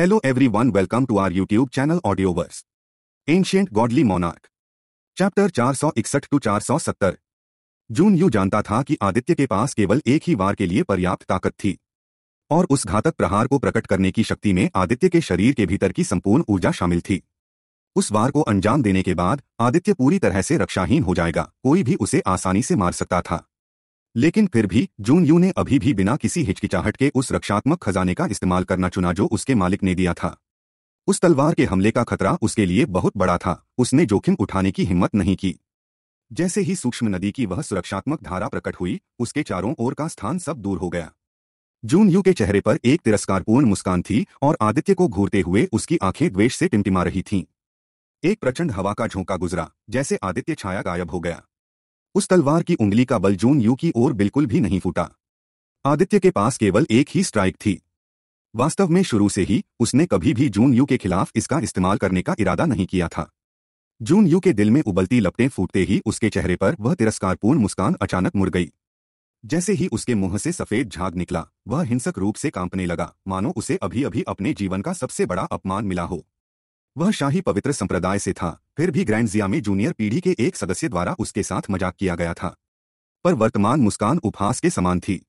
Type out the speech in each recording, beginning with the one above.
Hello everyone welcome to our YouTube channel Audioverse. Ancient Godly Monarch. Chapter 461 to 470. Jun Yu जानता था कि आदित्य के पास केवल एक ही वार के लिए पर्याप्त ताकत थी और उस घातक प्रहार को प्रकट करने की शक्ति में आदित्य के शरीर के भीतर की संपूर्ण ऊर्जा शामिल थी उस वार को अंजाम देने के बाद आदित्य पूरी तरह से रक्षाहीन हो जाएगा कोई भी उसे आसानी से मार सकता था लेकिन फिर भी जून यू ने अभी भी बिना किसी हिचकिचाहट के उस रक्षात्मक खजाने का इस्तेमाल करना चुना जो उसके मालिक ने दिया था उस तलवार के हमले का खतरा उसके लिए बहुत बड़ा था उसने जोखिम उठाने की हिम्मत नहीं की जैसे ही सूक्ष्म नदी की वह सुरक्षात्मक धारा प्रकट हुई उसके चारों ओर का स्थान सब दूर हो गया जून यू के चेहरे पर एक तिरस्कारपूर्ण मुस्कान थी और आदित्य को घूरते हुए उसकी आंखें द्वेष से टिमटिमा रही थीं। एक प्रचंड हवा का झोंका गुजरा जैसे आदित्य छाया गायब हो गया उस तलवार की उंगली का बल जून यू की ओर बिल्कुल भी नहीं फूटा आदित्य के पास केवल एक ही स्ट्राइक थी वास्तव में शुरू से ही उसने कभी भी जून यू के खिलाफ इसका इस्तेमाल करने का इरादा नहीं किया था जून यू के दिल में उबलती लपटें फूटते ही उसके चेहरे पर वह तिरस्कारपूर्ण मुस्कान अचानक मुड़ गई जैसे ही उसके मुंह से सफेद झाग निकला वह हिंसक रूप से कांपने लगा मानो उसे अभी अभी अपने जीवन का सबसे बड़ा अपमान मिला हो वह शाही पवित्र संप्रदाय से था फिर भी ग्रैंड जिया में जूनियर पीढ़ी के एक सदस्य द्वारा उसके साथ मजाक किया गया था पर वर्तमान मुस्कान उपहास के समान थी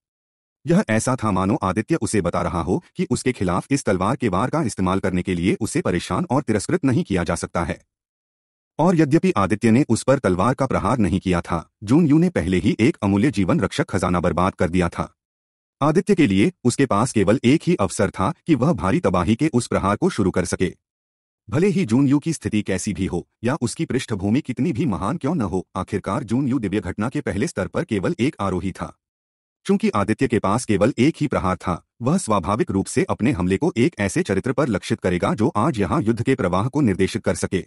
यह ऐसा था मानो आदित्य उसे बता रहा हो कि उसके खिलाफ इस तलवार के वार का इस्तेमाल करने के लिए उसे परेशान और तिरस्कृत नहीं किया जा सकता है और यद्यपि आदित्य ने उस पर तलवार का प्रहार नहीं किया था जून यू ने पहले ही एक अमूल्य जीवन रक्षक खजाना बर्बाद कर दिया था आदित्य के लिए उसके पास केवल एक ही अवसर था कि वह भारी तबाही के उस प्रहार को शुरू कर सके भले ही जून यू की स्थिति कैसी भी हो या उसकी पृष्ठभूमि कितनी भी महान क्यों न हो आखिरकार जून यू दिव्य घटना के पहले स्तर पर केवल एक आरोही था चूंकि आदित्य के पास केवल एक ही प्रहार था वह स्वाभाविक रूप से अपने हमले को एक ऐसे चरित्र पर लक्षित करेगा जो आज यहाँ युद्ध के प्रवाह को निर्देशित कर सके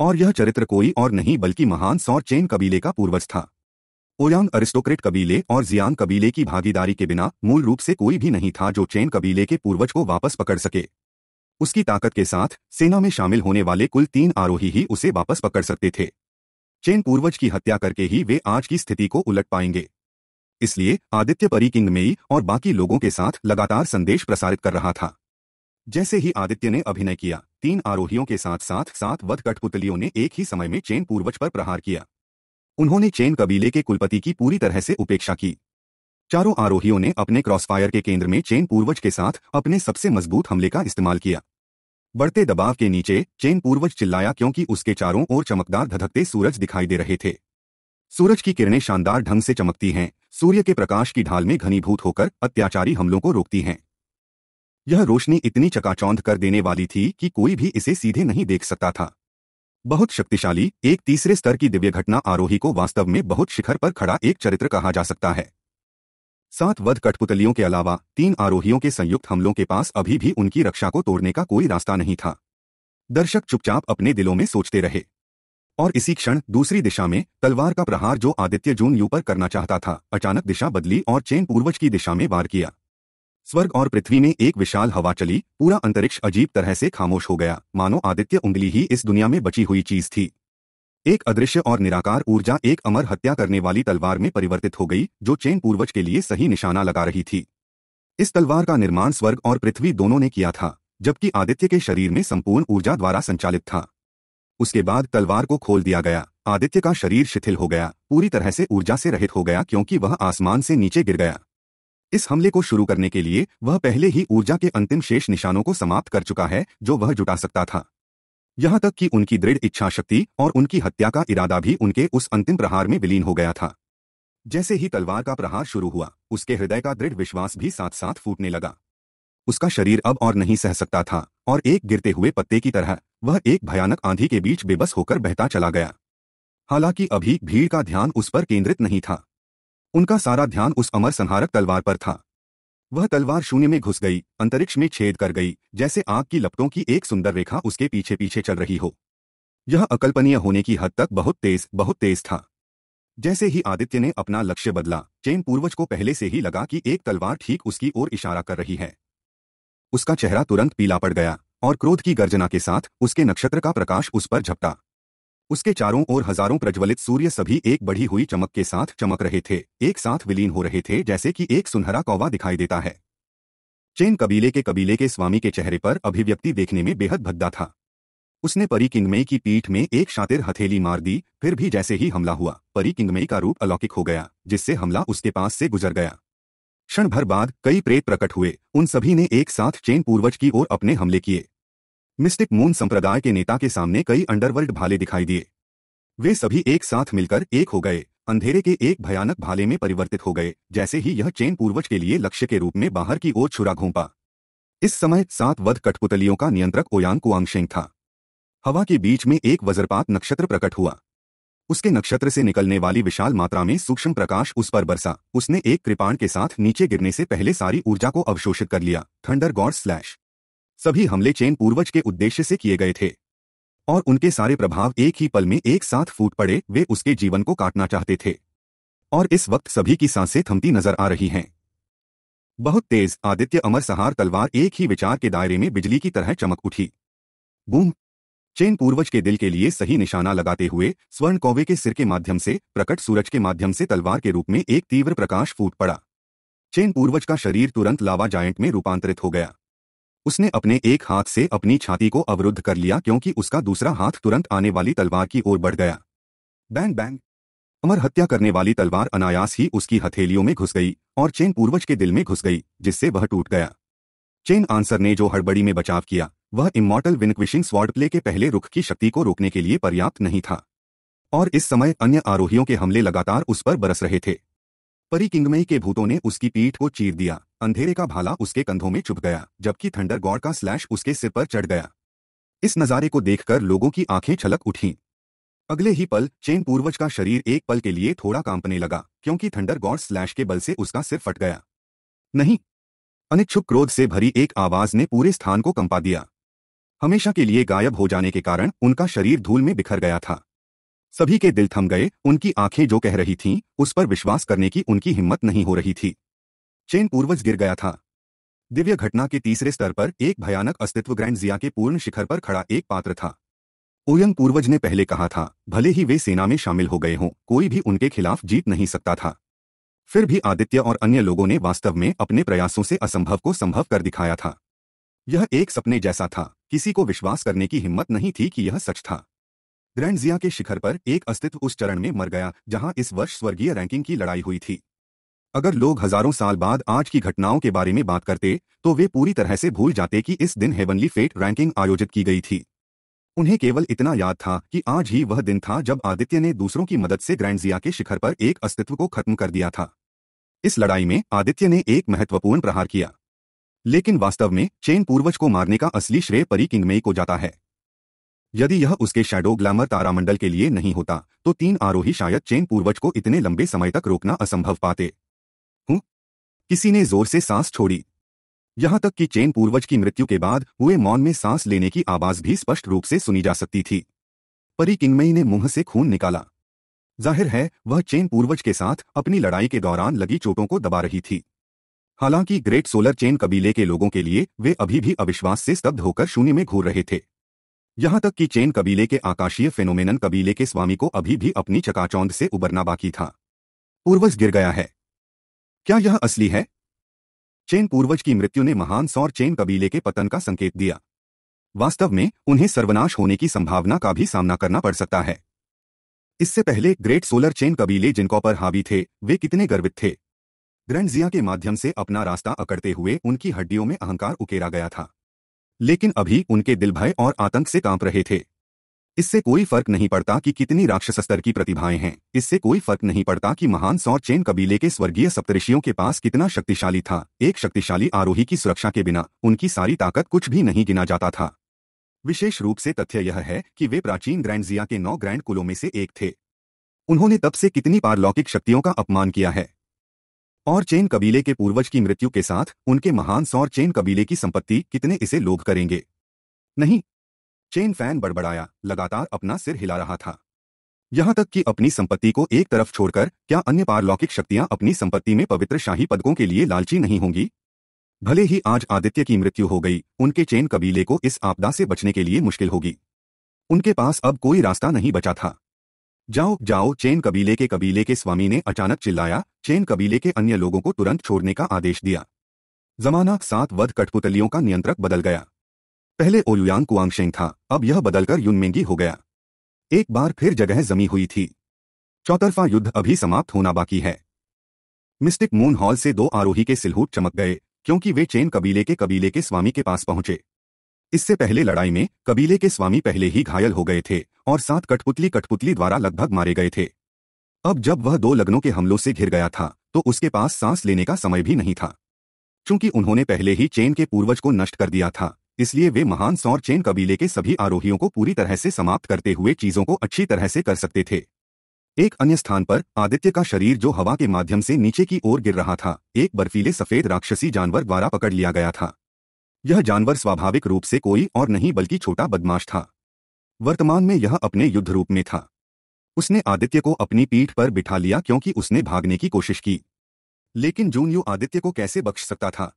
और यह चरित्र कोई और नहीं बल्कि महान सौर चेन कबीले का पूर्वज था ओयांग अरिस्टोक्रेट कबीले और जियांग कबीले की भागीदारी के बिना मूल रूप से कोई भी नहीं था जो चेन कबीले के पूर्वज को वापस पकड़ सके उसकी ताकत के साथ सेना में शामिल होने वाले कुल तीन आरोही ही उसे वापस पकड़ सकते थे चेन पूर्वज की हत्या करके ही वे आज की स्थिति को उलट पाएंगे इसलिए आदित्य परी किंग मेई और बाकी लोगों के साथ लगातार संदेश प्रसारित कर रहा था जैसे ही आदित्य ने अभिनय किया तीन आरोहियों के साथ साथ सात वध कठपुतलियों ने एक ही समय में चेन पूर्वज पर प्रहार किया उन्होंने चेन कबीले के कुलपति की पूरी तरह से उपेक्षा की चारों आरोहियों ने अपने क्रॉसफायर के केंद्र में चेन पूर्वज के साथ अपने सबसे मजबूत हमले का इस्तेमाल किया बढ़ते दबाव के नीचे चेन पूर्वज चिल्लाया क्योंकि उसके चारों ओर चमकदार धधकते सूरज दिखाई दे रहे थे सूरज की किरणें शानदार ढंग से चमकती हैं सूर्य के प्रकाश की ढाल में घनीभूत होकर अत्याचारी हमलों को रोकती हैं यह रोशनी इतनी चकाचौंध कर देने वाली थी कि कोई भी इसे सीधे नहीं देख सकता था बहुत शक्तिशाली एक तीसरे स्तर की दिव्य घटना आरोही को वास्तव में बहुत शिखर पर खड़ा एक चरित्र कहा जा सकता है सात वध कठपुतलियों के अलावा तीन आरोहियों के संयुक्त हमलों के पास अभी भी उनकी रक्षा को तोड़ने का कोई रास्ता नहीं था दर्शक चुपचाप अपने दिलों में सोचते रहे और इसी क्षण दूसरी दिशा में तलवार का प्रहार जो आदित्य जून यू पर करना चाहता था अचानक दिशा बदली और चेन पूर्वज की दिशा में वार किया स्वर्ग और पृथ्वी में एक विशाल हवा चली पूरा अंतरिक्ष अजीब तरह से खामोश हो गया मानो आदित्य उंगली ही इस दुनिया में बची हुई चीज थी एक अदृश्य और निराकार ऊर्जा एक अमर हत्या करने वाली तलवार में परिवर्तित हो गई जो चेन पूर्वज के लिए सही निशाना लगा रही थी इस तलवार का निर्माण स्वर्ग और पृथ्वी दोनों ने किया था जबकि आदित्य के शरीर में संपूर्ण ऊर्जा द्वारा संचालित था उसके बाद तलवार को खोल दिया गया आदित्य का शरीर शिथिल हो गया पूरी तरह से ऊर्जा से रहित हो गया क्योंकि वह आसमान से नीचे गिर गया इस हमले को शुरू करने के लिए वह पहले ही ऊर्जा के अंतिम शेष निशानों को समाप्त कर चुका है जो वह जुटा सकता था यहां तक कि उनकी दृढ़ इच्छा शक्ति और उनकी हत्या का इरादा भी उनके उस अंतिम प्रहार में विलीन हो गया था जैसे ही तलवार का प्रहार शुरू हुआ उसके हृदय का दृढ़ विश्वास भी साथ साथ फूटने लगा उसका शरीर अब और नहीं सह सकता था और एक गिरते हुए पत्ते की तरह वह एक भयानक आंधी के बीच बेबस होकर बहता चला गया हालांकि अभी भीड़ का ध्यान उस पर केंद्रित नहीं था उनका सारा ध्यान उस अमर संहारक तलवार पर था वह तलवार शून्य में घुस गई अंतरिक्ष में छेद कर गई जैसे आग की लपटों की एक सुंदर रेखा उसके पीछे पीछे चल रही हो यह अकल्पनीय होने की हद तक बहुत तेज बहुत तेज था जैसे ही आदित्य ने अपना लक्ष्य बदला चेन पूर्वज को पहले से ही लगा कि एक तलवार ठीक उसकी ओर इशारा कर रही है उसका चेहरा तुरंत पीला पड़ गया और क्रोध की गर्जना के साथ उसके नक्षत्र का प्रकाश उस पर झपटा उसके चारों ओर हजारों प्रज्वलित सूर्य सभी एक बढ़ी हुई चमक के साथ चमक रहे थे एक साथ विलीन हो रहे थे जैसे कि एक सुनहरा कौवा दिखाई देता है चेन कबीले के कबीले के स्वामी के चेहरे पर अभिव्यक्ति देखने में बेहद भद्दा था उसने परी किंगमेई की पीठ में एक शातिर हथेली मार दी फिर भी जैसे ही हमला हुआ परी किंगमेई का रूप अलौकिक हो गया जिससे हमला उसके पास से गुजर गया क्षण भर बाद कई प्रेत प्रकट हुए उन सभी ने एक साथ चेन पूर्वज की ओर अपने हमले किए मिस्टिक मून संप्रदाय के नेता के सामने कई अंडरवर्ल्ड भाले दिखाई दिए वे सभी एक साथ मिलकर एक हो गए अंधेरे के एक भयानक भाले में परिवर्तित हो गए जैसे ही यह चेन पूर्वज के लिए लक्ष्य के रूप में बाहर की ओर छुरा घोंपा इस समय सात वध कठपुतलियों का नियंत्रक ओयान कुआंगशेंग था हवा के बीच में एक वज्रपात नक्षत्र प्रकट हुआ उसके नक्षत्र से निकलने वाली विशाल मात्रा में सूक्ष्म प्रकाश उस पर बरसा उसने एक कृपाण के साथ नीचे गिरने से पहले सारी ऊर्जा को अवशोषित कर लिया थंडर गॉड स्लैश सभी हमले चेन पूर्वज के उद्देश्य से किए गए थे और उनके सारे प्रभाव एक ही पल में एक साथ फूट पड़े वे उसके जीवन को काटना चाहते थे और इस वक्त सभी की सांसें थमती नजर आ रही हैं बहुत तेज आदित्य अमर सहार तलवार एक ही विचार के दायरे में बिजली की तरह चमक उठी बूम चेन पूर्वज के दिल के लिए सही निशाना लगाते हुए स्वर्ण कौवे के सिर के माध्यम से प्रकट सूरज के माध्यम से तलवार के रूप में एक तीव्र प्रकाश फूट पड़ा चेन पूर्वज का शरीर तुरंत लावा जायंट में रूपांतरित हो गया उसने अपने एक हाथ से अपनी छाती को अवरुद्ध कर लिया क्योंकि उसका दूसरा हाथ तुरंत आने वाली तलवार की ओर बढ़ गया बैंग बैंग अमर हत्या करने वाली तलवार अनायास ही उसकी हथेलियों में घुस गई और चेन पूर्वज के दिल में घुस गई जिससे वह टूट गया चेन आंसर ने जो हड़बड़ी में बचाव किया वह इमोटल विनक्विशिंग स्वार्ड प्ले के पहले रुख की शक्ति को रोकने के लिए पर्याप्त नहीं था और इस समय अन्य आरोहियों के हमले लगातार उस पर बरस रहे थे परी किंगमई के भूतों ने उसकी पीठ को चीर दिया अंधेरे का भाला उसके कंधों में चुप गया जबकि थंडर गॉड का स्लैश उसके सिर पर चढ़ गया इस नज़ारे को देखकर लोगों की आंखें छलक उठीं अगले ही पल चेन पूर्वज का शरीर एक पल के लिए थोड़ा कांपने लगा क्योंकि थंडर गॉड स्लैश के बल से उसका सिर फट गया नहीं अनिच्छुक क्रोध से भरी एक आवाज ने पूरे स्थान को कंपा दिया हमेशा के लिए गायब हो जाने के कारण उनका शरीर धूल में बिखर गया था सभी के दिल थम गए उनकी आंखें जो कह रही थीं उस पर विश्वास करने की उनकी हिम्मत नहीं हो रही थी चेन पूर्वज गिर गया था दिव्य घटना के तीसरे स्तर पर एक भयानक अस्तित्व ग्रैंड जिया के पूर्ण शिखर पर खड़ा एक पात्र था ओयंग पूर्वज ने पहले कहा था भले ही वे सेना में शामिल हो गए हों कोई भी उनके खिलाफ जीत नहीं सकता था फिर भी आदित्य और अन्य लोगों ने वास्तव में अपने प्रयासों से असंभव को संभव कर दिखाया था यह एक सपने जैसा था किसी को विश्वास करने की हिम्मत नहीं थी कि यह सच था ग्रैंड जिया के शिखर पर एक अस्तित्व उस चरण में मर गया जहां इस वर्ष स्वर्गीय रैंकिंग की लड़ाई हुई थी अगर लोग हजारों साल बाद आज की घटनाओं के बारे में बात करते तो वे पूरी तरह से भूल जाते कि इस दिन हेवनली फेट रैंकिंग आयोजित की गई थी उन्हें केवल इतना याद था कि आज ही वह दिन था जब आदित्य ने दूसरों की मदद से ग्रैंडजिया के शिखर पर एक अस्तित्व को खत्म कर दिया था इस लड़ाई में आदित्य ने एक महत्वपूर्ण प्रहार किया लेकिन वास्तव में चेन पूर्वज को मारने का असली श्रेय परी किंगमेई को जाता है यदि यह उसके शैडो ग्लैमर तारामंडल के लिए नहीं होता तो तीन आरोही शायद चेन पूर्वज को इतने लंबे समय तक रोकना असंभव पाते हूं किसी ने जोर से सांस छोड़ी यहां तक कि चेन पूर्वज की मृत्यु के बाद हुए मौन में सांस लेने की आवाज भी स्पष्ट रूप से सुनी जा सकती थी परी किन्मयी ने मुंह से खून निकाला जाहिर है वह चेन पूर्वज के साथ अपनी लड़ाई के दौरान लगी चोटों को दबा रही थी हालांकि ग्रेट सोलर चेन कबीले के लोगों के लिए वे अभी भी अविश्वास से स्तब्ध होकर शून्य में घूर रहे थे यहां तक कि चेन कबीले के आकाशीय फेनोमेनन कबीले के स्वामी को अभी भी अपनी चकाचौंध से उबरना बाकी था पूर्वज गिर गया है क्या यह असली है चेन पूर्वज की मृत्यु ने महान सौर चेन कबीले के पतन का संकेत दिया वास्तव में उन्हें सर्वनाश होने की संभावना का भी सामना करना पड़ सकता है इससे पहले ग्रेट सोलर चेन कबीले जिनको पर हावी थे वे कितने गर्वित थे ग्रैंडजिया के माध्यम से अपना रास्ता अकड़ते हुए उनकी हड्डियों में अहंकार उकेरा गया था लेकिन अभी उनके दिल भय और आतंक से कांप रहे थे इससे कोई फर्क नहीं पड़ता कि कितनी राक्षस स्तर की प्रतिभाएं हैं इससे कोई फर्क नहीं पड़ता कि महान सौर चेन कबीले के स्वर्गीय सप्तऋषियों के पास कितना शक्तिशाली था एक शक्तिशाली आरोही की सुरक्षा के बिना उनकी सारी ताकत कुछ भी नहीं गिना जाता था विशेष रूप से तथ्य यह है कि वे प्राचीन ग्रैंडजिया के नौ ग्रैंड कुलों में से एक थे उन्होंने तब से कितनी पारलौकिक शक्तियों का अपमान किया है और चेन कबीले के पूर्वज की मृत्यु के साथ उनके महान सौर चेन कबीले की संपत्ति कितने इसे लोग करेंगे नहीं चेन फैन बड़बड़ाया लगातार अपना सिर हिला रहा था यहां तक कि अपनी संपत्ति को एक तरफ छोड़कर क्या अन्य पारलौकिक शक्तियां अपनी संपत्ति में पवित्र शाही पदकों के लिए लालची नहीं होंगी भले ही आज आदित्य की मृत्यु हो गई उनके चेन कबीले को इस आपदा से बचने के लिए मुश्किल होगी उनके पास अब कोई रास्ता नहीं बचा था जाओ जाओ चैन कबीले के कबीले के स्वामी ने अचानक चिल्लाया चैन कबीले के अन्य लोगों को तुरंत छोड़ने का आदेश दिया जमाना सात वध कठपुतलियों का नियंत्रक बदल गया पहले ओयुयांग कुआंगशेंग था अब यह बदलकर युनमेंगी हो गया एक बार फिर जगह जमी हुई थी चौतरफा युद्ध अभी समाप्त होना बाकी है मिस्टिक मून हॉल से दो आरोही के सिलहूट चमक गए क्योंकि वे चेन कबीले के कबीले के स्वामी के पास पहुंचे इससे पहले लड़ाई में कबीले के स्वामी पहले ही घायल हो गए थे और सात कठपुतली कठपुतली द्वारा लगभग मारे गए थे अब जब वह दो लग्नों के हमलों से घिर गया था तो उसके पास सांस लेने का समय भी नहीं था चूंकि उन्होंने पहले ही चेन के पूर्वज को नष्ट कर दिया था इसलिए वे महान सौर चेन कबीले के सभी आरोहियों को पूरी तरह से समाप्त करते हुए चीजों को अच्छी तरह से कर सकते थे एक अन्य स्थान पर आदित्य का शरीर जो हवा के माध्यम से नीचे की ओर गिर रहा था एक बर्फीले सफेद राक्षसी जानवर द्वारा पकड़ लिया गया था यह जानवर स्वाभाविक रूप से कोई और नहीं बल्कि छोटा बदमाश था वर्तमान में यह अपने युद्ध रूप में था उसने आदित्य को अपनी पीठ पर बिठा लिया क्योंकि उसने भागने की कोशिश की लेकिन जून यू आदित्य को कैसे बख्श सकता था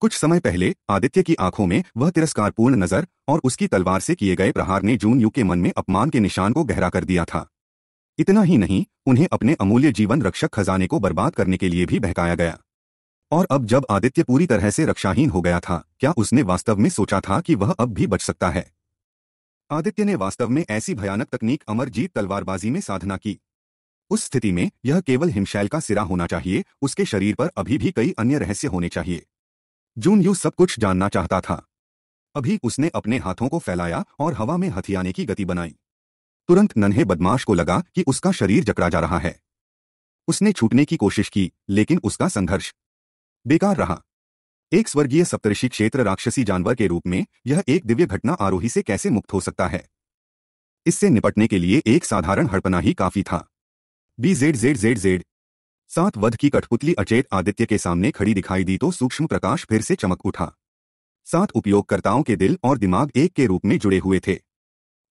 कुछ समय पहले आदित्य की आंखों में वह तिरस्कारपूर्ण नजर और उसकी तलवार से किए गए प्रहार ने जून यू के मन में अपमान के निशान को गहरा कर दिया था इतना ही नहीं उन्हें अपने अमूल्य जीवन रक्षक खजाने को बर्बाद करने के लिए भी बहकाया गया और अब जब आदित्य पूरी तरह से रक्षाहीन हो गया था क्या उसने वास्तव में सोचा था कि वह अब भी बच सकता है आदित्य ने वास्तव में ऐसी भयानक तकनीक अमरजीत तलवारबाजी में साधना की उस स्थिति में यह केवल हिमशैल का सिरा होना चाहिए उसके शरीर पर अभी भी कई अन्य रहस्य होने चाहिए जून यू सब कुछ जानना चाहता था अभी उसने अपने हाथों को फैलाया और हवा में हथियाने की गति बनाई तुरंत नन्हे बदमाश को लगा कि उसका शरीर जकड़ा जा रहा है उसने छूटने की कोशिश की लेकिन उसका संघर्ष बेकार रहा एक स्वर्गीय सप्तऋषि क्षेत्र राक्षसी जानवर के रूप में यह एक दिव्य घटना आरोही से कैसे मुक्त हो सकता है इससे निपटने के लिए एक साधारण हड़पना ही काफी था B Z Z Z Z सात वध की कठपुतली अचेत आदित्य के सामने खड़ी दिखाई दी तो सूक्ष्म प्रकाश फिर से चमक उठा सात उपयोगकर्ताओं के दिल और दिमाग एक के रूप में जुड़े हुए थे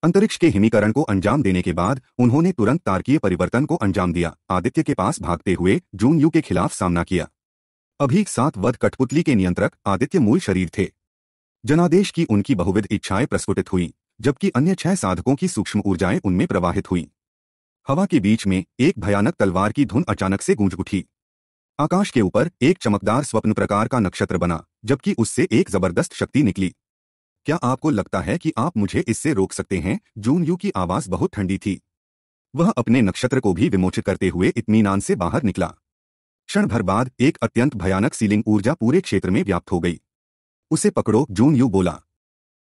अंतरिक्ष के हिमीकरण को अंजाम देने के बाद उन्होंने तुरंत तारकीय परिवर्तन को अंजाम दिया आदित्य के पास भागते हुए जून यू के खिलाफ सामना किया अभी सात वध कठपुतली के नियंत्रक आदित्य मूल शरीर थे जनादेश की उनकी बहुविध इच्छाएं प्रस्फुटित हुई जबकि अन्य छह साधकों की सूक्ष्म ऊर्जाएं उनमें प्रवाहित हुई हवा के बीच में एक भयानक तलवार की धुन अचानक से गूंज उठी आकाश के ऊपर एक चमकदार स्वप्न प्रकार का नक्षत्र बना जबकि उससे एक जबरदस्त शक्ति निकली क्या आपको लगता है कि आप मुझे इससे रोक सकते हैं जून यू की आवाज बहुत ठंडी थी वह अपने नक्षत्र को भी विमोचित करते हुए इतमीनान से बाहर निकला क्षण भर बाद एक अत्यंत भयानक सीलिंग ऊर्जा पूरे क्षेत्र में व्याप्त हो गई उसे पकड़ो जून यू बोला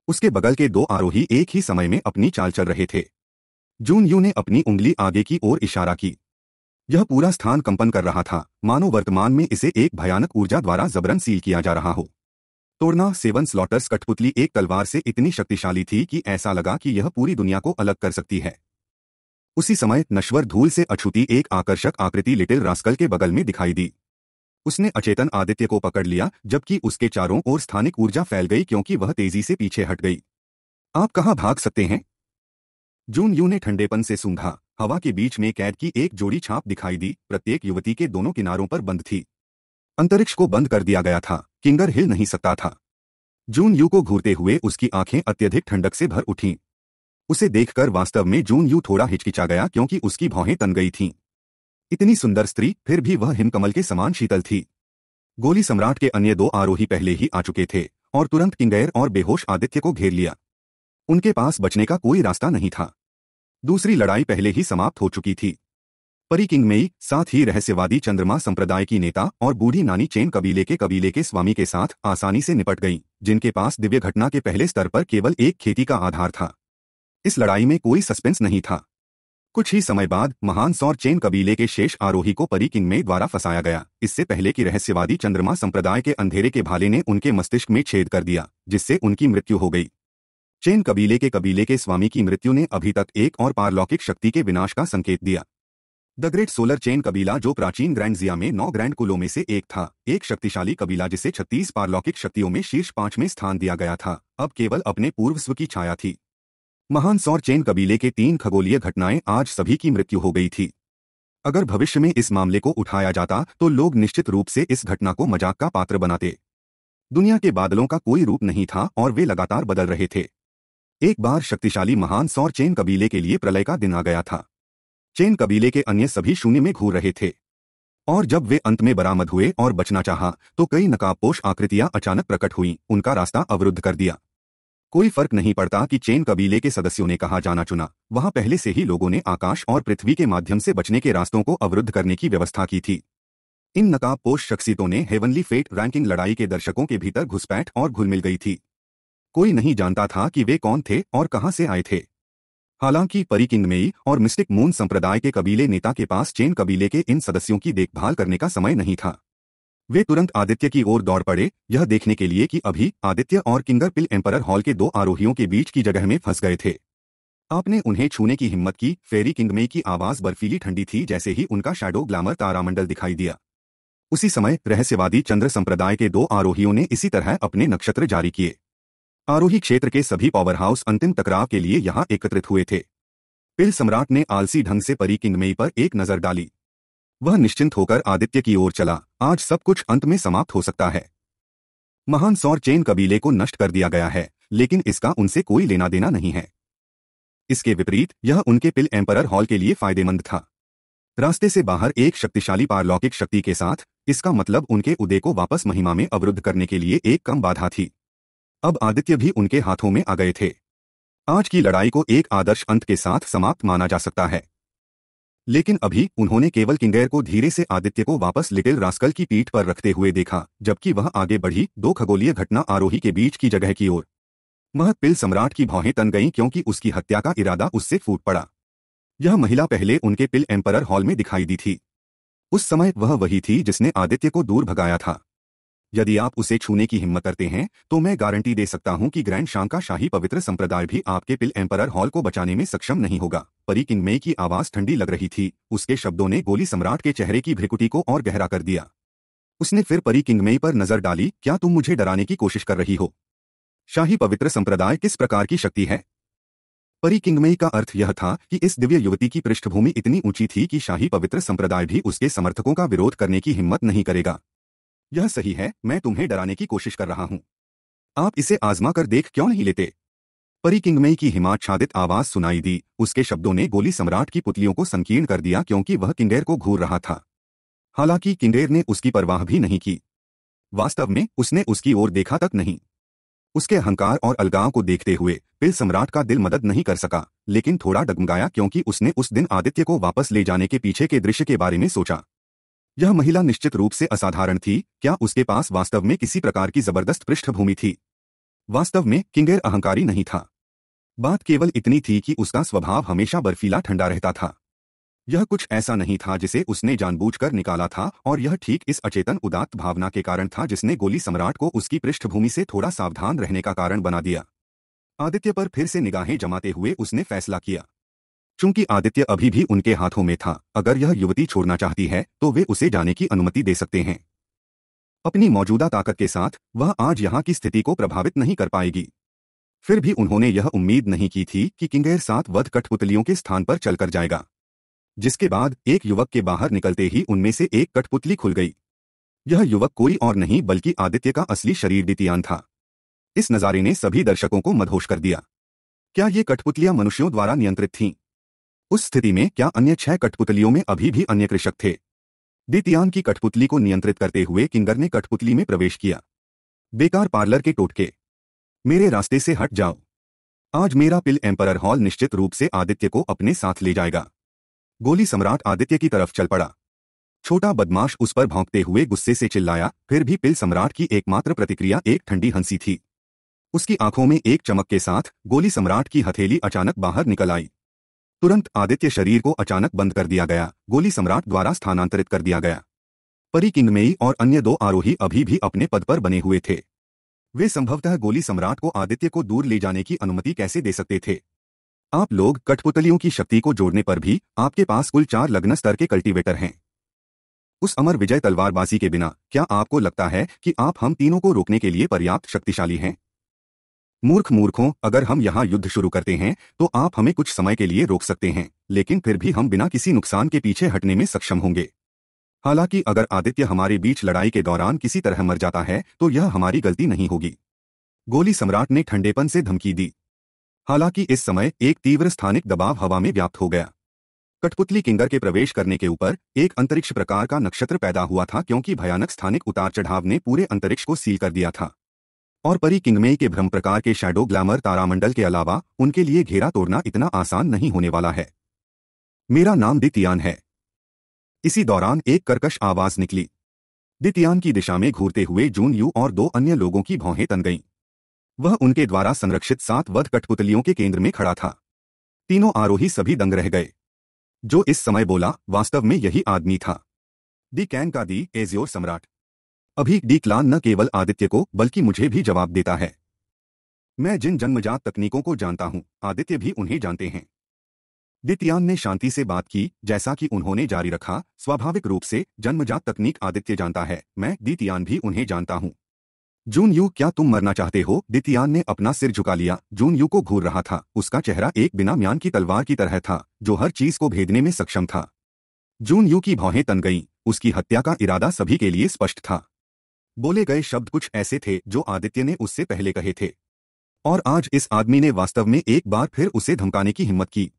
उसके बगल के दो आरोही एक ही समय में अपनी चाल चल रहे थे जून यू ने अपनी उंगली आगे की ओर इशारा की यह पूरा स्थान कंपन कर रहा था मानो वर्तमान में इसे एक भयानक ऊर्जा द्वारा जबरन सील किया जा रहा हो तोड़ना सेवन स्लॉटर्स कठपुतली एक तलवार से इतनी शक्तिशाली थी कि ऐसा लगा कि यह पूरी दुनिया को अलग कर सकती है उसी समय नश्वर धूल से अछूती एक आकर्षक आकृति लिटिल रास्कल के बगल में दिखाई दी उसने अचेतन आदित्य को पकड़ लिया जबकि उसके चारों ओर स्थानिक ऊर्जा फैल गई क्योंकि वह तेजी से पीछे हट गई आप कहाँ भाग सकते हैं जून यू ने ठंडेपन से सूंघा हवा के बीच में कैद की एक जोड़ी छाप दिखाई दी प्रत्येक युवती के दोनों किनारों पर बंद थी अंतरिक्ष को बंद कर दिया गया था किंगर हिल नहीं सकता था जून यू को घूरते हुए उसकी आंखें अत्यधिक ठंडक से भर उठीं उसे देखकर वास्तव में जून यू थोड़ा हिचकिचा गया क्योंकि उसकी भौहें तन गई थीं इतनी सुंदर स्त्री फिर भी वह हिमकमल के समान शीतल थी गोली सम्राट के अन्य दो आरोही पहले ही आ चुके थे और तुरंत किंगैर और बेहोश आदित्य को घेर लिया उनके पास बचने का कोई रास्ता नहीं था दूसरी लड़ाई पहले ही समाप्त हो चुकी थी परी किंगमेई साथ ही रहस्यवादी चंद्रमा संप्रदाय की नेता और बूढ़ी नानी चेन कबीले के कबीले के स्वामी के साथ आसानी से निपट गई जिनके पास दिव्य घटना के पहले स्तर पर केवल एक खेती का आधार था इस लड़ाई में कोई सस्पेंस नहीं था कुछ ही समय बाद महान सौर चेन कबीले के शेष आरोही को परी किंग में द्वारा फंसाया गया इससे पहले कि रहस्यवादी चंद्रमा संप्रदाय के अंधेरे के भाले ने उनके मस्तिष्क में छेद कर दिया जिससे उनकी मृत्यु हो गई चेन कबीले के कबीले के स्वामी की मृत्यु ने अभी तक एक और पारलौकिक शक्ति के विनाश का संकेत दिया द ग्रेट सोलर चेन कबीला जो प्राचीन ग्रैंड जिया में नौ ग्रैंड कुलों में से एक था एक शक्तिशाली कबीला जिसे छत्तीस पारलौकिक शक्तियों में शीर्ष पांच में स्थान दिया गया था अब केवल अपने पूर्व स्व की छाया थी महान सौर चेन कबीले के तीन खगोलीय घटनाएं आज सभी की मृत्यु हो गई थी अगर भविष्य में इस मामले को उठाया जाता तो लोग निश्चित रूप से इस घटना को मजाक का पात्र बनाते दुनिया के बादलों का कोई रूप नहीं था और वे लगातार बदल रहे थे एक बार शक्तिशाली महान सौर चेन कबीले के लिए प्रलय का दिन आ गया था चेन कबीले के अन्य सभी शून्य में घूर रहे थे और जब वे अंत में बरामद हुए और बचना चाहा तो कई नकाबपोश आकृतियां अचानक प्रकट हुईं उनका रास्ता अवरुद्ध कर दिया कोई फर्क नहीं पड़ता कि चेन कबीले के सदस्यों ने कहा जाना चुना वहां पहले से ही लोगों ने आकाश और पृथ्वी के माध्यम से बचने के रास्तों को अवरुद्ध करने की व्यवस्था की थी इन नकाबपोश शख्सियतों ने हेवनली फेट रैंकिंग लड़ाई के दर्शकों के भीतर घुसपैठ और घुलमिल गई थी कोई नहीं जानता था कि वे कौन थे और कहां से आए थे हालांकि परिकिंगमेई और मिस्टिक मून संप्रदाय के कबीले नेता के पास चेन कबीले के इन सदस्यों की देखभाल करने का समय नहीं था वे तुरंत आदित्य की ओर दौड़ पड़े यह देखने के लिए कि अभी आदित्य और किंगर पिल एम्पर हॉल के दो आरोहियों के बीच की जगह में फंस गए थे आपने उन्हें छूने की हिम्मत की फेरी किंगमे की आवाज बर्फीली ठंडी थी जैसे ही उनका शैडो ग्लैमर तारामंडल दिखाई दिया उसी समय रहस्यवादी चंद्र संप्रदाय के दो आरोहियों ने इसी तरह अपने नक्षत्र जारी किए आरोही क्षेत्र के सभी पावर हाउस अंतिम टकराव के लिए यहां एकत्रित हुए थे पिल सम्राट ने आलसी ढंग से परी किंगमेई पर एक नजर डाली वह निश्चिंत होकर आदित्य की ओर चला आज सब कुछ अंत में समाप्त हो सकता है महान सौर चेन कबीले को नष्ट कर दिया गया है लेकिन इसका उनसे कोई लेना देना नहीं है इसके विपरीत यह उनके पिल एम्परर हॉल के लिए फायदेमंद था रास्ते से बाहर एक शक्तिशाली पारलौकिक शक्ति के साथ इसका मतलब उनके उदय को वापस महिमा में अवरुद्ध करने के लिए एक कम बाधा थी अब आदित्य भी उनके हाथों में आ गए थे आज की लड़ाई को एक आदर्श अंत के साथ समाप्त माना जा सकता है लेकिन अभी उन्होंने केवल किंगेर को धीरे से आदित्य को वापस लिटिल रास्कल की पीठ पर रखते हुए देखा जबकि वह आगे बढ़ी दो खगोलीय घटना आरोही के बीच की जगह की ओर वह पिल सम्राट की भौहें तन गईं क्योंकि उसकी हत्या का इरादा उससे फूट पड़ा यह महिला पहले उनके पिल एम्परर हॉल में दिखाई दी थी उस समय वह वही थी जिसने आदित्य को दूर भगाया था यदि आप उसे छूने की हिम्मत करते हैं तो मैं गारंटी दे सकता हूं कि ग्रैंड शाम का शाही पवित्र संप्रदाय भी आपके पिल एम्परर हॉल को बचाने में सक्षम नहीं होगा परी किनमे की आवाज ठंडी लग रही थी उसके शब्दों ने गोली सम्राट के चेहरे की भ्रिकुटी को और गहरा कर दिया उसने फिर परी किंगमेई पर नजर डाली क्या तुम मुझे डराने की कोशिश कर रही हो शाही पवित्र संप्रदाय किस प्रकार की शक्ति है परी किंगमेई का अर्थ यह था कि इस दिव्य युवती की पृष्ठभूमि इतनी ऊंची थी कि शाही पवित्र संप्रदाय भी उसके समर्थकों का विरोध करने की हिम्मत नहीं करेगा यह सही है मैं तुम्हें डराने की कोशिश कर रहा हूं आप इसे आजमा कर देख क्यों नहीं लेते परी किंगमई की हिमाच्छादित आवाज सुनाई दी उसके शब्दों ने गोली सम्राट की पुतलियों को संकीर्ण कर दिया क्योंकि वह किंडेर को घूर रहा था हालांकि किंडेर ने उसकी परवाह भी नहीं की वास्तव में उसने उसकी ओर देखा तक नहीं उसके अहंकार और अलगाव को देखते हुए पिल सम्राट का दिल मदद नहीं कर सका लेकिन थोड़ा डगमगाया क्योंकि उसने उस दिन आदित्य को वापस ले जाने के पीछे के दृश्य के बारे में सोचा यह महिला निश्चित रूप से असाधारण थी क्या उसके पास वास्तव में किसी प्रकार की जबरदस्त पृष्ठभूमि थी वास्तव में किंगेर अहंकारी नहीं था बात केवल इतनी थी कि उसका स्वभाव हमेशा बर्फीला ठंडा रहता था यह कुछ ऐसा नहीं था जिसे उसने जानबूझकर निकाला था और यह ठीक इस अचेतन उदात्त भावना के कारण था जिसने गोली सम्राट को उसकी पृष्ठभूमि से थोड़ा सावधान रहने का कारण बना दिया आदित्य पर फिर से निगाहें जमाते हुए उसने फैसला किया चूंकि आदित्य अभी भी उनके हाथों में था अगर यह युवती छोड़ना चाहती है तो वे उसे जाने की अनुमति दे सकते हैं अपनी मौजूदा ताकत के साथ वह आज यहां की स्थिति को प्रभावित नहीं कर पाएगी फिर भी उन्होंने यह उम्मीद नहीं की थी कि किंगेर सात वध कठपुतलियों के स्थान पर चलकर जाएगा जिसके बाद एक युवक के बाहर निकलते ही उनमें से एक कठपुतली खुल गई यह युवक कोई और नहीं बल्कि आदित्य का असली शरीर डितियान था इस नज़ारे ने सभी दर्शकों को मधोश कर दिया क्या ये कठपुतलियां मनुष्यों द्वारा नियंत्रित थीं उस स्थिति में क्या अन्य छह कठपुतलियों में अभी भी अन्य कृषक थे दितियान की कठपुतली को नियंत्रित करते हुए किंगर ने कठपुतली में प्रवेश किया बेकार पार्लर के टोटके मेरे रास्ते से हट जाओ आज मेरा पिल एम्परर हॉल निश्चित रूप से आदित्य को अपने साथ ले जाएगा गोली सम्राट आदित्य की तरफ चल पड़ा छोटा बदमाश उस पर भौंकते हुए गुस्से से चिल्लाया फिर भी पिल सम्राट की एकमात्र प्रतिक्रिया एक ठंडी हंसी थी उसकी आंखों में एक चमक के साथ गोली सम्राट की हथेली अचानक बाहर निकल आई तुरंत आदित्य शरीर को अचानक बंद कर दिया गया गोली सम्राट द्वारा स्थानांतरित कर दिया गया परी किन्नमेई और अन्य दो आरोही अभी भी अपने पद पर बने हुए थे वे संभवतः गोली सम्राट को आदित्य को दूर ले जाने की अनुमति कैसे दे सकते थे आप लोग कठपुतलियों की शक्ति को जोड़ने पर भी आपके पास कुल चार लग्न स्तर के कल्टीवेटर हैं उस अमर विजय तलवारबाजी के बिना क्या आपको लगता है कि आप हम तीनों को रोकने के लिए पर्याप्त शक्तिशाली हैं मूर्ख मूर्खों अगर हम यहाँ युद्ध शुरू करते हैं तो आप हमें कुछ समय के लिए रोक सकते हैं लेकिन फिर भी हम बिना किसी नुकसान के पीछे हटने में सक्षम होंगे हालांकि अगर आदित्य हमारे बीच लड़ाई के दौरान किसी तरह मर जाता है तो यह हमारी गलती नहीं होगी गोली सम्राट ने ठंडेपन से धमकी दी हालांकि इस समय एक तीव्र स्थानिक दबाव हवा में व्याप्त हो गया कठपुतली किंगर के प्रवेश करने के ऊपर एक अंतरिक्ष प्रकार का नक्षत्र पैदा हुआ था क्योंकि भयानक स्थानिक उतार चढ़ाव ने पूरे अंतरिक्ष को सील कर दिया था और परी किंगमे के भ्रम प्रकार के शैडो ग्लैमर तारामंडल के अलावा उनके लिए घेरा तोड़ना इतना आसान नहीं होने वाला है मेरा नाम दितियान है इसी दौरान एक कर्कश आवाज निकली दितियान की दिशा में घूरते हुए जून यू और दो अन्य लोगों की भौहें तन गईं वह उनके द्वारा संरक्षित सात वध कठपुतलियों के केंद्र में खड़ा था तीनों आरोही सभी दंग रह गए जो इस समय बोला वास्तव में यही आदमी था दी कैन का दी एजियोर सम्राट अभी डी क्लान न केवल आदित्य को बल्कि मुझे भी जवाब देता है मैं जिन जन्मजात तकनीकों को जानता हूं आदित्य भी उन्हें जानते हैं दित्यान ने शांति से बात की जैसा कि उन्होंने जारी रखा स्वाभाविक रूप से जन्मजात तकनीक आदित्य जानता है मैं दित्यान भी उन्हें जानता हूं जून यू क्या तुम मरना चाहते हो दित्यान ने अपना सिर झुका लिया जून यू को घूर रहा था उसका चेहरा एक बिना म्यान की तलवार की तरह था जो हर चीज को भेदने में सक्षम था जून यू की भौहें तन गईं उसकी हत्या का इरादा सभी के लिए स्पष्ट था बोले गए शब्द कुछ ऐसे थे जो आदित्य ने उससे पहले कहे थे और आज इस आदमी ने वास्तव में एक बार फिर उसे धमकाने की हिम्मत की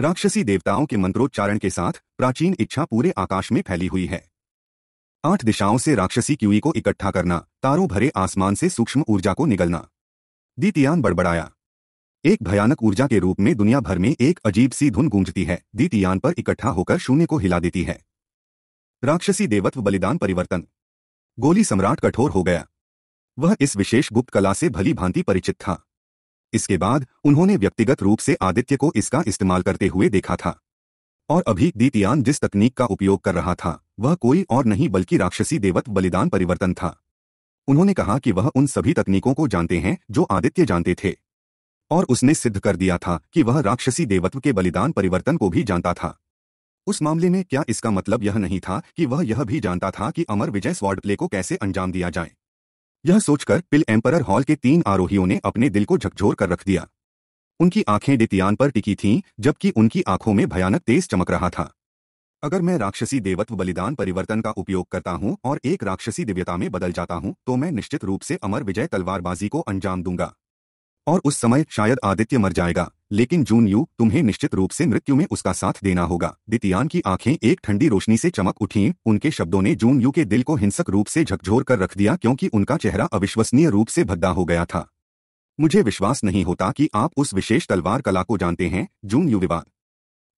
राक्षसी देवताओं के मंत्रोच्चारण के साथ प्राचीन इच्छा पूरे आकाश में फैली हुई है आठ दिशाओं से राक्षसी क्यूई को इकट्ठा करना तारों भरे आसमान से सूक्ष्म ऊर्जा को निगलना दीतियान बड़बड़ाया एक भयानक ऊर्जा के रूप में दुनिया भर में एक अजीब सी धुन गूंजती है दीतियान पर इकट्ठा होकर शून्य को हिला देती है राक्षसी देवत्व बलिदान परिवर्तन गोली सम्राट कठोर हो गया वह इस विशेष गुप्त कला से भली भांति परिचित था इसके बाद उन्होंने व्यक्तिगत रूप से आदित्य को इसका इस्तेमाल करते हुए देखा था और अभी दीतियान जिस तकनीक का उपयोग कर रहा था वह कोई और नहीं बल्कि राक्षसी देवत बलिदान परिवर्तन था उन्होंने कहा कि वह उन सभी तकनीकों को जानते हैं जो आदित्य जानते थे और उसने सिद्ध कर दिया था कि वह राक्षसी देवत्व के बलिदान परिवर्तन को भी जानता था उस मामले में क्या इसका मतलब यह नहीं था कि वह यह भी जानता था कि अमर विजय स्वाड प्ले को कैसे अंजाम दिया जाए यह सोचकर पिल एम्परर हॉल के तीन आरोहियों ने अपने दिल को झकझोर कर रख दिया उनकी आंखें डितियान पर टिकी थीं जबकि उनकी आंखों में भयानक तेज चमक रहा था अगर मैं राक्षसी देवत्व बलिदान परिवर्तन का उपयोग करता हूं और एक राक्षसी दिव्यता में बदल जाता हूं तो मैं निश्चित रूप से अमर विजय तलवारबाजी को अंजाम दूंगा और उस समय शायद आदित्य मर जाएगा लेकिन जून यू तुम्हें निश्चित रूप से मृत्यु में उसका साथ देना होगा दितियान की आंखें एक ठंडी रोशनी से चमक उठी उनके शब्दों ने जून यू के दिल को हिंसक रूप से झकझोर कर रख दिया क्योंकि उनका चेहरा अविश्वसनीय रूप से भद्दा हो गया था मुझे विश्वास नहीं होता कि आप उस विशेष तलवार कला को जानते हैं जून यू विवाद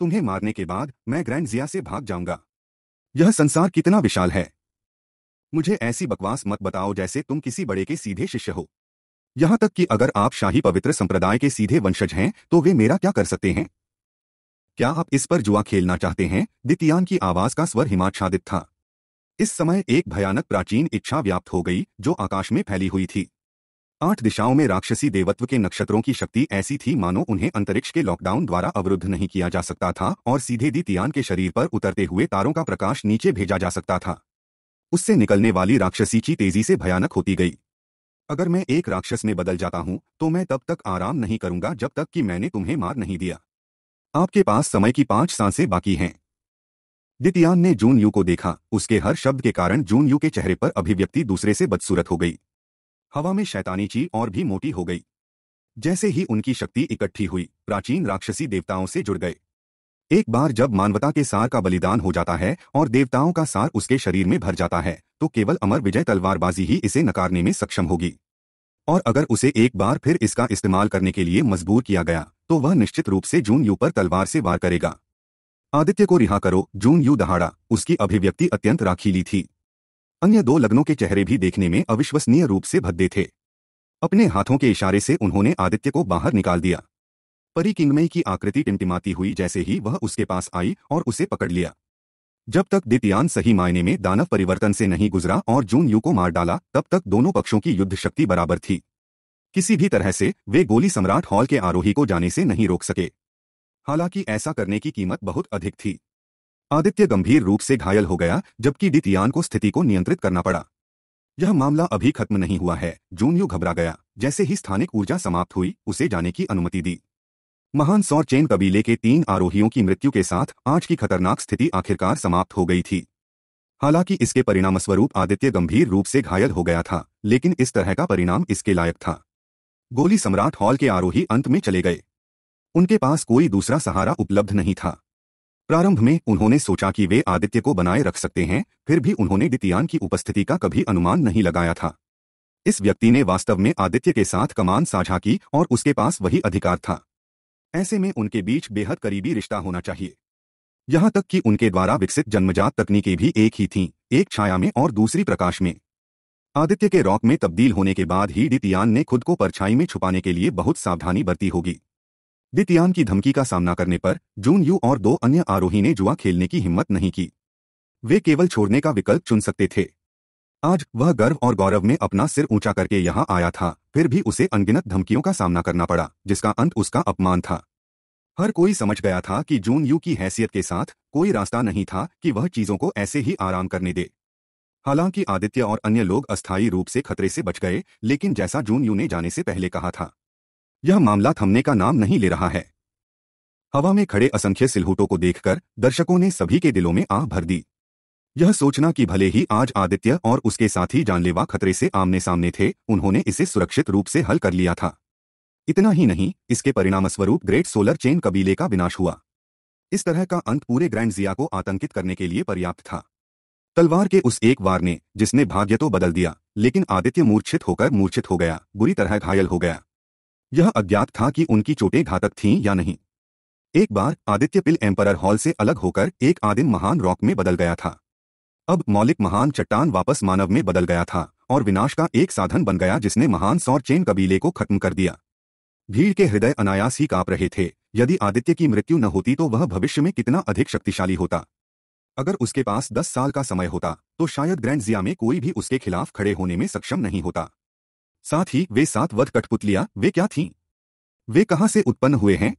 तुम्हें मारने के बाद मैं ग्रैंड जिया से भाग जाऊंगा यह संसार कितना विशाल है मुझे ऐसी बकवास मत बताओ जैसे तुम किसी बड़े के सीधे शिष्य हो यहां तक कि अगर आप शाही पवित्र संप्रदाय के सीधे वंशज हैं तो वे मेरा क्या कर सकते हैं क्या आप इस पर जुआ खेलना चाहते हैं दितियान की आवाज का स्वर हिमाच्छादित था इस समय एक भयानक प्राचीन इच्छा व्याप्त हो गई जो आकाश में फैली हुई थी आठ दिशाओं में राक्षसी देवत्व के नक्षत्रों की शक्ति ऐसी थी मानो उन्हें अंतरिक्ष के लॉकडाउन द्वारा अवरुद्ध नहीं किया जा सकता था और सीधे दितियान के शरीर पर उतरते हुए तारों का प्रकाश नीचे भेजा जा सकता था उससे निकलने वाली राक्षसी की तेजी से भयानक होती गई अगर मैं एक राक्षस में बदल जाता हूं तो मैं तब तक आराम नहीं करूंगा जब तक कि मैंने तुम्हें मार नहीं दिया आपके पास समय की पांच सांसें बाकी हैं दितियान ने जून यू को देखा उसके हर शब्द के कारण जून यू के चेहरे पर अभिव्यक्ति दूसरे से बदसूरत हो गई हवा में शैतानी ची और भी मोटी हो गई जैसे ही उनकी शक्ति इकट्ठी हुई प्राचीन राक्षसी देवताओं से जुड़ गए एक बार जब मानवता के सार का बलिदान हो जाता है और देवताओं का सार उसके शरीर में भर जाता है तो केवल अमर विजय तलवारबाजी ही इसे नकारने में सक्षम होगी और अगर उसे एक बार फिर इसका इस्तेमाल करने के लिए मजबूर किया गया तो वह निश्चित रूप से जून यू पर तलवार से वार करेगा आदित्य को रिहा करो जून यू दहाड़ा उसकी अभिव्यक्ति अत्यंत राखीली थी अन्य दो लग्नों के चेहरे भी देखने में अविश्वसनीय रूप से भद्दे थे अपने हाथों के इशारे से उन्होंने आदित्य को बाहर निकाल दिया परी किंगमय की आकृति टिमटिमाती हुई जैसे ही वह उसके पास आई और उसे पकड़ लिया जब तक दितियान सही मायने में दानव परिवर्तन से नहीं गुजरा और जून यू को मार डाला तब तक दोनों पक्षों की युद्ध शक्ति बराबर थी किसी भी तरह से वे गोली सम्राट हॉल के आरोही को जाने से नहीं रोक सके हालांकि ऐसा करने की कीमत बहुत अधिक थी आदित्य गंभीर रूप से घायल हो गया जबकि डितियान को स्थिति को नियंत्रित करना पड़ा यह मामला अभी खत्म नहीं हुआ है जूनयू घबरा गया जैसे ही स्थानिक ऊर्जा समाप्त हुई उसे जाने की अनुमति दी महान सौर चैन कबीले के तीन आरोहियों की मृत्यु के साथ आज की खतरनाक स्थिति आखिरकार समाप्त हो गई थी हालांकि इसके परिणामस्वरूप आदित्य गंभीर रूप से घायल हो गया था लेकिन इस तरह का परिणाम इसके लायक था गोली सम्राट हॉल के आरोही अंत में चले गए उनके पास कोई दूसरा सहारा उपलब्ध नहीं था प्रारंभ में उन्होंने सोचा कि वे आदित्य को बनाए रख सकते हैं फिर भी उन्होंने द्वितियान की उपस्थिति का कभी अनुमान नहीं लगाया था इस व्यक्ति ने वास्तव में आदित्य के साथ कमान साझा की और उसके पास वही अधिकार था ऐसे में उनके बीच बेहद करीबी रिश्ता होना चाहिए यहां तक कि उनके द्वारा विकसित जन्मजात तकनीकें भी एक ही थीं एक छाया में और दूसरी प्रकाश में आदित्य के रॉक में तब्दील होने के बाद ही डितियान ने खुद को परछाई में छुपाने के लिए बहुत सावधानी बरती होगी दितियान की धमकी का सामना करने पर जून यू और दो अन्य आरोही ने जुआ खेलने की हिम्मत नहीं की वे केवल छोड़ने का विकल्प चुन सकते थे आज वह गर्व और गौरव में अपना सिर ऊंचा करके यहाँ आया था फिर भी उसे अनगिनत धमकियों का सामना करना पड़ा जिसका अंत उसका अपमान था हर कोई समझ गया था कि जून यू की हैसियत के साथ कोई रास्ता नहीं था कि वह चीजों को ऐसे ही आराम करने दे हालांकि आदित्य और अन्य लोग अस्थायी रूप से खतरे से बच गए लेकिन जैसा जून यू ने जाने से पहले कहा था यह मामला थमने का नाम नहीं ले रहा है हवा में खड़े असंख्य सिलहूटों को देखकर दर्शकों ने सभी के दिलों में आह भर दी यह सोचना कि भले ही आज आदित्य और उसके साथी जानलेवा खतरे से आमने सामने थे उन्होंने इसे सुरक्षित रूप से हल कर लिया था इतना ही नहीं इसके परिणामस्वरूप ग्रेट सोलर चेन कबीले का विनाश हुआ इस तरह का अंत पूरे ग्रैंड जिया को आतंकित करने के लिए पर्याप्त था तलवार के उस एक वार ने जिसने भाग्य तो बदल दिया लेकिन आदित्य मूर्छित होकर मूर्छित हो गया बुरी तरह घायल हो गया यह अज्ञात था कि उनकी चोटें घातक थीं या नहीं एक बार आदित्य पिल एम्परर हॉल से अलग होकर एक आदिम महान रॉक में बदल गया था अब मौलिक महान चट्टान वापस मानव में बदल गया था और विनाश का एक साधन बन गया जिसने महान सौर चेन कबीले को खत्म कर दिया भीड़ के हृदय अनायास ही काप रहे थे यदि आदित्य की मृत्यु न होती तो वह भविष्य में कितना अधिक शक्तिशाली होता अगर उसके पास दस साल का समय होता तो शायद ग्रैंड जिया में कोई भी उसके खिलाफ खड़े होने में सक्षम नहीं होता साथ ही वे सात वध कठपुतलियां वे क्या थीं वे कहां से उत्पन्न हुए हैं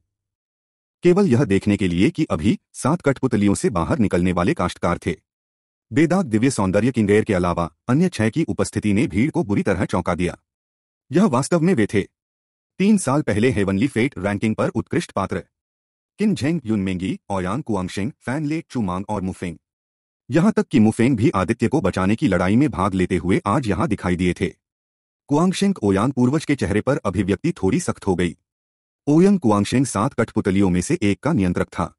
केवल यह देखने के लिए कि अभी सात कठपुतलियों से बाहर निकलने वाले काश्तकार थे बेदाग दिव्य सौंदर्य किंगेर के अलावा अन्य छह की उपस्थिति ने भीड़ को बुरी तरह चौंका दिया यह वास्तव में वे थे तीन साल पहले हेवनली फेट रैंकिंग पर उत्कृष्ट पात्र किन झेंग युनमेंगी ओयांग कुआंगशेंग फैनले चुमांग और मुफेंग यहां तक कि मुफेंग भी आदित्य को बचाने की लड़ाई में भाग लेते हुए आज यहां दिखाई दिए थे कुआंगशेंग ओयांग पूर्वज के चेहरे पर अभिव्यक्ति थोड़ी सख्त हो गई ओयंग कुआंगशिंग सात कठपुतलियों में से एक का नियंत्रक था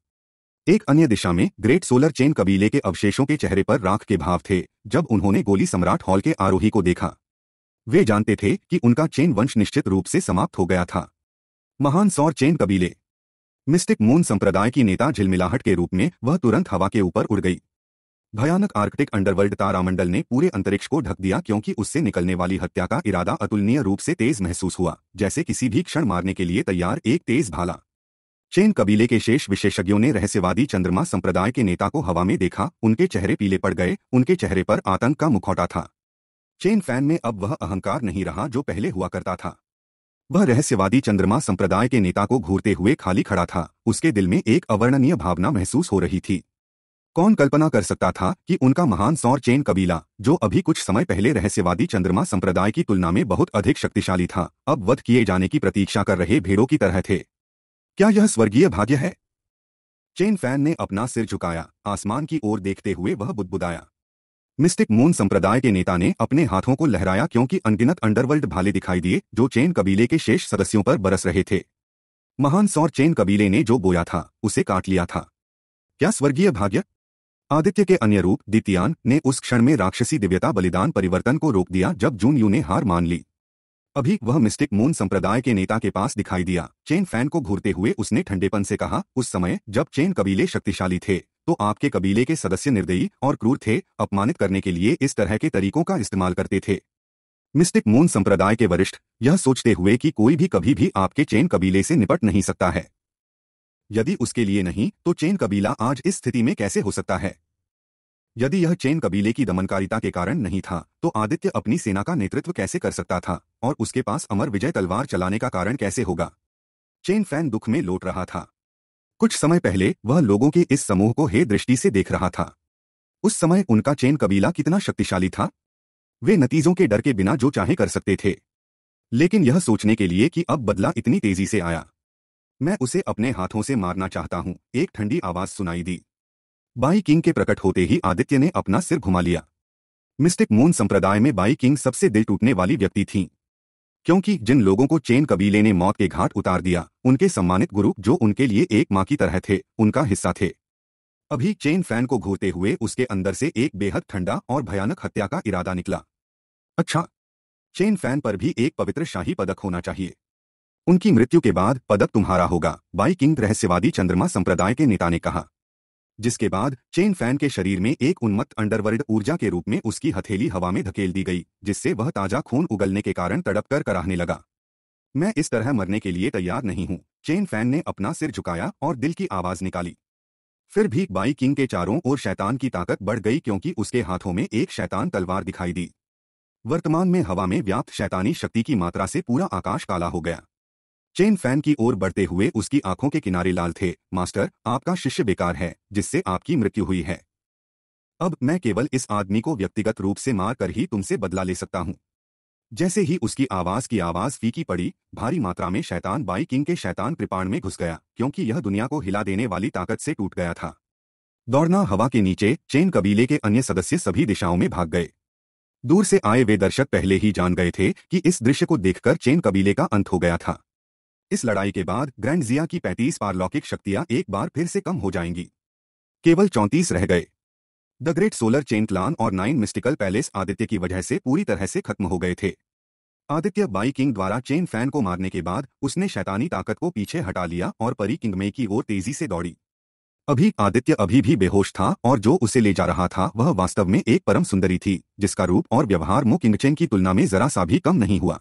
एक अन्य दिशा में ग्रेट सोलर चेन कबीले के अवशेषों के चेहरे पर राख के भाव थे जब उन्होंने गोली सम्राट हॉल के आरोही को देखा वे जानते थे कि उनका चेन वंश निश्चित रूप से समाप्त हो गया था महान सौर चेन कबीले मिस्टिक मून संप्रदाय की नेता झिलमिलाहट के रूप में वह तुरंत हवा के ऊपर उड़ गई भयानक आर्कटिक अंडरवर्ल्ड तारामंडल ने पूरे अंतरिक्ष को ढक दिया क्योंकि उससे निकलने वाली हत्या का इरादा अतुलनीय रूप से तेज महसूस हुआ जैसे किसी भी क्षण मारने के लिए तैयार एक तेज भाला चेन कबीले के शेष विशेषज्ञों ने रहस्यवादी चंद्रमा संप्रदाय के नेता को हवा में देखा उनके चेहरे पीले पड़ गए उनके चेहरे पर आतंक का मुखौटा था चेन फैन में अब वह अहंकार नहीं रहा जो पहले हुआ करता था वह रहस्यवादी चंद्रमा संप्रदाय के नेता को घूरते हुए खाली खड़ा था उसके दिल में एक अवर्णनीय भावना महसूस हो रही थी कौन कल्पना कर सकता था कि उनका महान सौर चेन कबीला जो अभी कुछ समय पहले रहस्यवादी चंद्रमा संप्रदाय की तुलना में बहुत अधिक शक्तिशाली था अब वध किए जाने की प्रतीक्षा कर रहे भेड़ों की तरह थे क्या यह स्वर्गीय भाग्य है चेन फैन ने अपना सिर झुकाया आसमान की ओर देखते हुए वह बुदबुदाया मिस्टिक मून संप्रदाय के नेता ने अपने हाथों को लहराया क्योंकि अनगिनत अंडरवर्ल्ड भाले दिखाई दिए जो चेन कबीले के शेष सदस्यों पर बरस रहे थे महान सौर चेन कबीले ने जो बोया था उसे काट लिया था क्या स्वर्गीय भाग्य आदित्य के अन्य रूप दितियान ने उस क्षण में राक्षसी दिव्यता बलिदान परिवर्तन को रोक दिया जब जून ने हार मान ली अभी वह मिस्टिक मून संप्रदाय के नेता के पास दिखाई दिया चेन फैन को घूरते हुए उसने ठंडेपन से कहा उस समय जब चेन कबीले शक्तिशाली थे तो आपके कबीले के सदस्य निर्दयी और क्रूर थे अपमानित करने के लिए इस तरह के तरीकों का इस्तेमाल करते थे मिस्टिक मून संप्रदाय के वरिष्ठ यह सोचते हुए कि कोई भी कभी भी आपके चेन कबीले से निपट नहीं सकता है यदि उसके लिए नहीं तो चेन कबीला आज इस स्थिति में कैसे हो सकता है यदि यह चैन कबीले की दमनकारिता के कारण नहीं था तो आदित्य अपनी सेना का नेतृत्व कैसे कर सकता था और उसके पास अमर विजय तलवार चलाने का कारण कैसे होगा चैन फैन दुख में लौट रहा था कुछ समय पहले वह लोगों के इस समूह को हे दृष्टि से देख रहा था उस समय उनका चैन कबीला कितना शक्तिशाली था वे नतीजों के डर के बिना जो चाहे कर सकते थे लेकिन यह सोचने के लिए कि अब बदला इतनी तेजी से आया मैं उसे अपने हाथों से मारना चाहता हूं एक ठंडी आवाज सुनाई दी बाई किंग के प्रकट होते ही आदित्य ने अपना सिर घुमा लिया मिस्टिक मून संप्रदाय में बाई किंग सबसे दिल टूटने वाली व्यक्ति थीं क्योंकि जिन लोगों को चेन कबीले ने मौत के घाट उतार दिया उनके सम्मानित गुरु जो उनके लिए एक मां की तरह थे उनका हिस्सा थे अभी चेन फैन को घूरते हुए उसके अंदर से एक बेहद ठंडा और भयानक हत्या का इरादा निकला अच्छा चेन फैन पर भी एक पवित्र शाही पदक होना चाहिए उनकी मृत्यु के बाद पदक तुम्हारा होगा बाई किंग रहस्यवादी चंद्रमा संप्रदाय के नेता ने कहा जिसके बाद चेन फैन के शरीर में एक उन्मत्त अंडरवर्ल्ड ऊर्जा के रूप में उसकी हथेली हवा में धकेल दी गई जिससे वह ताजा खून उगलने के कारण तड़प कर कराहने लगा मैं इस तरह मरने के लिए तैयार नहीं हूं चेन फैन ने अपना सिर झुकाया और दिल की आवाज निकाली फिर भी बाई किंग के चारों ओर शैतान की ताकत बढ़ गई क्योंकि उसके हाथों में एक शैतान तलवार दिखाई दी वर्तमान में हवा में व्याप्त शैतानी शक्ति की मात्रा से पूरा आकाश काला हो गया चेन फैन की ओर बढ़ते हुए उसकी आंखों के किनारे लाल थे मास्टर आपका शिष्य बेकार है जिससे आपकी मृत्यु हुई है अब मैं केवल इस आदमी को व्यक्तिगत रूप से मार कर ही तुमसे बदला ले सकता हूं जैसे ही उसकी आवाज की आवाज फीकी पड़ी भारी मात्रा में शैतान बाई किंग के शैतान कृपाण में घुस गया क्योंकि यह दुनिया को हिला देने वाली ताकत से टूट गया था दौड़ना हवा के नीचे चेन कबीले के अन्य सदस्य सभी दिशाओं में भाग गए दूर से आए वे दर्शक पहले ही जान गए थे कि इस दृश्य को देखकर चेन कबीले का अंत हो गया था इस लड़ाई के बाद ग्रैंड जिया की पैंतीस पारलौकिक शक्तियां एक बार फिर से कम हो जाएंगी केवल चौंतीस रह गए the Great Solar Chen Clan और नाइन मिस्टिकल पैलेस आदित्य की वजह से पूरी तरह से खत्म हो गए थे आदित्य बाई किंग द्वारा चेन फैन को मारने के बाद उसने शैतानी ताकत को पीछे हटा लिया और परी किंगमे की ओर तेजी से दौड़ी अभी आदित्य अभी भी बेहोश था और जो उसे ले जा रहा था वह वास्तव में एक परम सुंदरी थी जिसका रूप और व्यवहार मो किंगचेन की तुलना में जरा सा भी कम नहीं हुआ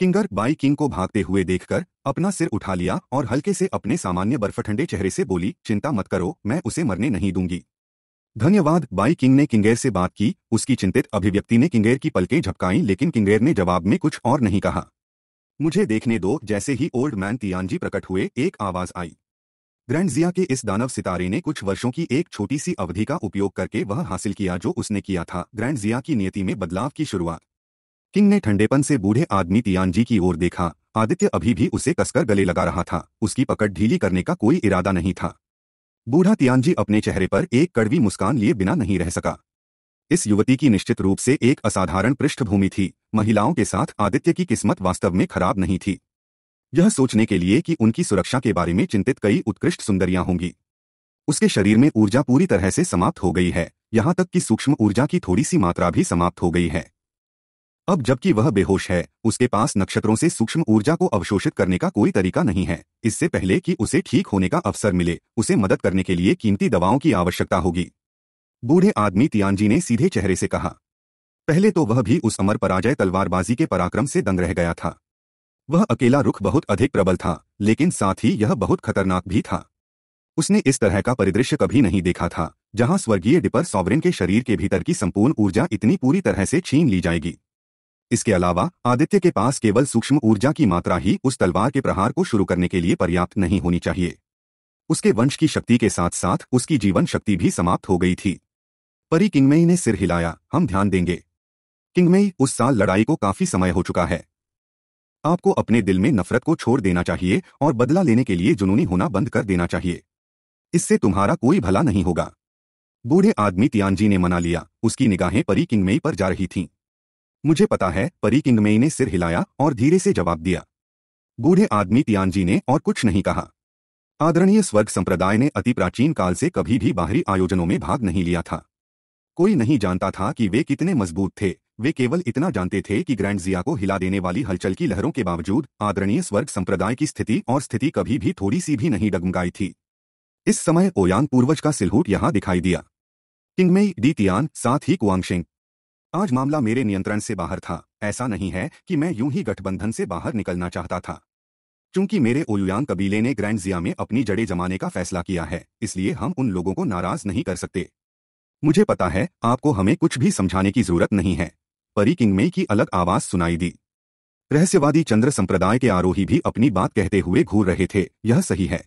किंगर बाई किंग को भागते हुए देखकर अपना सिर उठा लिया और हल्के से अपने सामान्य बर्फठंडे चेहरे से बोली चिंता मत करो मैं उसे मरने नहीं दूंगी धन्यवाद बाई किंग ने किंगेर से बात की उसकी चिंतित अभिव्यक्ति ने किंगेर की पलकें झपकाई लेकिन किंगेर ने जवाब में कुछ और नहीं कहा मुझे देखने दो जैसे ही ओल्ड मैन तियानजी प्रकट हुए एक आवाज आई ग्रैंडजिया के इस दानव सितारे ने कुछ वर्षों की एक छोटी सी अवधि का उपयोग करके वह हासिल किया जो उसने किया था ग्रैंडजिया की नियति में बदलाव की शुरुआत किंग ने ठंडेपन से बूढ़े आदमी तियानजी जी की ओर देखा आदित्य अभी भी उसे कसकर गले लगा रहा था उसकी पकड़ ढीली करने का कोई इरादा नहीं था बूढ़ा तियान जी अपने चेहरे पर एक कड़वी मुस्कान लिए बिना नहीं रह सका इस युवती की निश्चित रूप से एक असाधारण पृष्ठभूमि थी महिलाओं के साथ आदित्य की किस्मत वास्तव में खराब नहीं थी यह सोचने के लिए कि उनकी सुरक्षा के बारे में चिंतित कई उत्कृष्ट सुंदरियां होंगी उसके शरीर में ऊर्जा पूरी तरह से समाप्त हो गई है यहां तक कि सूक्ष्म ऊर्जा की थोड़ी सी मात्रा भी समाप्त हो गई है अब जबकि वह बेहोश है उसके पास नक्षत्रों से सूक्ष्म ऊर्जा को अवशोषित करने का कोई तरीका नहीं है इससे पहले कि उसे ठीक होने का अवसर मिले उसे मदद करने के लिए कीमती दवाओं की आवश्यकता होगी बूढ़े आदमी तियानजी ने सीधे चेहरे से कहा पहले तो वह भी उस अमर पराजय तलवारबाजी के पराक्रम से दंग रह गया था वह अकेला रुख बहुत अधिक प्रबल था लेकिन साथ ही यह बहुत खतरनाक भी था उसने इस तरह का परिदृश्य कभी नहीं देखा था जहां स्वर्गीय डिपर सॉवरिन के शरीर के भीतर की संपूर्ण ऊर्जा इतनी पूरी तरह से छीन ली जाएगी इसके अलावा आदित्य के पास केवल सूक्ष्म ऊर्जा की मात्रा ही उस तलवार के प्रहार को शुरू करने के लिए पर्याप्त नहीं होनी चाहिए उसके वंश की शक्ति के साथ साथ उसकी जीवन शक्ति भी समाप्त हो गई थी परी किंगमेई ने सिर हिलाया हम ध्यान देंगे किंगमेई उस साल लड़ाई को काफी समय हो चुका है आपको अपने दिल में नफरत को छोड़ देना चाहिए और बदला लेने के लिए जुनूनी होना बंद कर देना चाहिए इससे तुम्हारा कोई भला नहीं होगा बूढ़े आदमी तियानजी ने मना लिया उसकी निगाहें परी किंगमेई पर जा रही थीं मुझे पता है परी किंगमेई ने सिर हिलाया और धीरे से जवाब दिया बूढ़े आदमी तियानजी ने और कुछ नहीं कहा आदरणीय स्वर्ग संप्रदाय ने अति प्राचीन काल से कभी भी बाहरी आयोजनों में भाग नहीं लिया था कोई नहीं जानता था कि वे कितने मजबूत थे वे केवल इतना जानते थे कि ग्रैंड जिया को हिला देने वाली हलचल की लहरों के बावजूद आदरणीय स्वर्ग संप्रदाय की स्थिति और स्थिति कभी भी थोड़ी सी भी नहीं डगमगाई थी इस समय ओयांग पूर्वज का सिलहूट यहां दिखाई दिया किंगमेई डी तियान साथ ही कुआंगशेंग आज मामला मेरे नियंत्रण से बाहर था ऐसा नहीं है कि मैं यूं ही गठबंधन से बाहर निकलना चाहता था चूंकि मेरे ओयुयांग कबीले ने ग्रैंड जिया में अपनी जड़े जमाने का फैसला किया है इसलिए हम उन लोगों को नाराज नहीं कर सकते मुझे पता है आपको हमें कुछ भी समझाने की जरूरत नहीं है परी किंगमेई की अलग आवाज सुनाई दी रहस्यवादी चंद्र संप्रदाय के आरोही भी अपनी बात कहते हुए घूर रहे थे यह सही है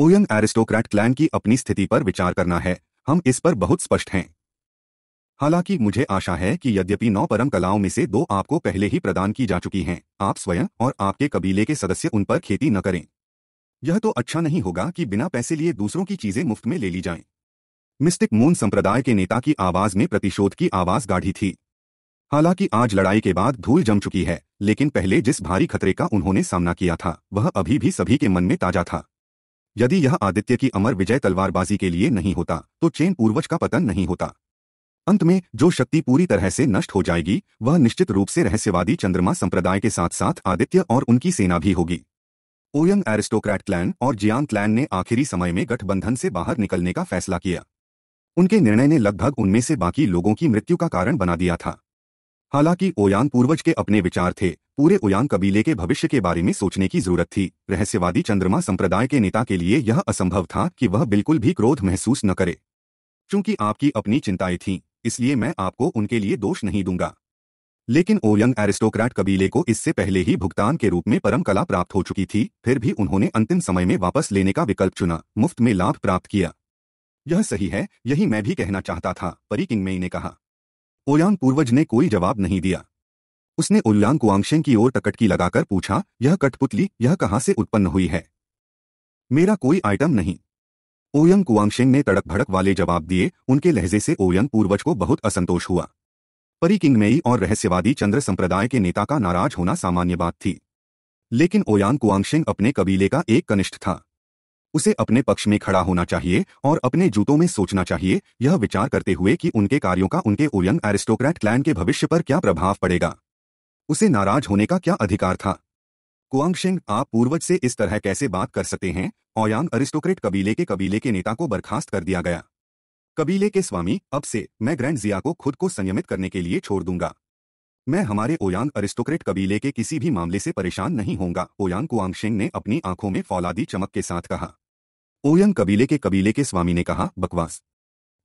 ओयंग एरिस्टोक्रैट क्लैन की अपनी स्थिति पर विचार करना है हम इस पर बहुत स्पष्ट हैं हालांकि मुझे आशा है कि यद्यपि नौ परम कलाओं में से दो आपको पहले ही प्रदान की जा चुकी हैं आप स्वयं और आपके कबीले के सदस्य उन पर खेती न करें यह तो अच्छा नहीं होगा कि बिना पैसे लिए दूसरों की चीजें मुफ्त में ले ली जाएं। मिस्टिक मून संप्रदाय के नेता की आवाज में प्रतिशोध की आवाज गाढ़ी थी हालांकि आज लड़ाई के बाद धूल जम चुकी है लेकिन पहले जिस भारी खतरे का उन्होंने सामना किया था वह अभी भी सभी के मन में ताजा था यदि यह आदित्य की अमर विजय तलवारबाजी के लिए नहीं होता तो चेन पूर्वज का पतन नहीं होता अंत में जो शक्ति पूरी तरह से नष्ट हो जाएगी वह निश्चित रूप से रहस्यवादी चंद्रमा संप्रदाय के साथ साथ आदित्य और उनकी सेना भी होगी ओयंग एरिस्टोक्रैट क्लैन और जियांग क्लैन ने आखिरी समय में गठबंधन से बाहर निकलने का फैसला किया उनके निर्णय ने लगभग उनमें से बाकी लोगों की मृत्यु का कारण बना दिया था हालांकि ओयान पूर्वज के अपने विचार थे पूरे ओयान कबीले के भविष्य के बारे में सोचने की जरूरत थी रहस्यवादी चंद्रमा संप्रदाय के नेता के लिए यह असंभव था कि वह बिल्कुल भी क्रोध महसूस न करे चूंकि आपकी अपनी चिंताएं थीं इसलिए मैं आपको उनके लिए दोष नहीं दूंगा लेकिन ओयंग एरिस्टोक्रेट कबीले को इससे पहले ही भुगतान के रूप में परम कला प्राप्त हो चुकी थी फिर भी उन्होंने अंतिम समय में वापस लेने का विकल्प चुना मुफ्त में लाभ प्राप्त किया यह सही है यही मैं भी कहना चाहता था परी किंगमेई ने कहा ओयांग पूर्वज ने कोई जवाब नहीं दिया उसने ओल्यांग कुआंगशेंग की ओर तकटकी लगाकर पूछा यह कठपुतली यह कहाँ से उत्पन्न हुई है मेरा कोई आइटम नहीं ओयंग कुआंगशेंग ने तड़क भड़क वाले जवाब दिए उनके लहजे से ओयंग पूर्वज को बहुत असंतोष हुआ परी किंगमेई और रहस्यवादी चंद्र संप्रदाय के नेता का नाराज होना सामान्य बात थी लेकिन ओयांग कुआंगशेंग अपने कबीले का एक कनिष्ठ था उसे अपने पक्ष में खड़ा होना चाहिए और अपने जूतों में सोचना चाहिए यह विचार करते हुए कि उनके कार्यों का उनके ओयंग एरिस्टोक्रैट क्लैन के भविष्य पर क्या प्रभाव पड़ेगा उसे नाराज होने का क्या अधिकार था कुआंगशेंग आप पूर्वज से इस तरह कैसे बात कर सकते हैं ओयांग अरिस्टोक्रेट कबीले के कबीले के नेता को बर्खास्त कर दिया गया कबीले के स्वामी अब से मैं ग्रैंड जिया को खुद को संयमित करने के लिए छोड़ दूंगा मैं हमारे ओयांग अरिस्टोक्रेट कबीले के किसी भी मामले से परेशान नहीं होंगे ओयांग कुआंगशेंग ने अपनी आंखों में फौलादी चमक के साथ कहा ओयंग कबीले के कबीले के स्वामी ने कहा बकवास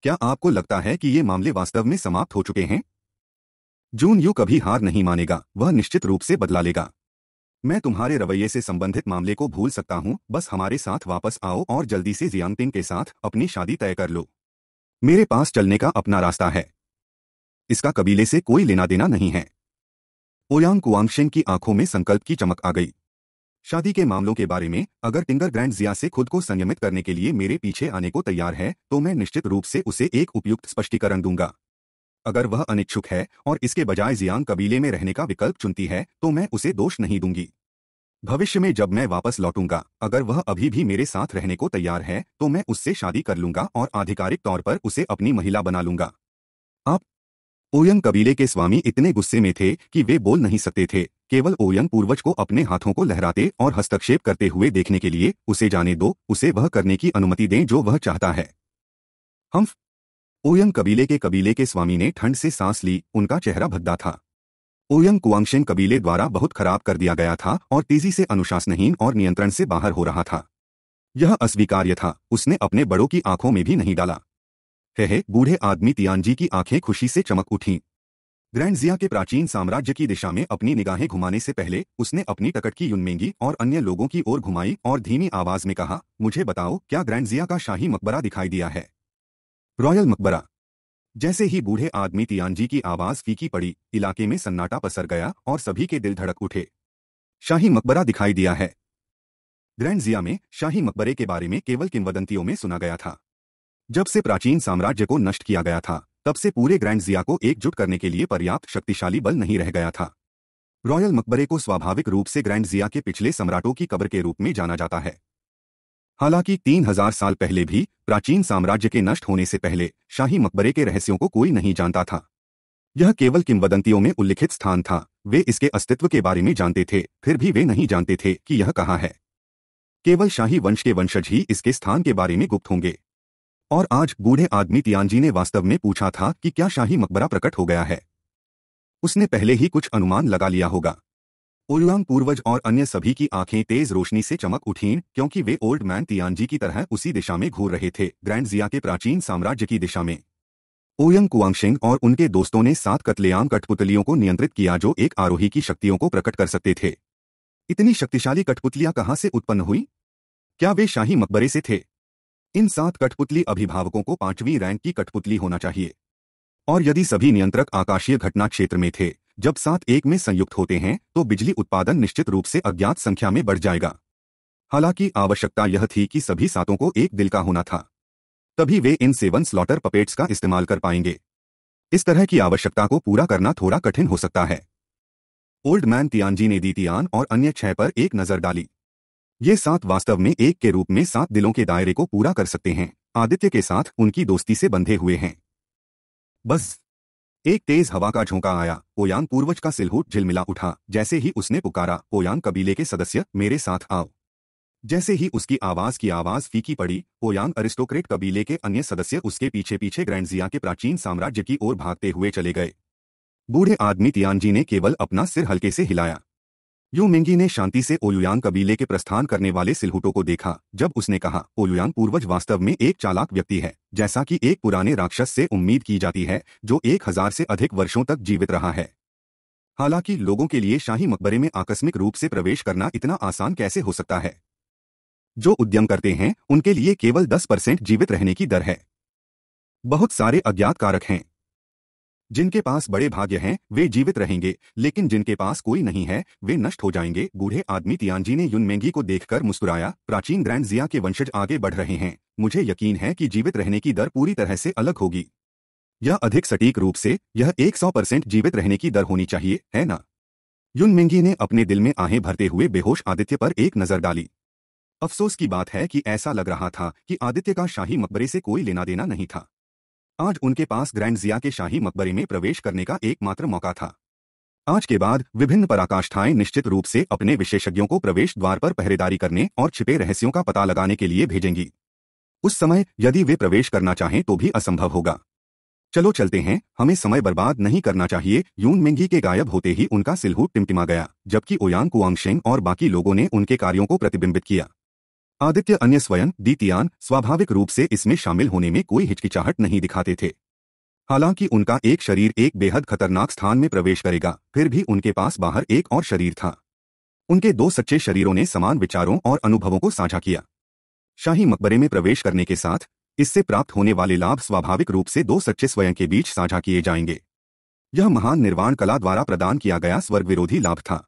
क्या आपको लगता है कि ये मामले वास्तव में समाप्त हो चुके हैं जून यू कभी हार नहीं मानेगा वह निश्चित रूप से बदला लेगा मैं तुम्हारे रवैये से संबंधित मामले को भूल सकता हूँ बस हमारे साथ वापस आओ और जल्दी से जियांगपिंग के साथ अपनी शादी तय कर लो मेरे पास चलने का अपना रास्ता है इसका कबीले से कोई लेना देना नहीं है ओयांग कुआंगशेंग की आंखों में संकल्प की चमक आ गई शादी के मामलों के बारे में अगर टिंगर ग्रैंड जिया से खुद को संयमित करने के लिए मेरे पीछे आने को तैयार है तो मैं निश्चित रूप से उसे एक उपयुक्त स्पष्टीकरण दूंगा अगर वह अनिच्छुक है और इसके बजाय जियांग कबीले में रहने का विकल्प चुनती है तो मैं उसे दोष नहीं दूंगी भविष्य में जब मैं वापस लौटूंगा अगर वह अभी भी मेरे साथ रहने को तैयार है तो मैं उससे शादी कर लूंगा और आधिकारिक तौर पर उसे अपनी महिला बना लूंगा आप ओयंग कबीले के स्वामी इतने गुस्से में थे कि वे बोल नहीं सकते थे केवल ओयंग पूर्वज को अपने हाथों को लहराते और हस्तक्षेप करते हुए देखने के लिए उसे जाने दो उसे वह करने की अनुमति दें जो वह चाहता है हम ओयंग कबीले के कबीले के स्वामी ने ठंड से सांस ली उनका चेहरा भद्दा था ओयंग कुआंगशेन कबीले द्वारा बहुत खराब कर दिया गया था और तेजी से अनुशासनहीन और नियंत्रण से बाहर हो रहा था यह अस्वीकार्य था उसने अपने बड़ों की आंखों में भी नहीं डाला है बूढ़े आदमी तियानजी की आंखें खुशी से चमक उठीं ग्रैंड जिया के प्राचीन साम्राज्य की दिशा में अपनी निगाहें घुमाने से पहले उसने अपनी टकट की युनमेंगी और अन्य लोगों की ओर घुमाई और धीमी आवाज में कहा मुझे बताओ क्या ग्रैंड जिया का शाही मकबरा दिखाई दिया है रॉयल मकबरा जैसे ही बूढ़े आदमी तियानजी की आवाज फीकी पड़ी इलाके में सन्नाटा पसर गया और सभी के दिल धड़क उठे शाही मकबरा दिखाई दिया है ग्रैंड जिया में शाही मकबरे के बारे में केवल किंवदंतियों में सुना गया था जब से प्राचीन साम्राज्य को नष्ट किया गया था तब से पूरे ग्रैंड जिया को एकजुट करने के लिए पर्याप्त शक्तिशाली बल नहीं रह गया था रॉयल मकबरे को स्वाभाविक रूप से ग्रैंड जिया के पिछले सम्राटों की कब्र के रूप में जाना जाता है हालांकि 3000 साल पहले भी प्राचीन साम्राज्य के नष्ट होने से पहले शाही मकबरे के रहस्यों को कोई नहीं जानता था यह केवल किंवदंतियों में उल्लिखित स्थान था वे इसके अस्तित्व के बारे में जानते थे फिर भी वे नहीं जानते थे कि यह कहाँ है केवल शाही वंश के वंशज ही इसके स्थान के बारे में गुप्त होंगे और आज बूढ़े आदमी तियानजी ने वास्तव में पूछा था कि क्या शाही मकबरा प्रकट हो गया है उसने पहले ही कुछ अनुमान लगा लिया होगा ओल्लांग पूर्वज और अन्य सभी की आंखें तेज रोशनी से चमक उठीं क्योंकि वे ओल्ड मैन तियानजी की तरह उसी दिशा में घूर रहे थे ग्रैंड जिया के प्राचीन साम्राज्य की दिशा में ओयंग कुआंगशिंग और उनके दोस्तों ने सात कतलेआम कठपुतलियों को नियंत्रित किया जो एक आरोही की शक्तियों को प्रकट कर सकते थे इतनी शक्तिशाली कठपुतलियां कहां से उत्पन्न हुई क्या वे शाही मकबरे से थे इन सात कठपुतली अभिभावकों को पांचवीं रैंक की कठपुतली होना चाहिए और यदि सभी नियंत्रक आकाशीय घटना क्षेत्र में थे जब साथ एक में संयुक्त होते हैं तो बिजली उत्पादन निश्चित रूप से अज्ञात संख्या में बढ़ जाएगा हालांकि आवश्यकता यह थी कि सभी सातों को एक दिल का होना था तभी वे इन सेवन स्लॉटर पपेट्स का इस्तेमाल कर पाएंगे इस तरह की आवश्यकता को पूरा करना थोड़ा कठिन हो सकता है ओल्ड मैन तियानजी ने दी और अन्य छह पर एक नजर डाली ये सात वास्तव में एक के रूप में सात दिलों के दायरे को पूरा कर सकते हैं आदित्य के साथ उनकी दोस्ती से बंधे हुए हैं बस एक तेज हवा का झोंका आया ओयान पूर्वज का सिलहूट झिलमिला उठा जैसे ही उसने पुकारा ओयान कबीले के सदस्य मेरे साथ आओ जैसे ही उसकी आवाज की आवाज फीकी पड़ी ओयान अरिस्टोक्रेट कबीले के अन्य सदस्य उसके पीछे पीछे ग्रैंडजिया के प्राचीन साम्राज्य की ओर भागते हुए चले गए बूढ़े आदमी तियानजी ने केवल अपना सिर हल्के से हिलाया यू मिंगी ने शांति से ओयुयांग कबीले के प्रस्थान करने वाले सिलहुटो को देखा जब उसने कहा ओयुयांग पूर्वज वास्तव में एक चालाक व्यक्ति है जैसा कि एक पुराने राक्षस से उम्मीद की जाती है जो एक हजार से अधिक वर्षों तक जीवित रहा है हालांकि लोगों के लिए शाही मकबरे में आकस्मिक रूप से प्रवेश करना इतना आसान कैसे हो सकता है जो उद्यम करते हैं उनके लिए केवल दस परसेंट जीवित रहने की दर है बहुत सारे अज्ञात कारक हैं जिनके पास बड़े भाग्य हैं वे जीवित रहेंगे लेकिन जिनके पास कोई नहीं है वे नष्ट हो जाएंगे बूढ़े आदमी तियानजी ने युन मेंगी को देखकर मुस्कुराया प्राचीन ग्रैंड जिया के वंशज आगे बढ़ रहे हैं मुझे यकीन है कि जीवित रहने की दर पूरी तरह से अलग होगी यह अधिक सटीक रूप से यह एक परसेंट जीवित रहने की दर होनी चाहिए है न युन मेंगी ने अपने दिल में आहें भरते हुए बेहोश आदित्य पर एक नजर डाली अफसोस की बात है कि ऐसा लग रहा था कि आदित्य का शाही मकबरे से कोई लेना देना नहीं था आज उनके पास ग्रैंड जिया के शाही मकबरे में प्रवेश करने का एकमात्र मौका था आज के बाद विभिन्न पराकाष्ठाएं निश्चित रूप से अपने विशेषज्ञों को प्रवेश द्वार पर पहरेदारी करने और छिपे रहस्यों का पता लगाने के लिए भेजेंगी उस समय यदि वे प्रवेश करना चाहें तो भी असंभव होगा चलो चलते हैं हमें समय बर्बाद नहीं करना चाहिए यून मेंगी के गायब होते ही उनका सिलहूट टिमटिमा गया जबकि ओयांग कुआंगशेंग और बाकी लोगों ने उनके कार्यों को प्रतिबिंबित किया आदित्य अन्य स्वयं दीतियान स्वाभाविक रूप से इसमें शामिल होने में कोई हिचकिचाहट नहीं दिखाते थे हालांकि उनका एक शरीर एक बेहद खतरनाक स्थान में प्रवेश करेगा फिर भी उनके पास बाहर एक और शरीर था उनके दो सच्चे शरीरों ने समान विचारों और अनुभवों को साझा किया शाही मकबरे में प्रवेश करने के साथ इससे प्राप्त होने वाले लाभ स्वाभाविक रूप से दो सच्चे स्वयं के बीच साझा किए जाएंगे यह महान निर्वाण कला द्वारा प्रदान किया गया स्वर्ग विरोधी लाभ था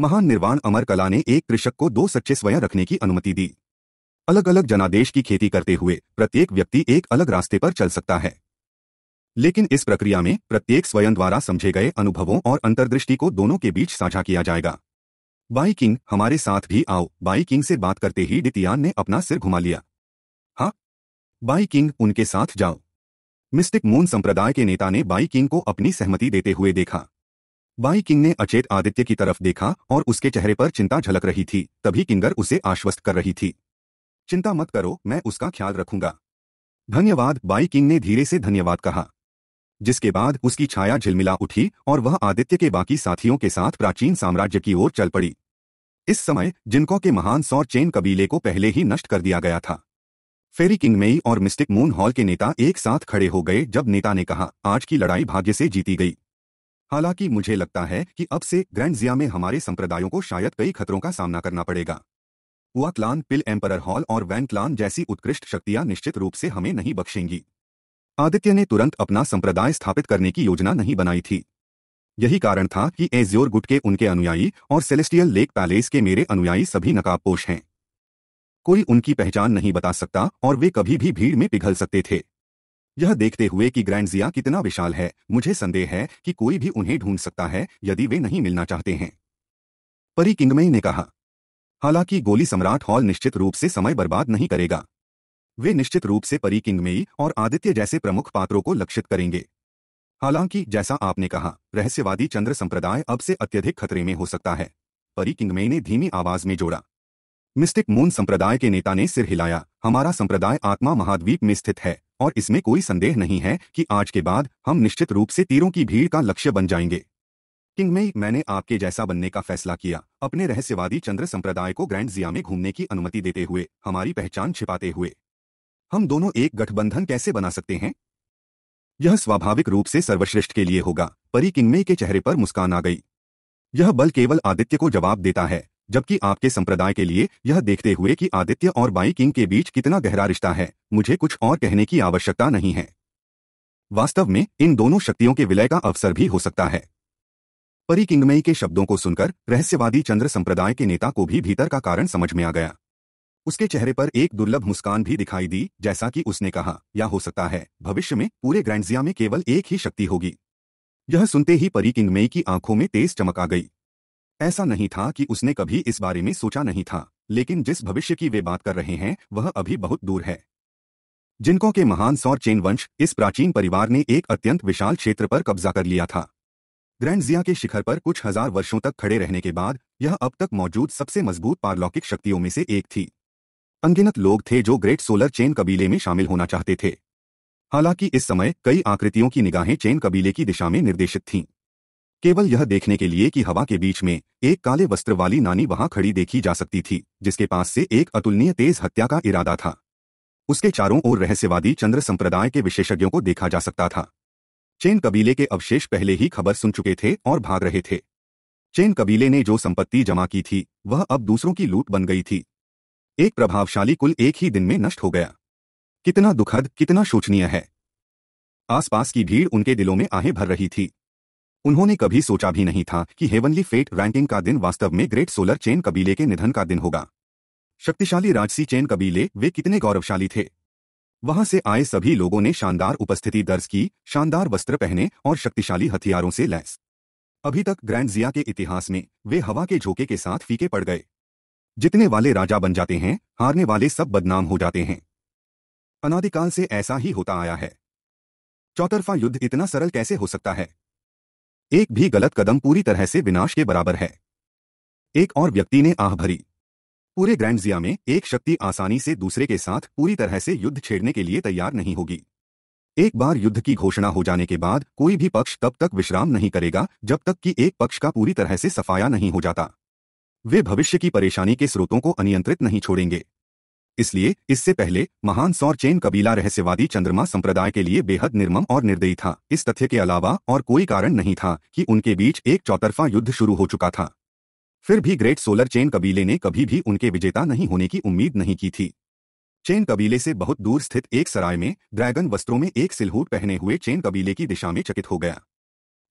महान निर्वाण अमर कला ने एक कृषक को दो सच्चे स्वयं रखने की अनुमति दी अलग अलग जनादेश की खेती करते हुए प्रत्येक व्यक्ति एक अलग रास्ते पर चल सकता है लेकिन इस प्रक्रिया में प्रत्येक स्वयं द्वारा समझे गए अनुभवों और अंतर्दृष्टि को दोनों के बीच साझा किया जाएगा किंग हमारे साथ भी आओ किंग से बात करते ही डितियान ने अपना सिर घुमा लिया हाँ किंग उनके साथ जाओ मिस्टिक मून संप्रदाय के नेता ने किंग को अपनी सहमति देते हुए देखा बाई किंग ने अचेत आदित्य की तरफ देखा और उसके चेहरे पर चिंता झलक रही थी तभी किंगर उसे आश्वस्त कर रही थी चिंता मत करो मैं उसका ख्याल रखूंगा धन्यवाद बाई किंग ने धीरे से धन्यवाद कहा जिसके बाद उसकी छाया झिलमिला उठी और वह आदित्य के बाकी साथियों के साथ प्राचीन साम्राज्य की ओर चल पड़ी इस समय जिनको के महान सौर चेन कबीले को पहले ही नष्ट कर दिया गया था फेरी किंग मेई और मिस्टिक मून हॉल के नेता एक साथ खड़े हो गए जब नेता ने कहा आज की लड़ाई भाग्य से जीती गई हालांकि मुझे लगता है कि अब से ग्रैंड जिया में हमारे संप्रदायों को शायद कई खतरों का सामना करना पड़ेगा वह क्लान पिल एम्पर हॉल और वैन क्लान जैसी उत्कृष्ट शक्तियां निश्चित रूप से हमें नहीं बख्शेंगी आदित्य ने तुरंत अपना संप्रदाय स्थापित करने की योजना नहीं बनाई थी यही कारण था कि एज्योर गुट के उनके अनुयायी और सेलेस्टियल लेक पैलेस के मेरे अनुयायी सभी नकाबपोश हैं कोई उनकी पहचान नहीं बता सकता और वे कभी भी भीड़ में पिघल सकते थे यह देखते हुए कि ग्रैंडजिया कितना विशाल है मुझे संदेह है कि कोई भी उन्हें ढूंढ सकता है यदि वे नहीं मिलना चाहते हैं परी किंगमई ने कहा हालांकि गोली सम्राट हॉल निश्चित रूप से समय बर्बाद नहीं करेगा वे निश्चित रूप से परी किंगमेई और आदित्य जैसे प्रमुख पात्रों को लक्षित करेंगे हालांकि जैसा आपने कहा रहस्यवादी चंद्र संप्रदाय अब से अत्यधिक खतरे में हो सकता है परी किंगमेई ने धीमी आवाज में जोड़ा मिस्टिक मून संप्रदाय के नेता ने सिर हिलाया हमारा संप्रदाय आत्मा महाद्वीप में स्थित है और इसमें कोई संदेह नहीं है कि आज के बाद हम निश्चित रूप से तीरों की भीड़ का लक्ष्य बन जाएंगे किंग में मैंने आपके जैसा बनने का फैसला किया अपने रहस्यवादी चंद्र संप्रदाय को ग्रैंड जिया में घूमने की अनुमति देते हुए हमारी पहचान छिपाते हुए हम दोनों एक गठबंधन कैसे बना सकते हैं यह स्वाभाविक रूप से सर्वश्रेष्ठ के लिए होगा परी किंगमे के चेहरे पर मुस्कान आ गई यह बल केवल आदित्य को जवाब देता है जबकि आपके संप्रदाय के लिए यह देखते हुए कि आदित्य और बाई किंग के बीच कितना गहरा रिश्ता है मुझे कुछ और कहने की आवश्यकता नहीं है वास्तव में इन दोनों शक्तियों के विलय का अवसर भी हो सकता है परी किंगमई के शब्दों को सुनकर रहस्यवादी चंद्र संप्रदाय के नेता को भी भीतर का कारण समझ में आ गया उसके चेहरे पर एक दुर्लभ मुस्कान भी दिखाई दी जैसा कि उसने कहा या हो सकता है भविष्य में पूरे ग्रैंडजिया में केवल एक ही शक्ति होगी यह सुनते ही परी किंगमेई की आंखों में तेज चमक आ गई ऐसा नहीं था कि उसने कभी इस बारे में सोचा नहीं था लेकिन जिस भविष्य की वे बात कर रहे हैं वह अभी बहुत दूर है जिनको के महान सौर चेन वंश इस प्राचीन परिवार ने एक अत्यंत विशाल क्षेत्र पर कब्जा कर लिया था ग्रैंडजिया के शिखर पर कुछ हजार वर्षों तक खड़े रहने के बाद यह अब तक मौजूद सबसे मजबूत पारलौकिक शक्तियों में से एक थी अनगिनत लोग थे जो ग्रेट सोलर चेन कबीले में शामिल होना चाहते थे हालांकि इस समय कई आकृतियों की निगाहें चेन कबीले की दिशा में निर्देशित थीं केवल यह देखने के लिए कि हवा के बीच में एक काले वस्त्र वाली नानी वहां खड़ी देखी जा सकती थी जिसके पास से एक अतुलनीय तेज हत्या का इरादा था उसके चारों ओर रहस्यवादी चंद्र संप्रदाय के विशेषज्ञों को देखा जा सकता था चेन कबीले के अवशेष पहले ही खबर सुन चुके थे और भाग रहे थे चेन कबीले ने जो संपत्ति जमा की थी वह अब दूसरों की लूट बन गई थी एक प्रभावशाली कुल एक ही दिन में नष्ट हो गया कितना दुखद कितना शोचनीय है आसपास की भीड़ उनके दिलों में आहें भर रही थी उन्होंने कभी सोचा भी नहीं था कि हेवनली फेट रैंकिंग का दिन वास्तव में ग्रेट सोलर चेन कबीले के निधन का दिन होगा शक्तिशाली राजसी चेन कबीले वे कितने गौरवशाली थे वहां से आए सभी लोगों ने शानदार उपस्थिति दर्ज की शानदार वस्त्र पहने और शक्तिशाली हथियारों से लैस अभी तक ग्रैंड जिया के इतिहास में वे हवा के झोंके के साथ फीके पड़ गए जितने वाले राजा बन जाते हैं हारने वाले सब बदनाम हो जाते हैं अनादिकाल से ऐसा ही होता आया है चौतरफा युद्ध इतना सरल कैसे हो सकता है एक भी गलत कदम पूरी तरह से विनाश के बराबर है एक और व्यक्ति ने आह भरी पूरे ग्रैंड जिया में एक शक्ति आसानी से दूसरे के साथ पूरी तरह से युद्ध छेड़ने के लिए तैयार नहीं होगी एक बार युद्ध की घोषणा हो जाने के बाद कोई भी पक्ष तब तक विश्राम नहीं करेगा जब तक कि एक पक्ष का पूरी तरह से सफाया नहीं हो जाता वे भविष्य की परेशानी के स्रोतों को अनियंत्रित नहीं छोड़ेंगे इसलिए इससे पहले महान सौर चैन कबीला रहस्यवादी चंद्रमा संप्रदाय के लिए बेहद निर्मम और निर्दयी था इस तथ्य के अलावा और कोई कारण नहीं था कि उनके बीच एक चौतरफा युद्ध शुरू हो चुका था फिर भी ग्रेट सोलर चेन कबीले ने कभी भी उनके विजेता नहीं होने की उम्मीद नहीं की थी चेन कबीले से बहुत दूर स्थित एक सराय में ड्रैगन वस्त्रों में एक सिलहूट पहने हुए चेन कबीले की दिशा में चकित हो गया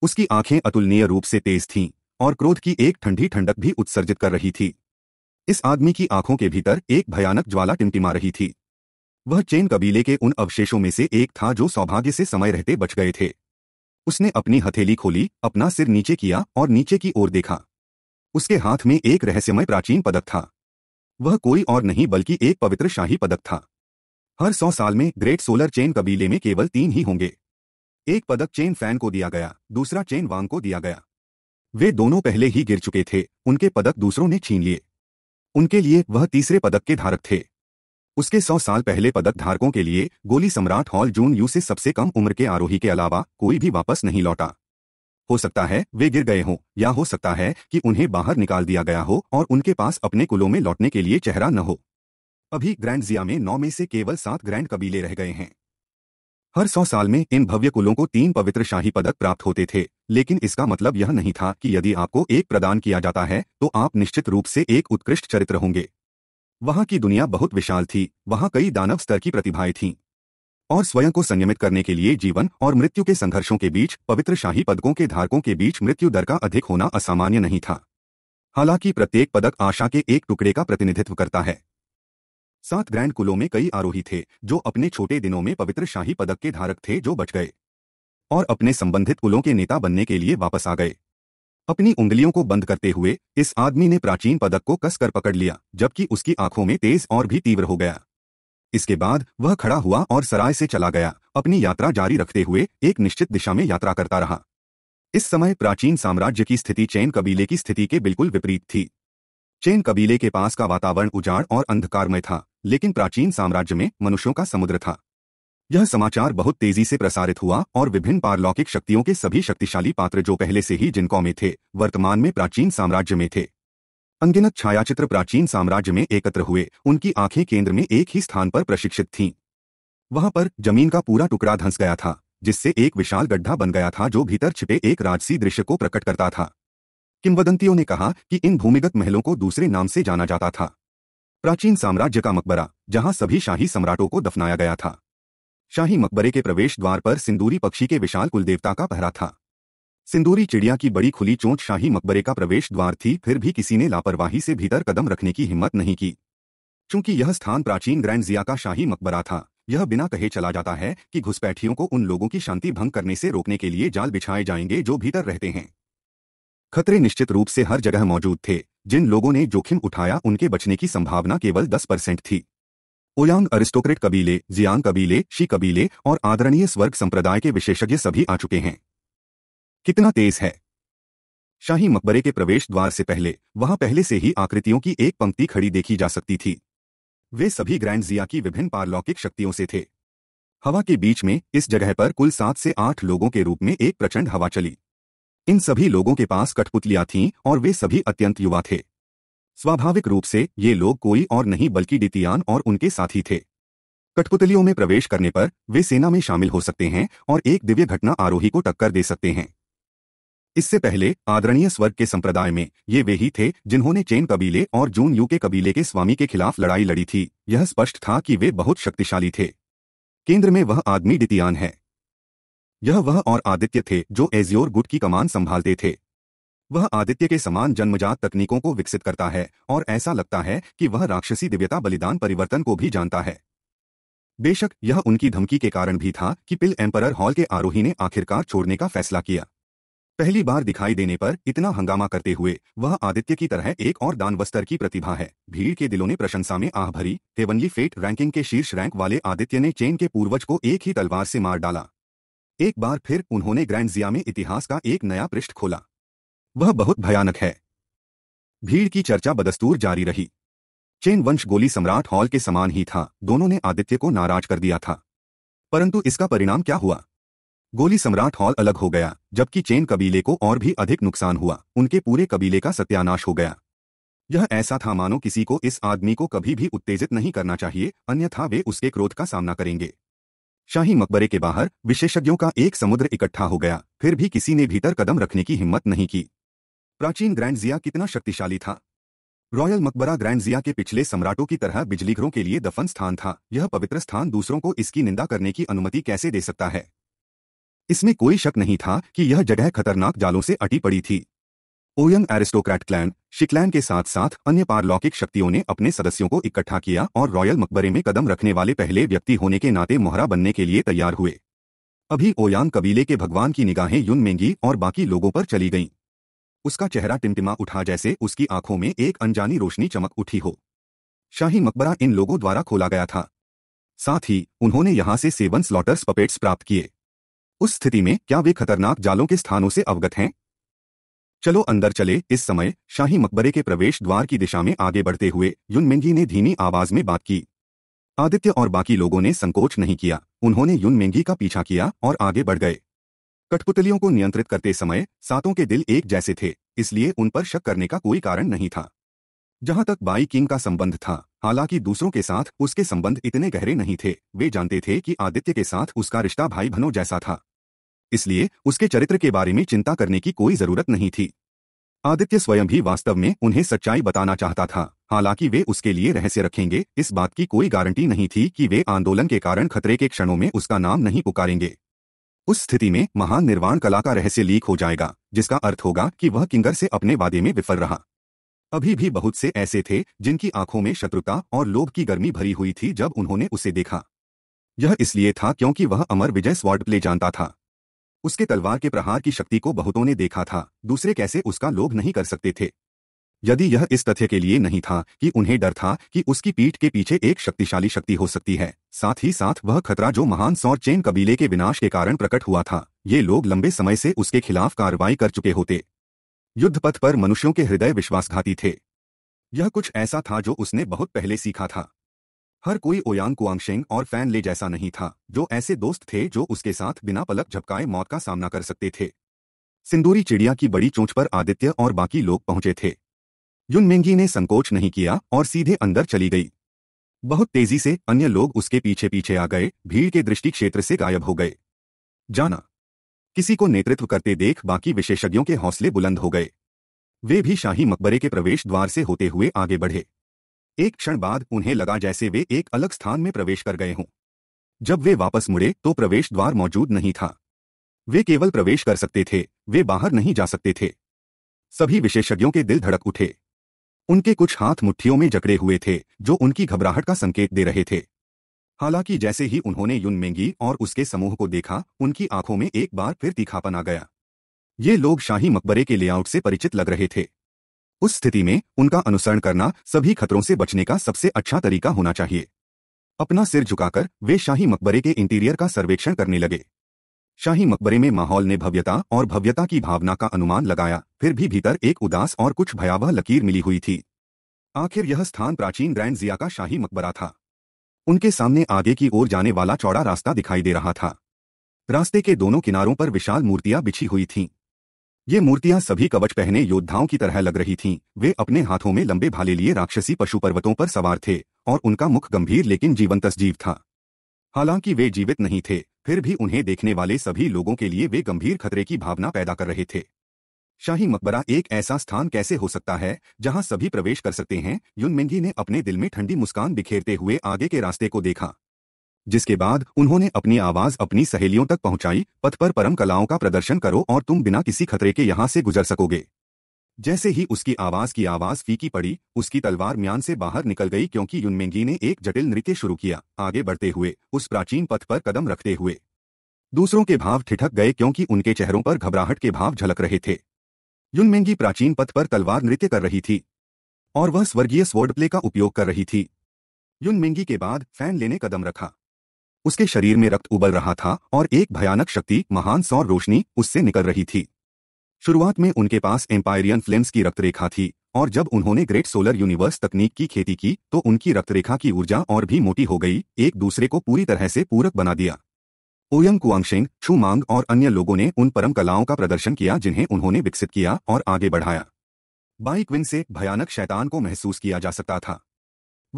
उसकी आंखें अतुलनीय रूप से तेज थीं और क्रोध की एक ठंडी ठंडक भी उत्सर्जित कर रही थी इस आदमी की आंखों के भीतर एक भयानक ज्वाला टिमटिमा रही थी वह चेन कबीले के उन अवशेषों में से एक था जो सौभाग्य से समय रहते बच गए थे उसने अपनी हथेली खोली अपना सिर नीचे किया और नीचे की ओर देखा उसके हाथ में एक रहस्यमय प्राचीन पदक था वह कोई और नहीं बल्कि एक पवित्र शाही पदक था हर सौ साल में ग्रेट सोलर चेन कबीले में केवल तीन ही होंगे एक पदक चेन फैन को दिया गया दूसरा चेन वांग को दिया गया वे दोनों पहले ही गिर चुके थे उनके पदक दूसरों ने छीन लिए उनके लिए वह तीसरे पदक के धारक थे उसके सौ साल पहले पदक धारकों के लिए गोली सम्राट हॉल जून यू से सबसे कम उम्र के आरोही के अलावा कोई भी वापस नहीं लौटा हो सकता है वे गिर गए हों या हो सकता है कि उन्हें बाहर निकाल दिया गया हो और उनके पास अपने कुलों में लौटने के लिए चेहरा न हो अभी ग्रैंड जिया में नौ में से केवल सात ग्रैंड कबीले रह गए हैं हर सौ साल में इन भव्य कुलों को तीन पवित्र शाही पदक प्राप्त होते थे लेकिन इसका मतलब यह नहीं था कि यदि आपको एक प्रदान किया जाता है तो आप निश्चित रूप से एक उत्कृष्ट चरित्र होंगे वहां की दुनिया बहुत विशाल थी वहां कई दानव स्तर की प्रतिभाएं थीं और स्वयं को संयमित करने के लिए जीवन और मृत्यु के संघर्षों के बीच पवित्र शाही पदकों के धारकों के बीच मृत्यु दर का अधिक होना असामान्य नहीं था हालांकि प्रत्येक पदक आशा के एक टुकड़े का प्रतिनिधित्व करता है सात ग्रैंड कुलों में कई आरोही थे जो अपने छोटे दिनों में पवित्र शाही पदक के धारक थे जो बच गए और अपने संबंधित कुलों के नेता बनने के लिए वापस आ गए अपनी उंगलियों को बंद करते हुए इस आदमी ने प्राचीन पदक को कसकर पकड़ लिया जबकि उसकी आंखों में तेज और भी तीव्र हो गया इसके बाद वह खड़ा हुआ और सराय से चला गया अपनी यात्रा जारी रखते हुए एक निश्चित दिशा में यात्रा करता रहा इस समय प्राचीन साम्राज्य की स्थिति चैन कबीले की स्थिति के बिल्कुल विपरीत थी चैन कबीले के पास का वातावरण उजाड़ और अंधकारमय था लेकिन प्राचीन साम्राज्य में मनुष्यों का समुद्र था यह समाचार बहुत तेजी से प्रसारित हुआ और विभिन्न पारलौकिक शक्तियों के सभी शक्तिशाली पात्र जो पहले से ही जिनकों में थे वर्तमान में प्राचीन साम्राज्य में थे अंगिनत छायाचित्र प्राचीन साम्राज्य में एकत्र हुए उनकी आंखें केंद्र में एक ही स्थान पर प्रशिक्षित थीं वहां पर जमीन का पूरा टुकड़ा धंस गया था जिससे एक विशाल गड्ढा बन गया था जो भीतर छिपे एक राजसी दृश्य को प्रकट करता था किंवदंतियों ने कहा कि इन भूमिगत महलों को दूसरे नाम से जाना जाता था प्राचीन साम्राज्य का मकबरा जहां सभी शाही सम्राटों को दफनाया गया था शाही मकबरे के प्रवेश द्वार पर सिंदूरी पक्षी के विशाल कुलदेवता का पहरा था सिंदूरी चिड़िया की बड़ी खुली चोंच शाही मकबरे का प्रवेश द्वार थी फिर भी किसी ने लापरवाही से भीतर कदम रखने की हिम्मत नहीं की चूंकि यह स्थान प्राचीन ग्रैंड जिया का शाही मकबरा था यह बिना कहे चला जाता है कि घुसपैठियों को उन लोगों की शांति भंग करने से रोकने के लिए जाल बिछाए जाएंगे जो भीतर रहते हैं खतरे निश्चित रूप से हर जगह मौजूद थे जिन लोगों ने जोखिम उठाया उनके बचने की संभावना केवल दस परसेंट थी ओयांग अरिस्टोक्रेट कबीले जियांग कबीले शी कबीले और आदरणीय स्वर्ग संप्रदाय के विशेषज्ञ सभी आ चुके हैं कितना तेज है शाही मकबरे के प्रवेश द्वार से पहले वहां पहले से ही आकृतियों की एक पंक्ति खड़ी देखी जा सकती थी वे सभी ग्रैंड जिया की विभिन्न पारलौकिक शक्तियों से थे हवा के बीच में इस जगह पर कुल सात से आठ लोगों के रूप में एक प्रचंड हवा चली इन सभी लोगों के पास कठपुतलियां थीं और वे सभी अत्यंत युवा थे स्वाभाविक रूप से ये लोग कोई और नहीं बल्कि डितियान और उनके साथी थे कठपुतलियों में प्रवेश करने पर वे सेना में शामिल हो सकते हैं और एक दिव्य घटना आरोही को टक्कर दे सकते हैं इससे पहले आदरणीय स्वर्ग के संप्रदाय में ये वे ही थे जिन्होंने चेन कबीले और जून यू के कबीले के स्वामी के खिलाफ लड़ाई लड़ी थी यह स्पष्ट था कि वे बहुत शक्तिशाली थे केंद्र में वह आदमी डितियान है यह वह और आदित्य थे जो एजियोर गुट की कमान संभालते थे वह आदित्य के समान जन्मजात तकनीकों को विकसित करता है और ऐसा लगता है कि वह राक्षसी दिव्यता बलिदान परिवर्तन को भी जानता है बेशक यह उनकी धमकी के कारण भी था कि पिल एम्परर हॉल के आरोही ने आखिरकार छोड़ने का फैसला किया पहली बार दिखाई देने पर इतना हंगामा करते हुए वह आदित्य की तरह एक और दानवस्तर की प्रतिभा है भीड़ के दिलों ने प्रशंसा में आह भरी हेवनली फेट रैंकिंग के शीर्ष रैंक वाले आदित्य ने चेन के पूर्वज को एक ही तलवार से मार डाला एक बार फिर उन्होंने ग्रैंड जिया में इतिहास का एक नया पृष्ठ खोला वह बहुत भयानक है भीड़ की चर्चा बदस्तूर जारी रही चेन वंश गोली सम्राट हॉल के समान ही था दोनों ने आदित्य को नाराज कर दिया था परंतु इसका परिणाम क्या हुआ गोली सम्राट हॉल अलग हो गया जबकि चेन कबीले को और भी अधिक नुकसान हुआ उनके पूरे कबीले का सत्यानाश हो गया यह ऐसा था मानो किसी को इस आदमी को कभी भी उत्तेजित नहीं करना चाहिए अन्यथा वे उसके क्रोध का सामना करेंगे शाही मकबरे के बाहर विशेषज्ञों का एक समुद्र इकट्ठा हो गया फिर भी किसी ने भीतर कदम रखने की हिम्मत नहीं की प्राचीन ग्रैंड जिया कितना शक्तिशाली था रॉयल मकबरा ग्रैंड जिया के पिछले सम्राटों की तरह बिजलीघरों के लिए दफन स्थान था यह पवित्र स्थान दूसरों को इसकी निंदा करने की अनुमति कैसे दे सकता है इसमें कोई शक नहीं था कि यह जगह खतरनाक जालों से अटी पड़ी थी ओयंग एरिस्टोक्रैट क्लैन शिक्लैन के साथ साथ अन्य पारलौकिक शक्तियों ने अपने सदस्यों को इकट्ठा किया और रॉयल मकबरे में कदम रखने वाले पहले व्यक्ति होने के नाते मोहरा बनने के लिए तैयार हुए अभी ओयांग कबीले के भगवान की निगाहें युन मेंगी और बाकी लोगों पर चली गईं उसका चेहरा टिमटिमा उठा जैसे उसकी आंखों में एक अनजानी रोशनी चमक उठी हो शाही मकबरा इन लोगों द्वारा खोला गया था साथ ही उन्होंने यहां से सेवन स्लॉटर्स पपेट्स प्राप्त किए उस स्थिति में क्या वे खतरनाक जालों के स्थानों से अवगत हैं चलो अंदर चले इस समय शाही मकबरे के प्रवेश द्वार की दिशा में आगे बढ़ते हुए युनमेंगी ने धीमी आवाज में बात की आदित्य और बाकी लोगों ने संकोच नहीं किया उन्होंने युनमेंगी का पीछा किया और आगे बढ़ गए कठपुतलियों को नियंत्रित करते समय सातों के दिल एक जैसे थे इसलिए उन पर शक करने का कोई कारण नहीं था जहां तक बाई किंग का संबंध था हालांकि दूसरों के साथ उसके संबंध इतने गहरे नहीं थे वे जानते थे कि आदित्य के साथ उसका रिश्ता भाई भनो जैसा था इसलिए उसके चरित्र के बारे में चिंता करने की कोई जरूरत नहीं थी आदित्य स्वयं भी वास्तव में उन्हें सच्चाई बताना चाहता था हालांकि वे उसके लिए रहस्य रखेंगे इस बात की कोई गारंटी नहीं थी कि वे आंदोलन के कारण खतरे के क्षणों में उसका नाम नहीं पुकारेंगे उस स्थिति में महान निर्वाण कला का रहस्य लीक हो जाएगा जिसका अर्थ होगा कि वह किंगर से अपने वादे में विफल रहा अभी भी बहुत से ऐसे थे जिनकी आंखों में शत्रुता और लोभ की गर्मी भरी हुई थी जब उन्होंने उसे देखा यह इसलिए था क्योंकि वह अमर विजय स्वाड प्ले जानता था उसके तलवार के प्रहार की शक्ति को बहुतों ने देखा था दूसरे कैसे उसका लोभ नहीं कर सकते थे यदि यह इस तथ्य के लिए नहीं था कि उन्हें डर था कि उसकी पीठ के पीछे एक शक्तिशाली शक्ति हो सकती है साथ ही साथ वह खतरा जो महान सौर चेन कबीले के विनाश के कारण प्रकट हुआ था ये लोग लंबे समय से उसके खिलाफ कार्रवाई कर चुके होते युद्ध पथ पर मनुष्यों के हृदय विश्वासघाती थे यह कुछ ऐसा था जो उसने बहुत पहले सीखा था हर कोई ओयांग कुआंगशेंग और फैन ले जैसा नहीं था जो ऐसे दोस्त थे जो उसके साथ बिना पलक झपकाए मौत का सामना कर सकते थे सिंदूरी चिड़िया की बड़ी चोंच पर आदित्य और बाकी लोग पहुंचे थे युनमेंगी ने संकोच नहीं किया और सीधे अंदर चली गई बहुत तेजी से अन्य लोग उसके पीछे पीछे आ गए भीड़ के दृष्टि क्षेत्र से गायब हो गए जाना किसी को नेतृत्व करते देख बाकी विशेषज्ञों के हौसले बुलंद हो गए वे भी शाही मकबरे के प्रवेश द्वार से होते हुए आगे बढ़े एक क्षण बाद उन्हें लगा जैसे वे एक अलग स्थान में प्रवेश कर गए हों जब वे वापस मुड़े तो प्रवेश द्वार मौजूद नहीं था वे केवल प्रवेश कर सकते थे वे बाहर नहीं जा सकते थे सभी विशेषज्ञों के दिल धड़क उठे उनके कुछ हाथ मुट्ठियों में जकड़े हुए थे जो उनकी घबराहट का संकेत दे रहे थे हालांकि जैसे ही उन्होंने युन मेंगी और उसके समूह को देखा उनकी आंखों में एक बार फिर तीखापन आ गया ये लोग शाही मकबरे के लेआउट से परिचित लग रहे थे उस स्थिति में उनका अनुसरण करना सभी खतरों से बचने का सबसे अच्छा तरीका होना चाहिए अपना सिर झुकाकर वे शाही मकबरे के इंटीरियर का सर्वेक्षण करने लगे शाही मकबरे में माहौल ने भव्यता और भव्यता की भावना का अनुमान लगाया फिर भी भीतर एक उदास और कुछ भयावह लकीर मिली हुई थी आखिर यह स्थान प्राचीन ग्रैंड जिया का शाही मकबरा था उनके सामने आगे की ओर जाने वाला चौड़ा रास्ता दिखाई दे रहा था रास्ते के दोनों किनारों पर विशाल मूर्तियां बिछी हुई थीं ये मूर्तियां सभी कवच पहने योद्धाओं की तरह लग रही थीं वे अपने हाथों में लंबे भाले लिए राक्षसी पशु पर्वतों पर सवार थे और उनका मुख गंभीर लेकिन जीवंत जीव था हालांकि वे जीवित नहीं थे फिर भी उन्हें देखने वाले सभी लोगों के लिए वे गंभीर खतरे की भावना पैदा कर रहे थे शाही मकबरा एक ऐसा स्थान कैसे हो सकता है जहां सभी प्रवेश कर सकते हैं युनमिंगी ने अपने दिल में ठंडी मुस्कान बिखेरते हुए आगे के रास्ते को देखा जिसके बाद उन्होंने अपनी आवाज अपनी सहेलियों तक पहुंचाई पथ पर परम कलाओं का प्रदर्शन करो और तुम बिना किसी खतरे के यहां से गुजर सकोगे जैसे ही उसकी आवाज की आवाज फीकी पड़ी उसकी तलवार म्यान से बाहर निकल गई क्योंकि युनमेंगी ने एक जटिल नृत्य शुरू किया आगे बढ़ते हुए उस प्राचीन पथ पर कदम रखते हुए दूसरों के भाव ठिठक गए क्योंकि उनके चेहरों पर घबराहट के भाव झलक रहे थे युनमेंगी प्राचीन पथ पर तलवार नृत्य कर रही थी और वह स्वर्गीय स्वर्डप्ले प्ले का उपयोग कर रही थी युनमेंगी के बाद फैन लेने कदम रखा उसके शरीर में रक्त उबल रहा था और एक भयानक शक्ति महान सौर रोशनी उससे निकल रही थी शुरुआत में उनके पास एम्पायरियन फ्लेम्स की रक्तरेखा थी और जब उन्होंने ग्रेट सोलर यूनिवर्स तकनीक की खेती की तो उनकी रक्तरेखा की ऊर्जा और भी मोटी हो गई एक दूसरे को पूरी तरह से पूरक बना दिया ओयंग कुआंगशेंग छू मांग और अन्य लोगों ने उन परम कलाओं का प्रदर्शन किया जिन्हें उन्होंने विकसित किया और आगे बढ़ाया बाइक विन से भयानक शैतान को महसूस किया जा सकता था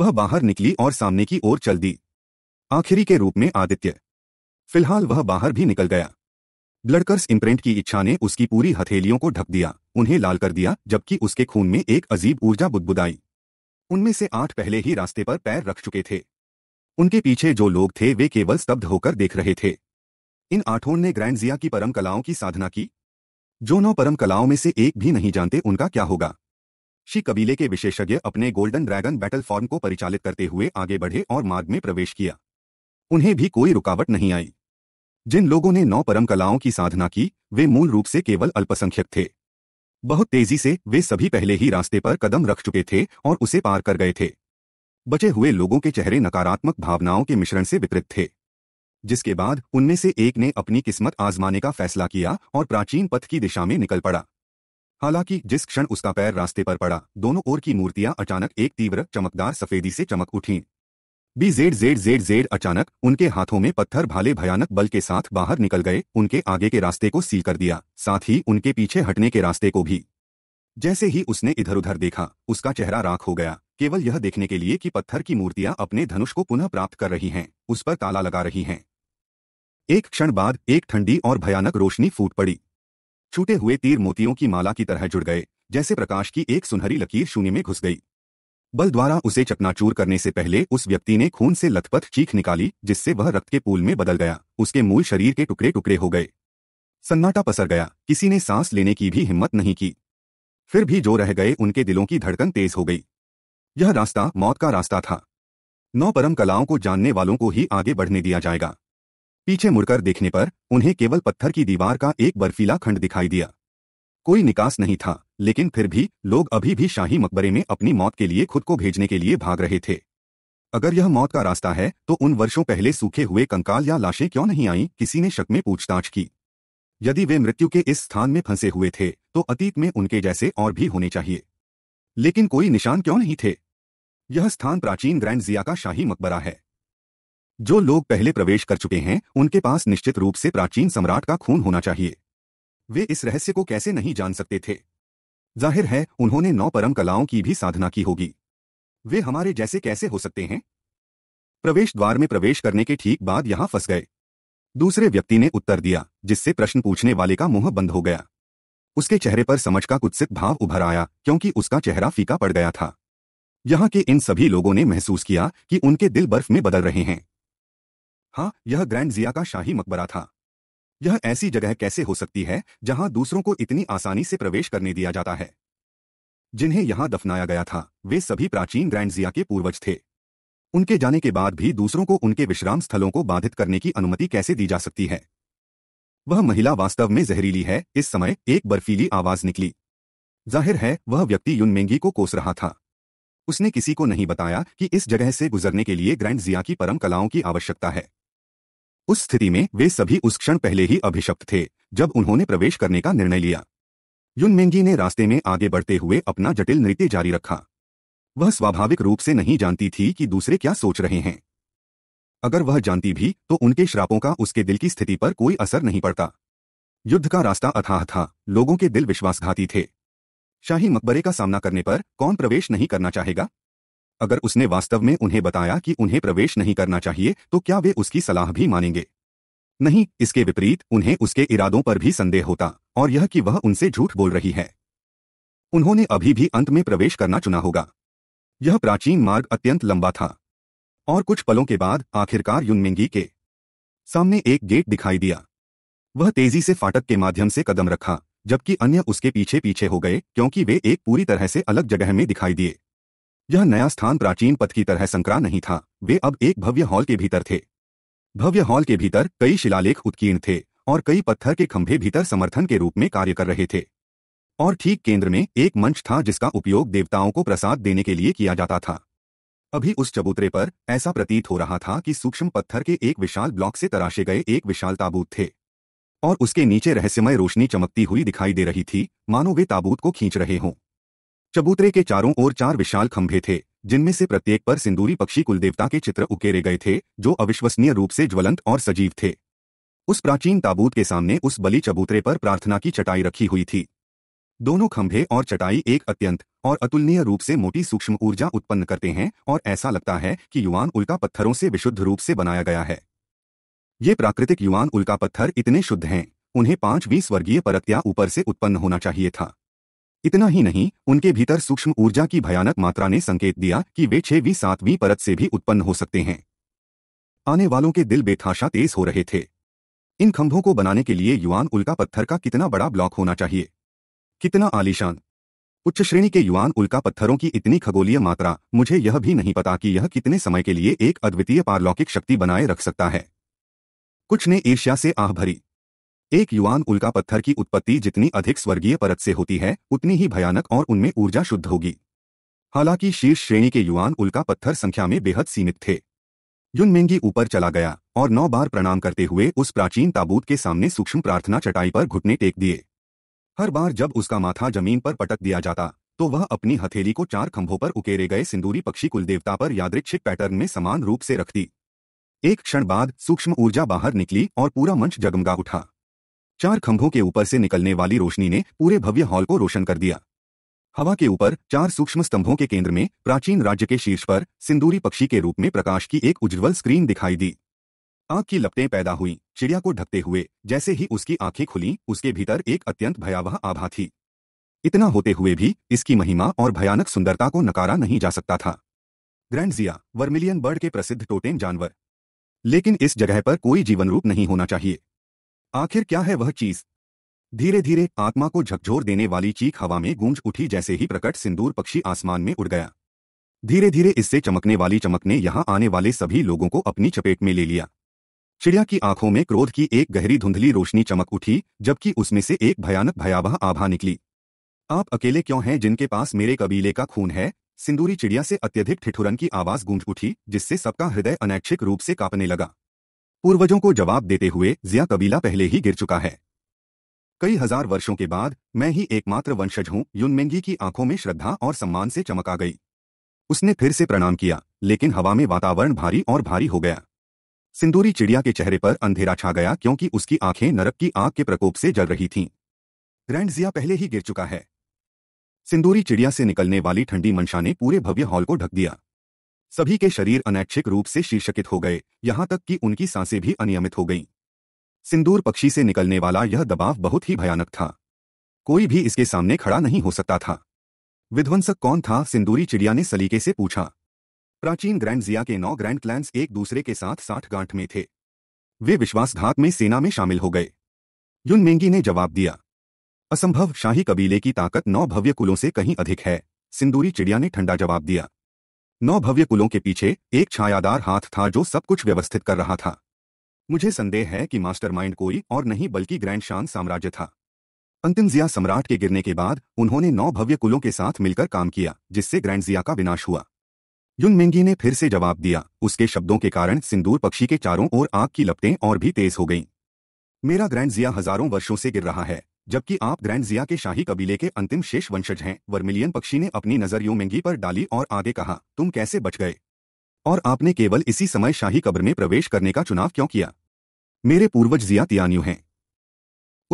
वह बाहर निकली और सामने की ओर चल दी आखिरी के रूप में आदित्य फिलहाल वह बाहर भी निकल गया ब्लडकर्स इम्प्रिंट की इच्छा ने उसकी पूरी हथेलियों को ढक दिया उन्हें लाल कर दिया जबकि उसके खून में एक अजीब ऊर्जा बुदबुदाई उनमें से आठ पहले ही रास्ते पर पैर रख चुके थे उनके पीछे जो लोग थे वे केवल स्तब्ध होकर देख रहे थे इन आठों ने ग्रैंडजिया की परम कलाओं की साधना की जो नौ परम कलाओं में से एक भी नहीं जानते उनका क्या होगा शी कबीले के विशेषज्ञ अपने गोल्डन ड्रैगन बैटल फॉर्म को परिचालित करते हुए आगे बढ़े और मार्ग में प्रवेश किया उन्हें भी कोई रुकावट नहीं आई जिन लोगों ने नौ परम कलाओं की साधना की वे मूल रूप से केवल अल्पसंख्यक थे बहुत तेजी से वे सभी पहले ही रास्ते पर कदम रख चुके थे और उसे पार कर गए थे बचे हुए लोगों के चेहरे नकारात्मक भावनाओं के मिश्रण से विकृत थे जिसके बाद उनमें से एक ने अपनी किस्मत आजमाने का फैसला किया और प्राचीन पथ की दिशा में निकल पड़ा हालांकि जिस क्षण उसका पैर रास्ते पर पड़ा दोनों ओर की मूर्तियां अचानक एक तीव्र चमकदार सफेदी से चमक उठीं B Z Z Z Z अचानक उनके हाथों में पत्थर भाले भयानक बल के साथ बाहर निकल गए उनके आगे के रास्ते को सील कर दिया साथ ही उनके पीछे हटने के रास्ते को भी जैसे ही उसने इधर उधर देखा उसका चेहरा राख हो गया केवल यह देखने के लिए कि पत्थर की मूर्तियां अपने धनुष को पुनः प्राप्त कर रही हैं उस पर ताला लगा रही हैं एक क्षण बाद एक ठंडी और भयानक रोशनी फूट पड़ी छूटे हुए तीर मोतियों की माला की तरह जुड़ गए जैसे प्रकाश की एक सुनहरी लकीर शून्य में घुस गई बल द्वारा उसे चकनाचूर करने से पहले उस व्यक्ति ने खून से लथपथ चीख निकाली जिससे वह रक्त के पूल में बदल गया उसके मूल शरीर के टुकड़े टुकड़े हो गए सन्नाटा पसर गया किसी ने सांस लेने की भी हिम्मत नहीं की फिर भी जो रह गए उनके दिलों की धड़कन तेज हो गई यह रास्ता मौत का रास्ता था नौ परम कलाओं को जानने वालों को ही आगे बढ़ने दिया जाएगा पीछे मुड़कर देखने पर उन्हें केवल पत्थर की दीवार का एक बर्फीला खंड दिखाई दिया कोई निकास नहीं था लेकिन फिर भी लोग अभी भी शाही मकबरे में अपनी मौत के लिए खुद को भेजने के लिए भाग रहे थे अगर यह मौत का रास्ता है तो उन वर्षों पहले सूखे हुए कंकाल या लाशें क्यों नहीं आईं किसी ने शक में पूछताछ की यदि वे मृत्यु के इस स्थान में फंसे हुए थे तो अतीत में उनके जैसे और भी होने चाहिए लेकिन कोई निशान क्यों नहीं थे यह स्थान प्राचीन ग्रैंड जिया का शाही मकबरा है जो लोग पहले प्रवेश कर चुके हैं उनके पास निश्चित रूप से प्राचीन सम्राट का खून होना चाहिए वे इस रहस्य को कैसे नहीं जान सकते थे जाहिर है उन्होंने नौ परम कलाओं की भी साधना की होगी वे हमारे जैसे कैसे हो सकते हैं प्रवेश द्वार में प्रवेश करने के ठीक बाद यहां फंस गए दूसरे व्यक्ति ने उत्तर दिया जिससे प्रश्न पूछने वाले का मुंह बंद हो गया उसके चेहरे पर समझ का कुत्सित भाव उभर आया क्योंकि उसका चेहरा फीका पड़ गया था यहां के इन सभी लोगों ने महसूस किया कि उनके दिल बर्फ में बदल रहे हैं हाँ यह ग्रैंड जिया का शाही मकबरा था यह ऐसी जगह कैसे हो सकती है जहां दूसरों को इतनी आसानी से प्रवेश करने दिया जाता है जिन्हें यहां दफनाया गया था वे सभी प्राचीन ग्रैंडजिया के पूर्वज थे उनके जाने के बाद भी दूसरों को उनके विश्राम स्थलों को बाधित करने की अनुमति कैसे दी जा सकती है वह महिला वास्तव में जहरीली है इस समय एक बर्फीली आवाज निकली जाहिर है वह व्यक्ति युनमेंगी को कोस रहा था उसने किसी को नहीं बताया कि इस जगह से गुजरने के लिए ग्रैंड जिया की परम कलाओं की आवश्यकता है उस स्थिति में वे सभी उस क्षण पहले ही अभिशप्त थे जब उन्होंने प्रवेश करने का निर्णय लिया युनमेंगी ने रास्ते में आगे बढ़ते हुए अपना जटिल नृत्य जारी रखा वह स्वाभाविक रूप से नहीं जानती थी कि दूसरे क्या सोच रहे हैं अगर वह जानती भी तो उनके श्रापों का उसके दिल की स्थिति पर कोई असर नहीं पड़ता युद्ध का रास्ता अथाह था लोगों के दिल विश्वासघाती थे शाही मकबरे का सामना करने पर कौन प्रवेश नहीं करना चाहेगा अगर उसने वास्तव में उन्हें बताया कि उन्हें प्रवेश नहीं करना चाहिए तो क्या वे उसकी सलाह भी मानेंगे नहीं इसके विपरीत उन्हें उसके इरादों पर भी संदेह होता और यह कि वह उनसे झूठ बोल रही है उन्होंने अभी भी अंत में प्रवेश करना चुना होगा यह प्राचीन मार्ग अत्यंत लंबा था और कुछ पलों के बाद आखिरकार युनमिंगी के सामने एक गेट दिखाई दिया वह तेजी से फाटक के माध्यम से कदम रखा जबकि अन्य उसके पीछे पीछे हो गए क्योंकि वे एक पूरी तरह से अलग जगह में दिखाई दिए यह नया स्थान प्राचीन पथ की तरह संकरा नहीं था वे अब एक भव्य हॉल के भीतर थे भव्य हॉल के भीतर कई शिलालेख उत्कीर्ण थे और कई पत्थर के खंभे भीतर समर्थन के रूप में कार्य कर रहे थे और ठीक केंद्र में एक मंच था जिसका उपयोग देवताओं को प्रसाद देने के लिए किया जाता था अभी उस चबूतरे पर ऐसा प्रतीत हो रहा था कि सूक्ष्म पत्थर के एक विशाल ब्लॉक से तराशे गए एक विशाल ताबूत थे और उसके नीचे रहस्यमय रोशनी चमकती हुई दिखाई दे रही थी मानो वे ताबूत को खींच रहे हों चबूतरे के चारों ओर चार विशाल खंभे थे जिनमें से प्रत्येक पर सिंदूरी पक्षी कुलदेवता के चित्र उकेरे गए थे जो अविश्वसनीय रूप से ज्वलंत और सजीव थे उस प्राचीन ताबूत के सामने उस बलि चबूतरे पर प्रार्थना की चटाई रखी हुई थी दोनों खंभे और चटाई एक अत्यंत और अतुलनीय रूप से मोटी सूक्ष्म ऊर्जा उत्पन्न करते हैं और ऐसा लगता है कि युवान उल्का पत्थरों से विशुद्ध रूप से बनाया गया है ये प्राकृतिक युवान उल्का पत्थर इतने शुद्ध हैं उन्हें पांचवीं स्वर्गीय परत्या ऊपर से उत्पन्न होना चाहिए था इतना ही नहीं उनके भीतर सूक्ष्म ऊर्जा की भयानक मात्रा ने संकेत दिया कि वे छहवीं सातवीं परत से भी उत्पन्न हो सकते हैं आने वालों के दिल बेथाशा तेज हो रहे थे इन खंभों को बनाने के लिए युवान उल्का पत्थर का कितना बड़ा ब्लॉक होना चाहिए कितना आलिशान उच्च श्रेणी के युवान उल्का पत्थरों की इतनी खगोलीय मात्रा मुझे यह भी नहीं पता कि यह कितने समय के लिए एक अद्वितीय पारलौकिक शक्ति बनाए रख सकता है कुछ ने ईर्ष्या से आह भरी एक युवान उल्का पत्थर की उत्पत्ति जितनी अधिक स्वर्गीय परत से होती है उतनी ही भयानक और उनमें ऊर्जा शुद्ध होगी हालांकि शीर्ष श्रेणी के युवान उल्का पत्थर संख्या में बेहद सीमित थे युनमेंगी ऊपर चला गया और नौ बार प्रणाम करते हुए उस प्राचीन ताबूत के सामने सूक्ष्म प्रार्थना चटाई पर घुटने टेक दिए हर बार जब उसका माथा जमीन पर पटक दिया जाता तो वह अपनी हथेली को चार खंभों पर उकेरे गए सिंदूरी पक्षी कुलदेवता पर यादृच्छिक पैटर्न में समान रूप से रखती एक क्षण बाद सूक्ष्म ऊर्जा बाहर निकली और पूरा मंच जगमगा उठा चार खंभों के ऊपर से निकलने वाली रोशनी ने पूरे भव्य हॉल को रोशन कर दिया हवा के ऊपर चार सूक्ष्म स्तंभों के केंद्र में प्राचीन राज्य के शीर्ष पर सिंदूरी पक्षी के रूप में प्रकाश की एक उज्ज्वल स्क्रीन दिखाई दी आग की लपटें पैदा हुई चिड़िया को ढकते हुए जैसे ही उसकी आंखें खुली उसके भीतर एक अत्यंत भयावह आभा थी इतना होते हुए भी इसकी महिमा और भयानक सुंदरता को नकारा नहीं जा सकता था ग्रैंड जिया वर्मिलियन बर्ड के प्रसिद्ध टोटेन जानवर लेकिन इस जगह पर कोई जीवन रूप नहीं होना चाहिए आखिर क्या है वह चीज धीरे धीरे आत्मा को झकझोर देने वाली चीख हवा में गूंज उठी जैसे ही प्रकट सिंदूर पक्षी आसमान में उड़ गया धीरे धीरे इससे चमकने वाली चमक ने यहां आने वाले सभी लोगों को अपनी चपेट में ले लिया चिड़िया की आंखों में क्रोध की एक गहरी धुंधली रोशनी चमक उठी जबकि उसमें से एक भयानक भयावह आभा निकली आप अकेले क्यों हैं जिनके पास मेरे कबीले का खून है सिंदूरी चिड़िया से अत्यधिक ठिठुरन की आवाज गूंज उठी जिससे सबका हृदय अनैच्छिक रूप से कांपने लगा पूर्वजों को जवाब देते हुए जिया कबीला पहले ही गिर चुका है कई हजार वर्षों के बाद मैं ही एकमात्र वंशज हूं युनमेंगी की आंखों में श्रद्धा और सम्मान से चमका गई उसने फिर से प्रणाम किया लेकिन हवा में वातावरण भारी और भारी हो गया सिंदूरी चिड़िया के चेहरे पर अंधेरा छा गया क्योंकि उसकी आंखें नरक की आग के प्रकोप से जल रही थीं। ग्रैंड जिया पहले ही गिर चुका है सिंदूरी चिड़िया से निकलने वाली ठंडी मंशा ने पूरे भव्य हॉल को ढक दिया सभी के शरीर अनैच्छिक रूप से शीर्षकित हो गए यहां तक कि उनकी सांसें भी अनियमित हो गईं। सिंदूर पक्षी से निकलने वाला यह दबाव बहुत ही भयानक था कोई भी इसके सामने खड़ा नहीं हो सकता था विध्वंसक कौन था सिंदूरी चिड़िया ने सलीके से पूछा प्राचीन ग्रैंड जिया के नौ ग्रैंड क्लैंस एक दूसरे के साथ साठ गांठ में थे वे विश्वासघात में सेना में शामिल हो गए युनमेंगी ने जवाब दिया असंभव शाही कबीले की ताकत नौ भव्य कुलों से कहीं अधिक है सिंदूरी चिड़िया ने ठंडा जवाब दिया नौ भव्य पुलों के पीछे एक छायादार हाथ था जो सब कुछ व्यवस्थित कर रहा था मुझे संदेह है कि मास्टरमाइंड कोई और नहीं बल्कि ग्रैंड शान साम्राज्य था अंतिम जिया सम्राट के गिरने के बाद उन्होंने नौ भव्य कुलों के साथ मिलकर काम किया जिससे ग्रैंड जिया का विनाश हुआ युन ने फिर से जवाब दिया उसके शब्दों के कारण सिंदूर पक्षी के चारों ओर आग की लपटें और भी तेज हो गईं मेरा ग्रैंड जिया हजारों वर्षों से गिर रहा है जबकि आप ग्रैंड जिया के शाही कबीले के अंतिम शेष वंशज हैं वर्मिलियन पक्षी ने अपनी नजर यूं पर डाली और आगे कहा तुम कैसे बच गए और आपने केवल इसी समय शाही कब्र में प्रवेश करने का चुनाव क्यों किया मेरे पूर्वज जिया तियान्यू हैं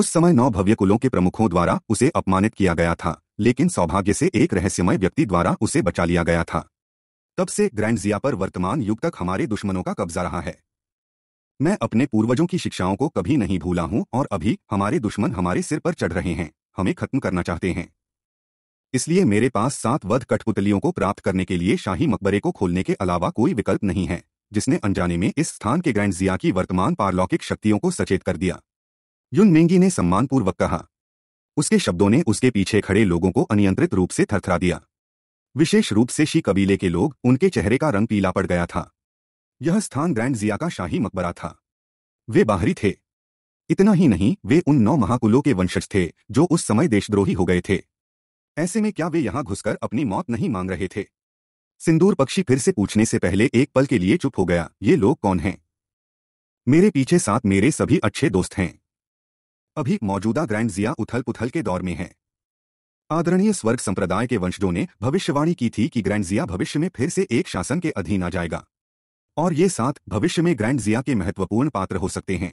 उस समय नौ भव्य कुलों के प्रमुखों द्वारा उसे अपमानित किया गया था लेकिन सौभाग्य से एक रहस्यमय व्यक्ति द्वारा उसे बचा लिया गया था तब से ग्रैंड जिया पर वर्तमान युग तक हमारे दुश्मनों का कब्जा रहा है मैं अपने पूर्वजों की शिक्षाओं को कभी नहीं भूला हूं और अभी हमारे दुश्मन हमारे सिर पर चढ़ रहे हैं हमें खत्म करना चाहते हैं इसलिए मेरे पास सात वध कठपुतलियों को प्राप्त करने के लिए शाही मकबरे को खोलने के अलावा कोई विकल्प नहीं है जिसने अनजाने में इस स्थान के ग्रैंड जिया की वर्तमान पारलौकिक शक्तियों को सचेत कर दिया युन मेंगी ने सम्मानपूर्वक कहा उसके शब्दों ने उसके पीछे खड़े लोगों को अनियंत्रित रूप से थरथरा दिया विशेष रूप से शी कबीले के लोग उनके चेहरे का रंग पीला पड़ गया था यह स्थान ग्रैंड जिया का शाही मकबरा था वे बाहरी थे इतना ही नहीं वे उन नौ महाकुलों के वंशज थे जो उस समय देशद्रोही हो गए थे ऐसे में क्या वे यहां घुसकर अपनी मौत नहीं मांग रहे थे सिंदूर पक्षी फिर से पूछने से पहले एक पल के लिए चुप हो गया ये लोग कौन हैं मेरे पीछे साथ मेरे सभी अच्छे दोस्त हैं अभी मौजूदा ग्रैंड जिया उथल पुथल के दौर में है आदरणीय स्वर्ग संप्रदाय के वंशजों ने भविष्यवाणी की थी कि ग्रैंड जिया भविष्य में फिर से एक शासन के अधीन आ जाएगा और ये साथ भविष्य में ग्रैंड जिया के महत्वपूर्ण पात्र हो सकते हैं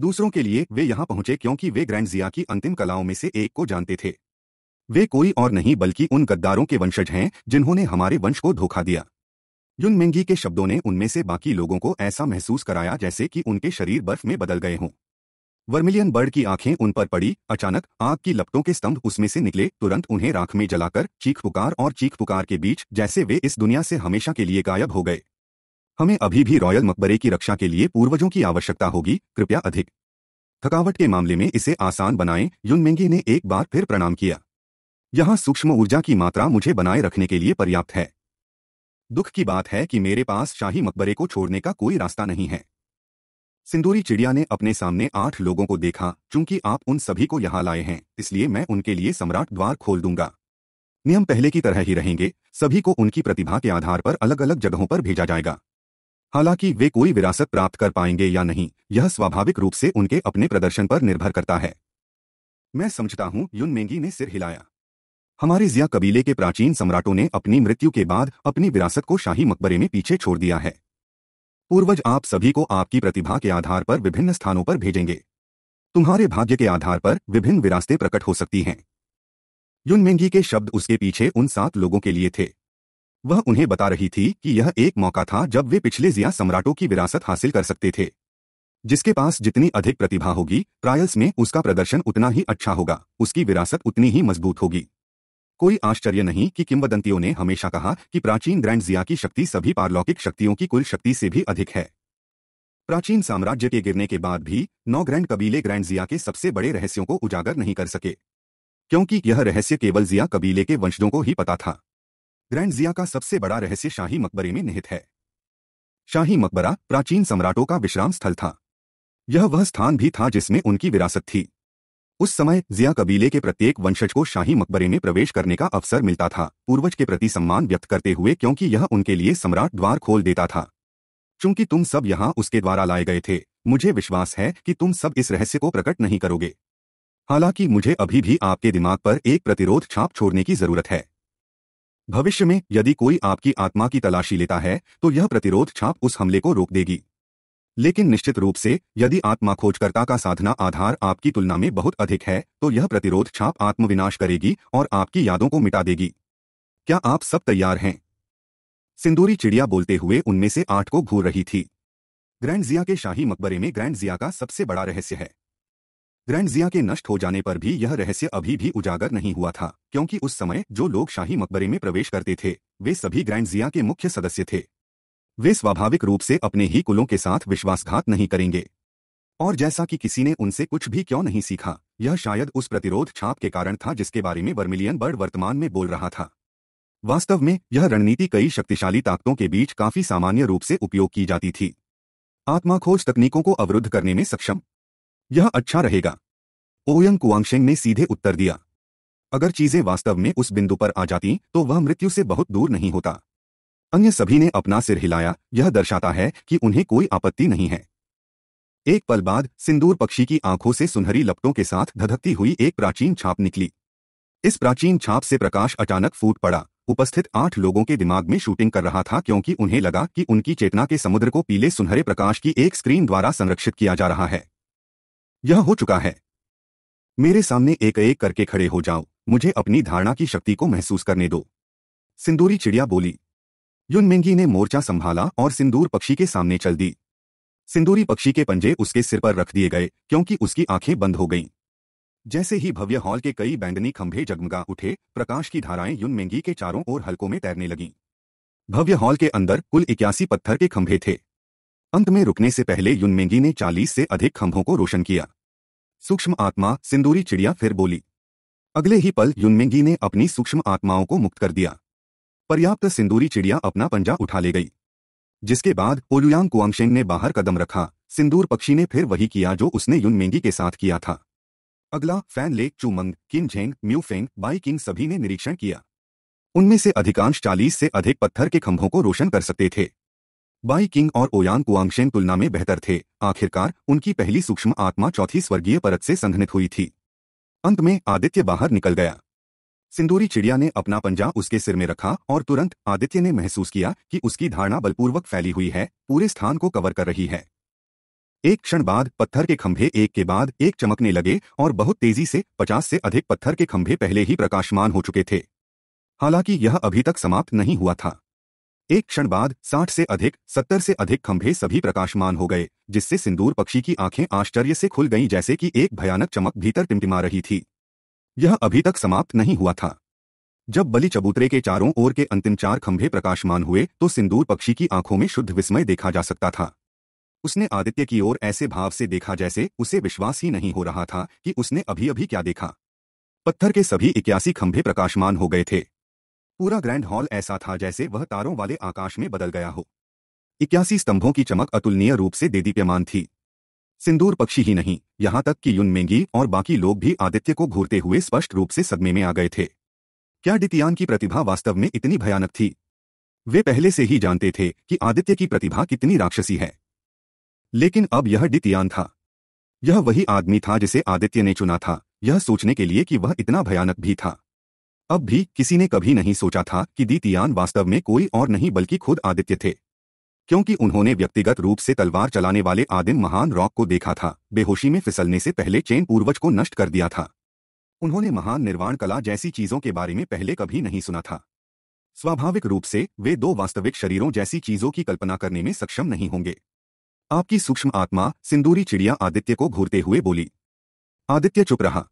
दूसरों के लिए वे यहां पहुंचे क्योंकि वे ग्रैंड जिया की अंतिम कलाओं में से एक को जानते थे वे कोई और नहीं बल्कि उन गद्दारों के वंशज हैं जिन्होंने हमारे वंश को धोखा दिया युन मेंगी के शब्दों ने उनमें से बाकी लोगों को ऐसा महसूस कराया जैसे कि उनके शरीर बर्फ में बदल गए हों वर्मिलियन बर्ड की आंखें उन पर पड़ी अचानक आग की लपटों के स्तंभ उसमें से निकले तुरंत उन्हें राख में जलाकर चीख पुकार और चीख पुकार के बीच जैसे वे इस दुनिया से हमेशा के लिए गायब हो गए हमें अभी भी रॉयल मकबरे की रक्षा के लिए पूर्वजों की आवश्यकता होगी कृपया अधिक थकावट के मामले में इसे आसान बनाएं युनमेंगी ने एक बार फिर प्रणाम किया यहां सूक्ष्म ऊर्जा की मात्रा मुझे बनाए रखने के लिए पर्याप्त है दुख की बात है कि मेरे पास शाही मकबरे को छोड़ने का कोई रास्ता नहीं है सिंदूरी चिड़िया ने अपने सामने आठ लोगों को देखा चूंकि आप उन सभी को यहां लाए हैं इसलिए मैं उनके लिए सम्राट द्वार खोल दूंगा नियम पहले की तरह ही रहेंगे सभी को उनकी प्रतिभा के आधार पर अलग अलग जगहों पर भेजा जाएगा हालांकि वे कोई विरासत प्राप्त कर पाएंगे या नहीं यह स्वाभाविक रूप से उनके अपने प्रदर्शन पर निर्भर करता है मैं समझता हूं युन मेंगी ने सिर हिलाया हमारे जिया कबीले के प्राचीन सम्राटों ने अपनी मृत्यु के बाद अपनी विरासत को शाही मकबरे में पीछे छोड़ दिया है पूर्वज आप सभी को आपकी प्रतिभा के आधार पर विभिन्न स्थानों पर भेजेंगे तुम्हारे भाग्य के आधार पर विभिन्न विरासतें प्रकट हो सकती हैं युन मेंगी के शब्द उसके पीछे उन सात लोगों के लिए थे वह उन्हें बता रही थी कि यह एक मौका था जब वे पिछले जिया सम्राटों की विरासत हासिल कर सकते थे जिसके पास जितनी अधिक प्रतिभा होगी ट्रायल्स में उसका प्रदर्शन उतना ही अच्छा होगा उसकी विरासत उतनी ही मजबूत होगी कोई आश्चर्य नहीं कि किंवदंतियों ने हमेशा कहा कि प्राचीन ग्रैंड जिया की शक्ति सभी पारलौकिक शक्तियों की कुल शक्ति से भी अधिक है प्राचीन साम्राज्य के गिरने के बाद भी नौ ग्रैंड कबीले ग्रैंड जिया के सबसे बड़े रहस्यों को उजागर नहीं कर सके क्योंकि यह रहस्य केवल जिया कबीले के वंशजों को ही पता था ग्रैंड जिया का सबसे बड़ा रहस्य शाही मकबरे में निहित है शाही मकबरा प्राचीन सम्राटों का विश्राम स्थल था यह वह स्थान भी था जिसमें उनकी विरासत थी उस समय जिया कबीले के प्रत्येक वंशज को शाही मकबरे में प्रवेश करने का अवसर मिलता था पूर्वज के प्रति सम्मान व्यक्त करते हुए क्योंकि यह उनके लिए सम्राट द्वार खोल देता था चूंकि तुम सब यहां उसके द्वारा लाए गए थे मुझे विश्वास है कि तुम सब इस रहस्य को प्रकट नहीं करोगे हालांकि मुझे अभी भी आपके दिमाग पर एक प्रतिरोध छाप छोड़ने की जरूरत है भविष्य में यदि कोई आपकी आत्मा की तलाशी लेता है तो यह प्रतिरोध छाप उस हमले को रोक देगी लेकिन निश्चित रूप से यदि आत्मा खोजकर्ता का साधना आधार आपकी तुलना में बहुत अधिक है तो यह प्रतिरोध छाप आत्मविनाश करेगी और आपकी यादों को मिटा देगी क्या आप सब तैयार हैं सिंदूरी चिड़िया बोलते हुए उनमें से आठ को घूर रही थी ग्रैंड जिया के शाही मकबरे में ग्रैंड जिया का सबसे बड़ा रहस्य है ग्रैंड जिया के नष्ट हो जाने पर भी यह रहस्य अभी भी उजागर नहीं हुआ था क्योंकि उस समय जो लोग शाही मकबरे में प्रवेश करते थे वे सभी ग्रैंड जिया के मुख्य सदस्य थे वे स्वाभाविक रूप से अपने ही कुलों के साथ विश्वासघात नहीं करेंगे और जैसा कि किसी ने उनसे कुछ भी क्यों नहीं सीखा यह शायद उस प्रतिरोध छाप के कारण था जिसके बारे में वर्मिलियन बर्ड वर्तमान में बोल रहा था वास्तव में यह रणनीति कई शक्तिशाली ताकतों के बीच काफी सामान्य रूप से उपयोग की जाती थी आत्माखोज तकनीकों को अवरुद्ध करने में सक्षम यह अच्छा रहेगा ओयंग कुआंगशेंग ने सीधे उत्तर दिया अगर चीजें वास्तव में उस बिंदु पर आ जाती तो वह मृत्यु से बहुत दूर नहीं होता अन्य सभी ने अपना सिर हिलाया यह दर्शाता है कि उन्हें कोई आपत्ति नहीं है एक पल बाद सिंदूर पक्षी की आंखों से सुनहरी लपटों के साथ धधकती हुई एक प्राचीन छाप निकली इस प्राचीन छाप से प्रकाश अचानक फूट पड़ा उपस्थित आठ लोगों के दिमाग में शूटिंग कर रहा था क्योंकि उन्हें लगा कि उनकी चेतना के समुद्र को पीले सुनहरे प्रकाश की एक स्क्रीन द्वारा संरक्षित किया जा रहा है यह हो चुका है मेरे सामने एक एक करके खड़े हो जाओ मुझे अपनी धारणा की शक्ति को महसूस करने दो सिंदूरी चिड़िया बोली युनमिंगी ने मोर्चा संभाला और सिंदूर पक्षी के सामने चल दी सिंदूरी पक्षी के पंजे उसके सिर पर रख दिए गए क्योंकि उसकी आंखें बंद हो गईं। जैसे ही भव्य हॉल के कई बैंगनी खंभे जगमगा उठे प्रकाश की धाराएं युनमिंगी के चारों ओर हल्कों में तैरने लगीं भव्य हॉल के अंदर कुल इक्यासी पत्थर के खंभे थे अंत में रुकने से पहले युनमिंगी ने चालीस से अधिक खंभों को रोशन किया सूक्ष्म आत्मा सिंदूरी चिड़िया फिर बोली अगले ही पल युनमेंगी ने अपनी सूक्ष्म आत्माओं को मुक्त कर दिया पर्याप्त सिंदूरी चिड़िया अपना पंजा उठा ले गई जिसके बाद ओलुयांग कुआंगशेंग ने बाहर कदम रखा सिंदूर पक्षी ने फिर वही किया जो उसने युनमेंगी के साथ किया था अगला फैन लेक चूमंग किन झेंग म्यूफेंग बाई किंग सभी ने निरीक्षण किया उनमें से अधिकांश चालीस से अधिक पत्थर के खंभों को रोशन कर सकते थे बाई किंग और ओयान कुआंगशेन तुलना में बेहतर थे आखिरकार उनकी पहली सूक्ष्म आत्मा चौथी स्वर्गीय परत से संघनित हुई थी अंत में आदित्य बाहर निकल गया सिंदूरी चिड़िया ने अपना पंजा उसके सिर में रखा और तुरंत आदित्य ने महसूस किया कि उसकी धारणा बलपूर्वक फैली हुई है पूरे स्थान को कवर कर रही है एक क्षण बाद पत्थर के खंभे एक के बाद एक चमकने लगे और बहुत तेजी से पचास से अधिक पत्थर के खंभे पहले ही प्रकाशमान हो चुके थे हालांकि यह अभी तक समाप्त नहीं हुआ था एक क्षण बाद साठ से अधिक सत्तर से अधिक खंभे सभी प्रकाशमान हो गए जिससे सिंदूर पक्षी की आंखें आश्चर्य से खुल गईं जैसे कि एक भयानक चमक भीतर टिमटिमा रही थी यह अभी तक समाप्त नहीं हुआ था जब बलि चबूतरे के चारों ओर के अंतिम चार खंभे प्रकाशमान हुए तो सिंदूर पक्षी की आंखों में शुद्ध विस्मय देखा जा सकता था उसने आदित्य की ओर ऐसे भाव से देखा जैसे उसे विश्वास ही नहीं हो रहा था कि उसने अभी अभी क्या देखा पत्थर के सभी इक्यासी खंभे प्रकाशमान हो गए थे पूरा ग्रैंड हॉल ऐसा था जैसे वह तारों वाले आकाश में बदल गया हो इक्यासी स्तंभों की चमक अतुलनीय रूप से देदीप्यमान थी सिंदूर पक्षी ही नहीं यहां तक कि युन मेंगी और बाकी लोग भी आदित्य को घूरते हुए स्पष्ट रूप से सदमे में आ गए थे क्या डितियान की प्रतिभा वास्तव में इतनी भयानक थी वे पहले से ही जानते थे कि आदित्य की प्रतिभा कितनी राक्षसी है लेकिन अब यह डितियान था यह वही आदमी था जिसे आदित्य ने चुना था यह सोचने के लिए कि वह इतना भयानक भी था अब भी किसी ने कभी नहीं सोचा था कि दीतियान वास्तव में कोई और नहीं बल्कि खुद आदित्य थे क्योंकि उन्होंने व्यक्तिगत रूप से तलवार चलाने वाले आदिम महान रॉक को देखा था बेहोशी में फिसलने से पहले चेन पूर्वज को नष्ट कर दिया था उन्होंने महान निर्वाण कला जैसी चीजों के बारे में पहले कभी नहीं सुना था स्वाभाविक रूप से वे दो वास्तविक शरीरों जैसी चीजों की कल्पना करने में सक्षम नहीं होंगे आपकी सूक्ष्म आत्मा सिंदूरी चिड़िया आदित्य को घूरते हुए बोली आदित्य चुप रहा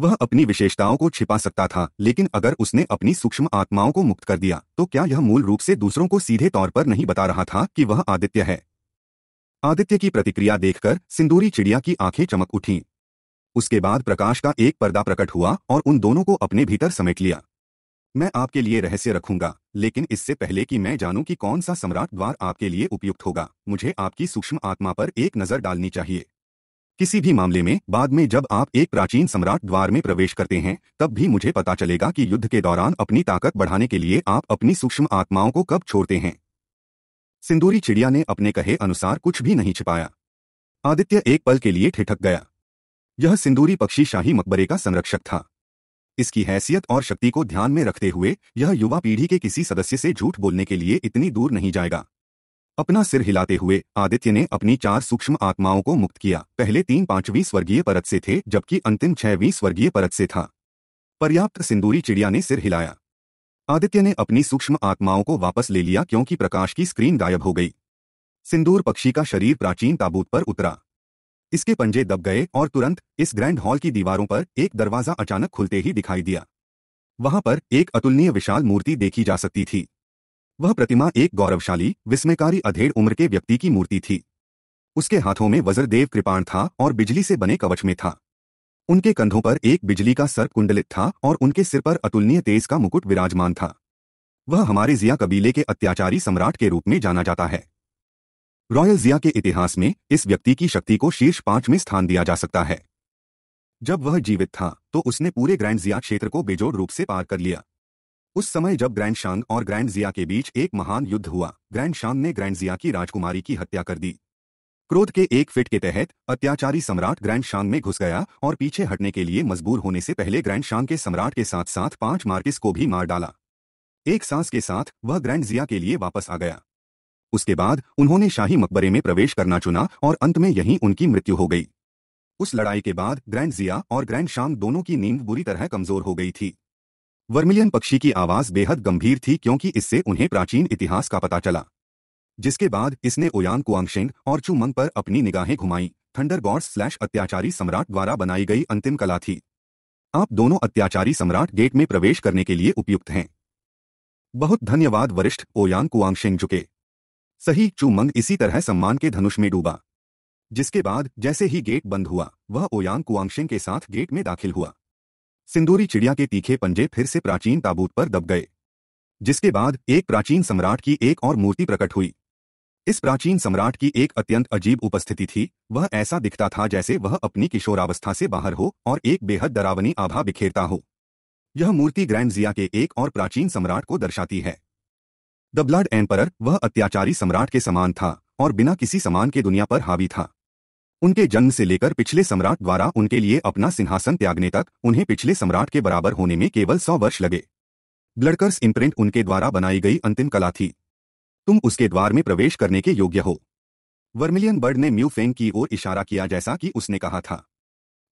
वह अपनी विशेषताओं को छिपा सकता था लेकिन अगर उसने अपनी सूक्ष्म आत्माओं को मुक्त कर दिया तो क्या यह मूल रूप से दूसरों को सीधे तौर पर नहीं बता रहा था कि वह आदित्य है आदित्य की प्रतिक्रिया देखकर सिंदूरी चिड़िया की आंखें चमक उठी उसके बाद प्रकाश का एक पर्दा प्रकट हुआ और उन दोनों को अपने भीतर समेट लिया मैं आपके लिए रहस्य रखूंगा लेकिन इससे पहले कि मैं जानूं कि कौन सा सम्राट द्वार आपके लिए उपयुक्त होगा मुझे आपकी सूक्ष्म आत्मा पर एक नजर डालनी चाहिए किसी भी मामले में बाद में जब आप एक प्राचीन सम्राट द्वार में प्रवेश करते हैं तब भी मुझे पता चलेगा कि युद्ध के दौरान अपनी ताकत बढ़ाने के लिए आप अपनी सूक्ष्म आत्माओं को कब छोड़ते हैं सिंदूरी चिड़िया ने अपने कहे अनुसार कुछ भी नहीं छिपाया आदित्य एक पल के लिए ठिठक गया यह सिंदूरी पक्षी शाही मकबरे का संरक्षक था इसकी हैसियत और शक्ति को ध्यान में रखते हुए यह युवा पीढ़ी के किसी सदस्य से झूठ बोलने के लिए इतनी दूर नहीं जाएगा अपना सिर हिलाते हुए आदित्य ने अपनी चार सूक्ष्म आत्माओं को मुक्त किया पहले तीन पांचवीं स्वर्गीय परत से थे जबकि अंतिम छहवीं स्वर्गीय परत से था पर्याप्त सिंदूरी चिड़िया ने सिर हिलाया आदित्य ने अपनी सूक्ष्म आत्माओं को वापस ले लिया क्योंकि प्रकाश की स्क्रीन गायब हो गई सिंदूर पक्षी का शरीर प्राचीन ताबूत पर उतरा इसके पंजे दब गए और तुरंत इस ग्रैंड हॉल की दीवारों पर एक दरवाजा अचानक खुलते ही दिखाई दिया वहां पर एक अतुलनीय विशाल मूर्ति देखी जा सकती थी वह प्रतिमा एक गौरवशाली विस्मयकारी अधेड़ उम्र के व्यक्ति की मूर्ति थी उसके हाथों में वज्रदेव कृपाण था और बिजली से बने कवच में था उनके कंधों पर एक बिजली का सर कुंडलित था और उनके सिर पर अतुलनीय तेज का मुकुट विराजमान था वह हमारे जिया कबीले के अत्याचारी सम्राट के रूप में जाना जाता है रॉयल जिया के इतिहास में इस व्यक्ति की शक्ति को शीर्ष पांच में स्थान दिया जा सकता है जब वह जीवित था तो उसने पूरे ग्रैंड जिया क्षेत्र को बेजोड़ रूप से पार कर लिया उस समय जब ग्रैंड शांग और ग्रैंड जिया के बीच एक महान युद्ध हुआ ग्रैंड शांग ने ग्रैंड जिया की राजकुमारी की हत्या कर दी क्रोध के एक फिट के तहत अत्याचारी सम्राट ग्रैंड शांग में घुस गया और पीछे हटने के लिए मजबूर होने से पहले ग्रैंड शांग के सम्राट के साथ साथ पांच मार्किस को भी मार डाला एक सांस के साथ वह ग्रैंड जिया के लिए वापस आ गया उसके बाद उन्होंने शाही मकबरे में प्रवेश करना चुना और अंत में यहीं उनकी मृत्यु हो गई उस लड़ाई के बाद ग्रैंड जिया और ग्रैंड शांग दोनों की नींद बुरी तरह कमजोर हो गई थी वर्मिलियन पक्षी की आवाज बेहद गंभीर थी क्योंकि इससे उन्हें प्राचीन इतिहास का पता चला जिसके बाद इसने ओयान कुआंगशेंग और चुमंग पर अपनी निगाहें घुमाई थंडरबॉर्ड स्लैश अत्याचारी सम्राट द्वारा बनाई गई अंतिम कला थी आप दोनों अत्याचारी सम्राट गेट में प्रवेश करने के लिए उपयुक्त हैं बहुत धन्यवाद वरिष्ठ ओयान कुआंगशेंग झुके सही चुमंग इसी तरह सम्मान के धनुष में डूबा जिसके बाद जैसे ही गेट बंद हुआ वह ओयान कुआंगशेंग के साथ गेट में दाखिल हुआ सिंदूरी चिड़िया के तीखे पंजे फिर से प्राचीन ताबूत पर दब गए जिसके बाद एक प्राचीन सम्राट की एक और मूर्ति प्रकट हुई इस प्राचीन सम्राट की एक अत्यंत अजीब उपस्थिति थी वह ऐसा दिखता था जैसे वह अपनी किशोरावस्था से बाहर हो और एक बेहद डरावनी आभा बिखेरता हो यह मूर्ति ग्रैंड जिया के एक और प्राचीन सम्राट को दर्शाती है द ब्लड एम्परर वह अत्याचारी सम्राट के समान था और बिना किसी समान के दुनिया पर हावी था उनके जन्म से लेकर पिछले सम्राट द्वारा उनके लिए अपना सिंहासन त्यागने तक उन्हें पिछले सम्राट के बराबर होने में केवल सौ वर्ष लगे ब्लडकर्स इम्प्रिंट उनके द्वारा बनाई गई अंतिम कला थी तुम उसके द्वार में प्रवेश करने के योग्य हो वर्मिलियन बर्ड ने म्यू फेंग की ओर इशारा किया जैसा कि उसने कहा था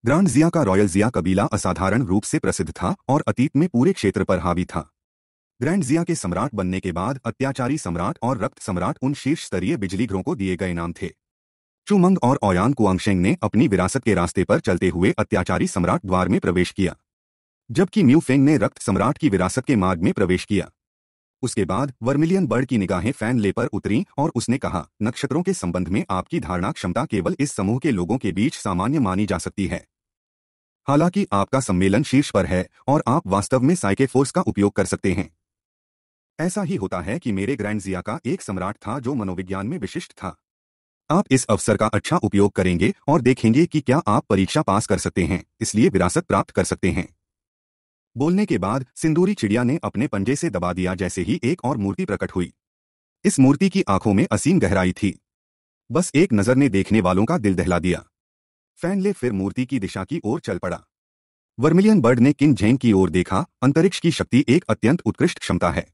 ग्रांड जिया का रॉयल जिया कबीला असाधारण रूप से प्रसिद्ध था और अतीत में पूरे क्षेत्र पर हावी था ग्रैंड जिया के सम्राट बनने के बाद अत्याचारी सम्राट और रक्त सम्राट उन शीर्ष स्तरीय बिजलीघरों को दिए गए नाम थे चुमंग और ओयान कुआंगशेंग ने अपनी विरासत के रास्ते पर चलते हुए अत्याचारी सम्राट द्वार में प्रवेश किया जबकि म्यू फेंग ने रक्त सम्राट की विरासत के मार्ग में प्रवेश किया उसके बाद वर्मिलियन बर्ड की निगाहें फैन ले पर उतरी और उसने कहा नक्षत्रों के संबंध में आपकी धारणा क्षमता केवल इस समूह के लोगों के बीच सामान्य मानी जा सकती है हालांकि आपका सम्मेलन शीर्ष पर है और आप वास्तव में साइके फोर्स का उपयोग कर सकते हैं ऐसा ही होता है कि मेरे ग्रैंड जिया का एक सम्राट था जो मनोविज्ञान में विशिष्ट था आप इस अवसर का अच्छा उपयोग करेंगे और देखेंगे कि क्या आप परीक्षा पास कर सकते हैं इसलिए विरासत प्राप्त कर सकते हैं बोलने के बाद सिंदूरी चिड़िया ने अपने पंजे से दबा दिया जैसे ही एक और मूर्ति प्रकट हुई इस मूर्ति की आंखों में असीम गहराई थी बस एक नजर ने देखने वालों का दिल दहला दिया फैनले फिर मूर्ति की दिशा की ओर चल पड़ा वर्मिलियन बर्ड ने किन झेंग की ओर देखा अंतरिक्ष की शक्ति एक अत्यंत उत्कृष्ट क्षमता है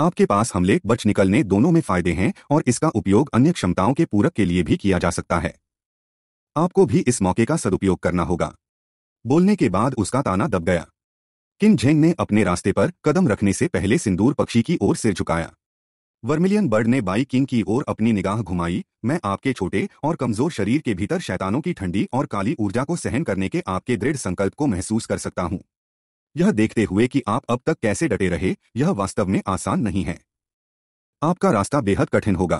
आपके पास हमले बच निकलने दोनों में फायदे हैं और इसका उपयोग अन्य क्षमताओं के पूरक के लिए भी किया जा सकता है आपको भी इस मौके का सदुपयोग करना होगा बोलने के बाद उसका ताना दब गया किन झेंग ने अपने रास्ते पर कदम रखने से पहले सिंदूर पक्षी की ओर सिर झुकाया वर्मिलियन बर्ड ने बाई किंग की ओर अपनी निगाह घुमाई मैं आपके छोटे और कमजोर शरीर के भीतर शैतानों की ठंडी और काली ऊर्जा को सहन करने के आपके दृढ़ संकल्प को महसूस कर सकता हूं यह देखते हुए कि आप अब तक कैसे डटे रहे यह वास्तव में आसान नहीं है आपका रास्ता बेहद कठिन होगा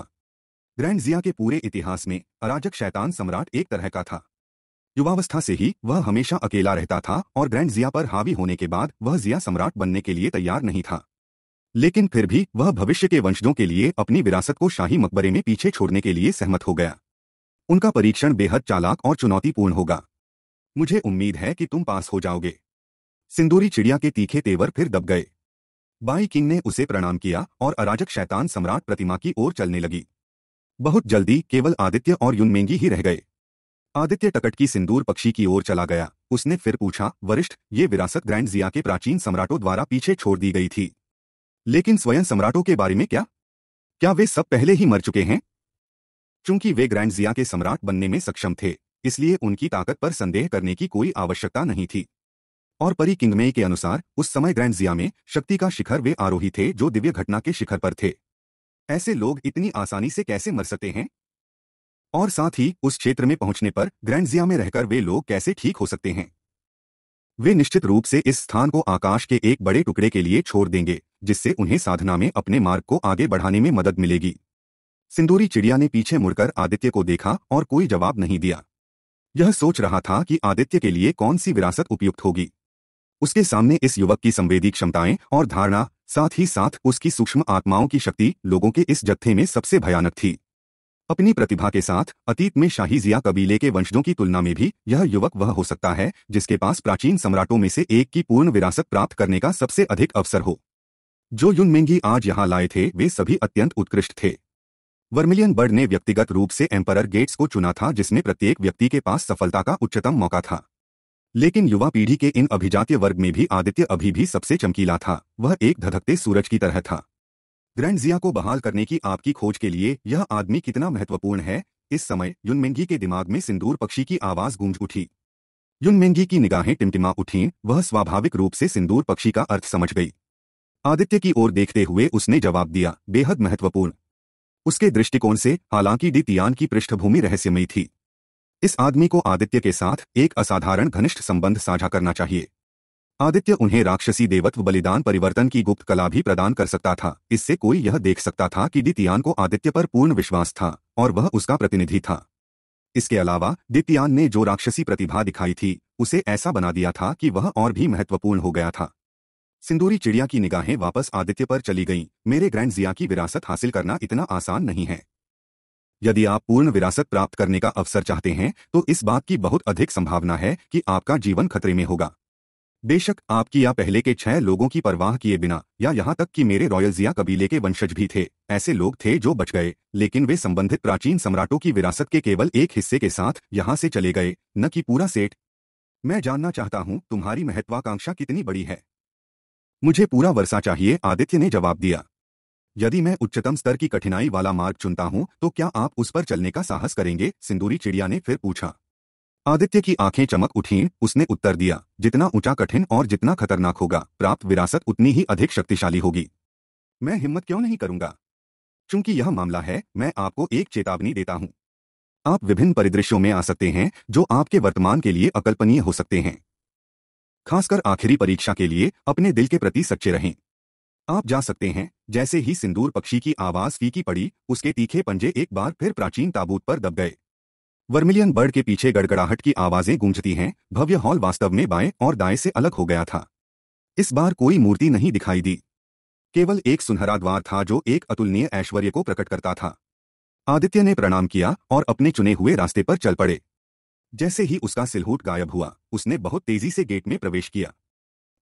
ग्रैंड जिया के पूरे इतिहास में अराजक शैतान सम्राट एक तरह का था युवावस्था से ही वह हमेशा अकेला रहता था और ग्रैंड जिया पर हावी होने के बाद वह जिया सम्राट बनने के लिए तैयार नहीं था लेकिन फिर भी वह भविष्य के वंशजों के लिए अपनी विरासत को शाही मकबरे में पीछे छोड़ने के लिए सहमत हो गया उनका परीक्षण बेहद चालाक और चुनौतीपूर्ण होगा मुझे उम्मीद है कि तुम पास हो जाओगे सिंदूरी चिड़िया के तीखे तेवर फिर दब गए बाई किंग ने उसे प्रणाम किया और अराजक शैतान सम्राट प्रतिमा की ओर चलने लगी बहुत जल्दी केवल आदित्य और युनमेंगी ही रह गए आदित्य टकट की सिंदूर पक्षी की ओर चला गया उसने फिर पूछा वरिष्ठ ये विरासत ग्रैंड जिया के प्राचीन सम्राटों द्वारा पीछे छोड़ दी गई थी लेकिन स्वयं सम्राटों के बारे में क्या क्या वे सब पहले ही मर चुके हैं चूंकि वे ग्रैंड जिया के सम्राट बनने में सक्षम थे इसलिए उनकी ताकत पर संदेह करने की कोई आवश्यकता नहीं थी और परी किंगमे के अनुसार उस समय ग्रैंड जिया में शक्ति का शिखर वे आरोही थे जो दिव्य घटना के शिखर पर थे ऐसे लोग इतनी आसानी से कैसे मर सकते हैं और साथ ही उस क्षेत्र में पहुंचने पर ग्रैंड जिया में रहकर वे लोग कैसे ठीक हो सकते हैं वे निश्चित रूप से इस स्थान को आकाश के एक बड़े टुकड़े के लिए छोड़ देंगे जिससे उन्हें साधना में अपने मार्ग को आगे बढ़ाने में मदद मिलेगी सिंदूरी चिड़िया ने पीछे मुड़कर आदित्य को देखा और कोई जवाब नहीं दिया यह सोच रहा था कि आदित्य के लिए कौन सी विरासत उपयुक्त होगी उसके सामने इस युवक की संवेदी क्षमताएं और धारणा साथ ही साथ उसकी सूक्ष्म आत्माओं की शक्ति लोगों के इस जत्थे में सबसे भयानक थी अपनी प्रतिभा के साथ अतीत में शाही जिया कबीले के वंशजों की तुलना में भी यह युवक वह हो सकता है जिसके पास प्राचीन सम्राटों में से एक की पूर्ण विरासत प्राप्त करने का सबसे अधिक अवसर हो जो युनमेंगी आज यहां लाए थे वे सभी अत्यंत उत्कृष्ट थे वर्मिलियन बर्ड ने व्यक्तिगत रूप से एम्परर गेट्स को चुना था जिसमें प्रत्येक व्यक्ति के पास सफलता का उच्चतम मौका था लेकिन युवा पीढ़ी के इन अभिजात्य वर्ग में भी आदित्य अभी भी सबसे चमकीला था वह एक धधकते सूरज की तरह था ग्रैंड जिया को बहाल करने की आपकी खोज के लिए यह आदमी कितना महत्वपूर्ण है इस समय युनमेंगी के दिमाग में सिंदूर पक्षी की आवाज गूंज उठी युनमेंगी की निगाहें टिमटिमा उठीं वह स्वाभाविक रूप से सिंदूर पक्षी का अर्थ समझ गई आदित्य की ओर देखते हुए उसने जवाब दिया बेहद महत्वपूर्ण उसके दृष्टिकोण से हालांकि डी तियान की पृष्ठभूमि रहस्यमयी थी इस आदमी को आदित्य के साथ एक असाधारण घनिष्ठ संबंध साझा करना चाहिए आदित्य उन्हें राक्षसी देवत्व बलिदान परिवर्तन की गुप्त कला भी प्रदान कर सकता था इससे कोई यह देख सकता था कि दितियान को आदित्य पर पूर्ण विश्वास था और वह उसका प्रतिनिधि था इसके अलावा दितियान ने जो राक्षसी प्रतिभा दिखाई थी उसे ऐसा बना दिया था कि वह और भी महत्वपूर्ण हो गया था सिंदूरी चिड़िया की निगाहें वापस आदित्य पर चली गईं मेरे ग्रैंड जिया की विरासत हासिल करना इतना आसान नहीं है यदि आप पूर्ण विरासत प्राप्त करने का अवसर चाहते हैं तो इस बात की बहुत अधिक संभावना है कि आपका जीवन खतरे में होगा बेशक आपकी या पहले के छह लोगों की परवाह किए बिना या यहां तक कि मेरे जिया कबीले के वंशज भी थे ऐसे लोग थे जो बच गए लेकिन वे संबंधित प्राचीन सम्राटों की विरासत के केवल एक हिस्से के साथ यहां से चले गए न कि पूरा सेठ मैं जानना चाहता हूँ तुम्हारी महत्वाकांक्षा कितनी बड़ी है मुझे पूरा वर्षा चाहिए आदित्य ने जवाब दिया यदि मैं उच्चतम स्तर की कठिनाई वाला मार्ग चुनता हूं तो क्या आप उस पर चलने का साहस करेंगे सिंदूरी चिड़िया ने फिर पूछा आदित्य की आंखें चमक उठी उसने उत्तर दिया जितना ऊंचा कठिन और जितना खतरनाक होगा प्राप्त विरासत उतनी ही अधिक शक्तिशाली होगी मैं हिम्मत क्यों नहीं करूंगा चूंकि यह मामला है मैं आपको एक चेतावनी देता हूं आप विभिन्न परिदृश्यों में आ सकते हैं जो आपके वर्तमान के लिए अकल्पनीय हो सकते हैं खासकर आखिरी परीक्षा के लिए अपने दिल के प्रति सच्चे रहें आप जा सकते हैं जैसे ही सिंदूर पक्षी की आवाज फीकी पड़ी उसके तीखे पंजे एक बार फिर प्राचीन ताबूत पर दब गए वर्मिलियन बर्ड के पीछे गड़गड़ाहट की आवाजें गूंजती हैं भव्य हॉल वास्तव में बाएं और दाएं से अलग हो गया था इस बार कोई मूर्ति नहीं दिखाई दी केवल एक सुनहरा द्वार था जो एक अतुलनीय ऐश्वर्य को प्रकट करता था आदित्य ने प्रणाम किया और अपने चुने हुए रास्ते पर चल पड़े जैसे ही उसका सिलहूट गायब हुआ उसने बहुत तेजी से गेट में प्रवेश किया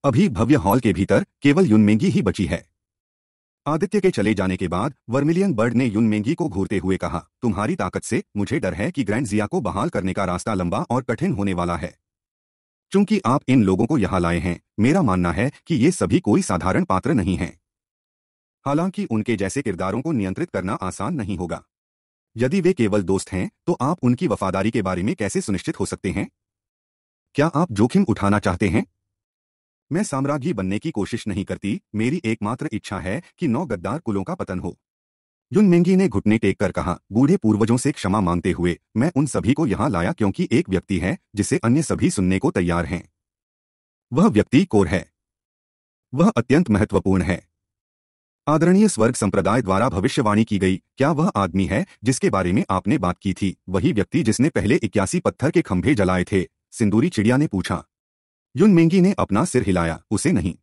अभी भव्य हॉल के भीतर केवल युनमेंगी ही बची है आदित्य के चले जाने के बाद वर्मिलियन बर्ड ने युनमेंगी को घूरते हुए कहा तुम्हारी ताकत से मुझे डर है कि ग्रैंड जिया को बहाल करने का रास्ता लंबा और कठिन होने वाला है चूंकि आप इन लोगों को यहां लाए हैं मेरा मानना है कि ये सभी कोई साधारण पात्र नहीं है हालांकि उनके जैसे किरदारों को नियंत्रित करना आसान नहीं होगा यदि वे केवल दोस्त हैं तो आप उनकी वफादारी के बारे में कैसे सुनिश्चित हो सकते हैं क्या आप जोखिम उठाना चाहते हैं मैं साम्राज्ञी बनने की कोशिश नहीं करती मेरी एकमात्र इच्छा है कि नौ गद्दार कुलों का पतन हो युन मेंगी ने घुटने टेक कर कहा बूढ़े पूर्वजों से क्षमा मांगते हुए मैं उन सभी को यहाँ लाया क्योंकि एक व्यक्ति है जिसे अन्य सभी सुनने को तैयार हैं वह व्यक्ति कोर है वह अत्यंत महत्वपूर्ण है आदरणीय स्वर्ग संप्रदाय द्वारा भविष्यवाणी की गई क्या वह आदमी है जिसके बारे में आपने बात की थी वही व्यक्ति जिसने पहले इक्यासी पत्थर के खंभे जलाए थे सिंदूरी चिड़िया ने पूछा युन मेंगी ने अपना सिर हिलाया उसे नहीं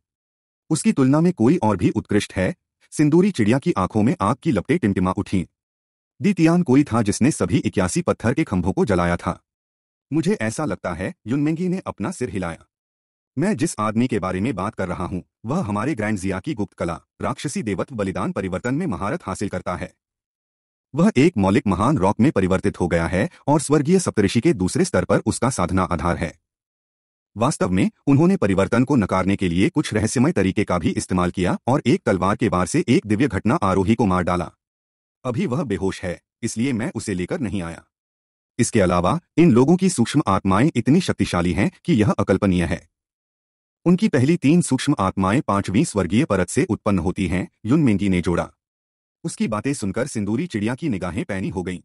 उसकी तुलना में कोई और भी उत्कृष्ट है सिंदूरी चिड़िया की आंखों में आग की लपटे टिमटिमा उठी दीतियान कोई था जिसने सभी इक्यासी पत्थर के खंभों को जलाया था मुझे ऐसा लगता है युनमेंगी ने अपना सिर हिलाया मैं जिस आदमी के बारे में बात कर रहा हूं वह हमारे ग्रैंड जिया की गुप्त कला राक्षसी देवत्व बलिदान परिवर्तन में महारत हासिल करता है वह एक मौलिक महान रॉक में परिवर्तित हो गया है और स्वर्गीय सप्तऋषि के दूसरे स्तर पर उसका साधना आधार है वास्तव में उन्होंने परिवर्तन को नकारने के लिए कुछ रहस्यमय तरीके का भी इस्तेमाल किया और एक तलवार के वार से एक दिव्य घटना आरोही को मार डाला अभी वह बेहोश है इसलिए मैं उसे लेकर नहीं आया इसके अलावा इन लोगों की सूक्ष्म आत्माएं इतनी शक्तिशाली हैं कि यह अकल्पनीय है उनकी पहली तीन सूक्ष्म आत्माएं पांचवीं स्वर्गीय परत से उत्पन्न होती हैं युनमेंगी ने जोड़ा उसकी बातें सुनकर सिंदूरी चिड़िया की निगाहें पैनी हो गईं।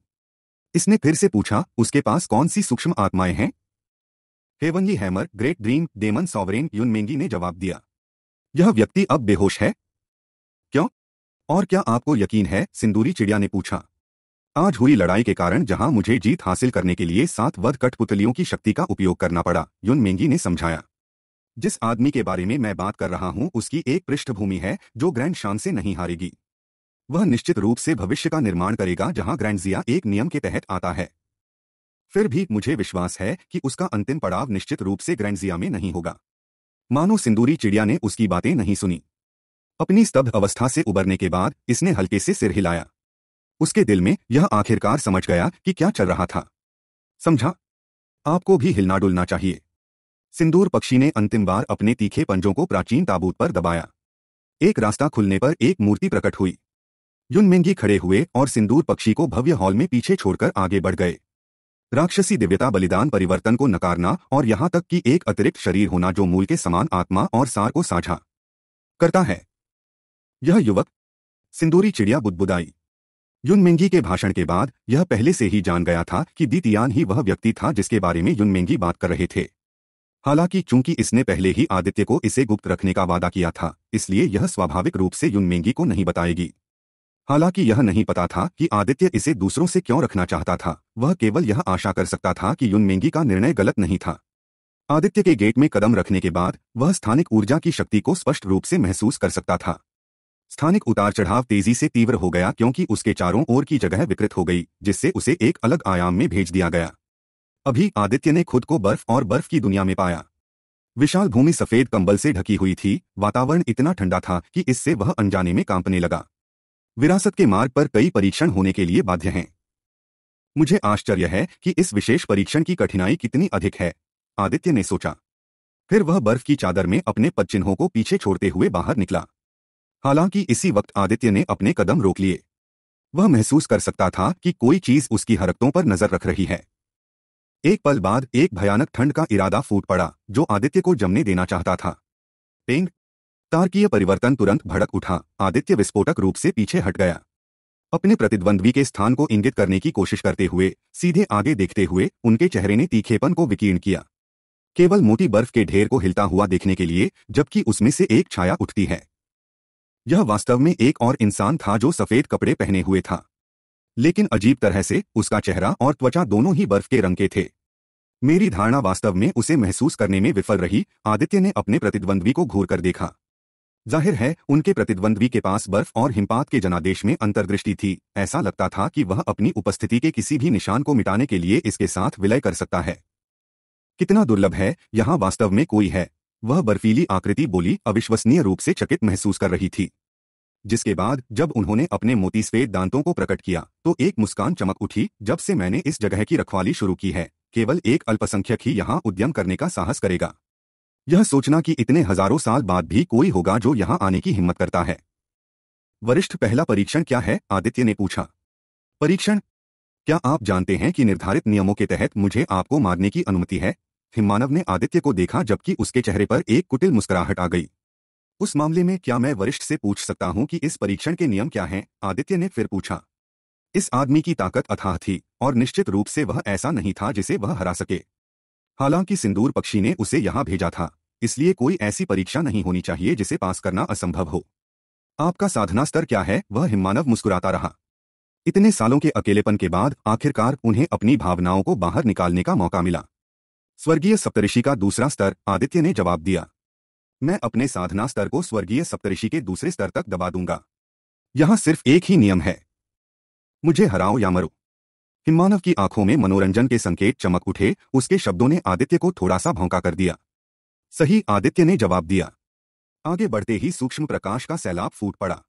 इसने फिर से पूछा उसके पास कौन सी सूक्ष्म आत्माएं हैं Heavenly Hammer Great Dream Demon Sovereign Yun Mengqi ने जवाब दिया यह व्यक्ति अब बेहोश है क्यों और क्या आपको यकीन है सिंदूरी चिड़िया ने पूछा आज हुई लड़ाई के कारण जहां मुझे जीत हासिल करने के लिए सात वध कठपुतलियों की शक्ति का उपयोग करना पड़ा युन मेंगी ने समझाया जिस आदमी के बारे में मैं बात कर रहा हूं उसकी एक पृष्ठभूमि है जो ग्रैंड शान से नहीं हारेगी वह निश्चित रूप से भविष्य का निर्माण करेगा जहां ग्रैंडजिया एक नियम के तहत आता है फिर भी मुझे विश्वास है कि उसका अंतिम पड़ाव निश्चित रूप से ग्रैंडजिया में नहीं होगा मानो सिंदूरी चिड़िया ने उसकी बातें नहीं सुनी अपनी स्तब्ध अवस्था से उबरने के बाद इसने हल्के से सिर हिलाया उसके दिल में यह आखिरकार समझ गया कि क्या चल रहा था समझा आपको भी हिलना डुलना चाहिए सिंदूर पक्षी ने अंतिम बार अपने तीखे पंजों को प्राचीन ताबूत पर दबाया एक रास्ता खुलने पर एक मूर्ति प्रकट हुई युनमेंगी खड़े हुए और सिंदूर पक्षी को भव्य हॉल में पीछे छोड़कर आगे बढ़ गए राक्षसी दिव्यता बलिदान परिवर्तन को नकारना और यहां तक कि एक अतिरिक्त शरीर होना जो मूल के समान आत्मा और सार को साझा करता है यह युवक सिंदूरी चिड़िया बुदबुदाई युनमेंगी के भाषण के बाद यह पहले से ही जान गया था कि दीतियान ही वह व्यक्ति था जिसके बारे में युनमेंगी बात कर रहे थे हालांकि चूंकि इसने पहले ही आदित्य को इसे गुप्त रखने का वादा किया था इसलिए यह स्वाभाविक रूप से युनमेंगी को नहीं बताएगी हालांकि यह नहीं पता था कि आदित्य इसे दूसरों से क्यों रखना चाहता था वह केवल यह आशा कर सकता था कि युनमेंगी का निर्णय गलत नहीं था आदित्य के गेट में कदम रखने के बाद वह स्थानिक ऊर्जा की शक्ति को स्पष्ट रूप से महसूस कर सकता था स्थानिक उतार चढ़ाव तेजी से तीव्र हो गया क्योंकि उसके चारों ओर की जगह विकृत हो गई जिससे उसे एक अलग आयाम में भेज दिया गया अभी आदित्य ने खुद को बर्फ और बर्फ की दुनिया में पाया विशाल भूमि सफेद कंबल से ढकी हुई थी वातावरण इतना ठंडा था कि इससे वह अनजाने में कांपने लगा विरासत के मार्ग पर कई परीक्षण होने के लिए बाध्य हैं मुझे आश्चर्य है कि इस विशेष परीक्षण की कठिनाई कितनी अधिक है आदित्य ने सोचा फिर वह बर्फ की चादर में अपने पदचिन्हों को पीछे छोड़ते हुए बाहर निकला हालांकि इसी वक्त आदित्य ने अपने कदम रोक लिए वह महसूस कर सकता था कि कोई चीज उसकी हरकतों पर नजर रख रही है एक पल बाद एक भयानक ठंड का इरादा फूट पड़ा जो आदित्य को जमने देना चाहता था पेंग तारकीय परिवर्तन तुरंत भड़क उठा आदित्य विस्फोटक रूप से पीछे हट गया अपने प्रतिद्वंद्वी के स्थान को इंगित करने की कोशिश करते हुए सीधे आगे देखते हुए उनके चेहरे ने तीखेपन को विकीर्ण किया केवल मोटी बर्फ के ढेर को हिलता हुआ देखने के लिए जबकि उसमें से एक छाया उठती है यह वास्तव में एक और इंसान था जो सफेद कपड़े पहने हुए था लेकिन अजीब तरह से उसका चेहरा और त्वचा दोनों ही बर्फ के रंग के थे मेरी धारणा वास्तव में उसे महसूस करने में विफल रही आदित्य ने अपने प्रतिद्वंद्वी को घूर कर देखा जाहिर है उनके प्रतिद्वंद्वी के पास बर्फ और हिमपात के जनादेश में अंतर्दृष्टि थी ऐसा लगता था कि वह अपनी उपस्थिति के किसी भी निशान को मिटाने के लिए इसके साथ विलय कर सकता है कितना दुर्लभ है यहाँ वास्तव में कोई है वह बर्फीली आकृति बोली अविश्वसनीय रूप से चकित महसूस कर रही थी जिसके बाद जब उन्होंने अपने मोती स्वेद दांतों को प्रकट किया तो एक मुस्कान चमक उठी जब से मैंने इस जगह की रखवाली शुरू की है केवल एक अल्पसंख्यक ही यहाँ उद्यम करने का साहस करेगा यह सोचना कि इतने हजारों साल बाद भी कोई होगा जो यहां आने की हिम्मत करता है वरिष्ठ पहला परीक्षण क्या है आदित्य ने पूछा परीक्षण क्या आप जानते हैं कि निर्धारित नियमों के तहत मुझे आपको मारने की अनुमति है हिमानव ने आदित्य को देखा जबकि उसके चेहरे पर एक कुटिल मुस्कुराहट आ गई उस मामले में क्या मैं वरिष्ठ से पूछ सकता हूं कि इस परीक्षण के नियम क्या हैं आदित्य ने फिर पूछा इस आदमी की ताकत अथाह थी और निश्चित रूप से वह ऐसा नहीं था जिसे वह हरा सके हालांकि सिंदूर पक्षी ने उसे यहां भेजा था इसलिए कोई ऐसी परीक्षा नहीं होनी चाहिए जिसे पास करना असंभव हो आपका साधना स्तर क्या है वह हिम्मानव मुस्कुराता रहा इतने सालों के अकेलेपन के बाद आखिरकार उन्हें अपनी भावनाओं को बाहर निकालने का मौका मिला स्वर्गीय सप्तऋषि का दूसरा स्तर आदित्य ने जवाब दिया मैं अपने साधना स्तर को स्वर्गीय सप्तऋषि के दूसरे स्तर तक दबा दूंगा यहां सिर्फ एक ही नियम है मुझे हराओ या मरो हिमानव की आंखों में मनोरंजन के संकेत चमक उठे उसके शब्दों ने आदित्य को थोड़ा सा भौंका कर दिया सही आदित्य ने जवाब दिया आगे बढ़ते ही सूक्ष्म प्रकाश का सैलाब फूट पड़ा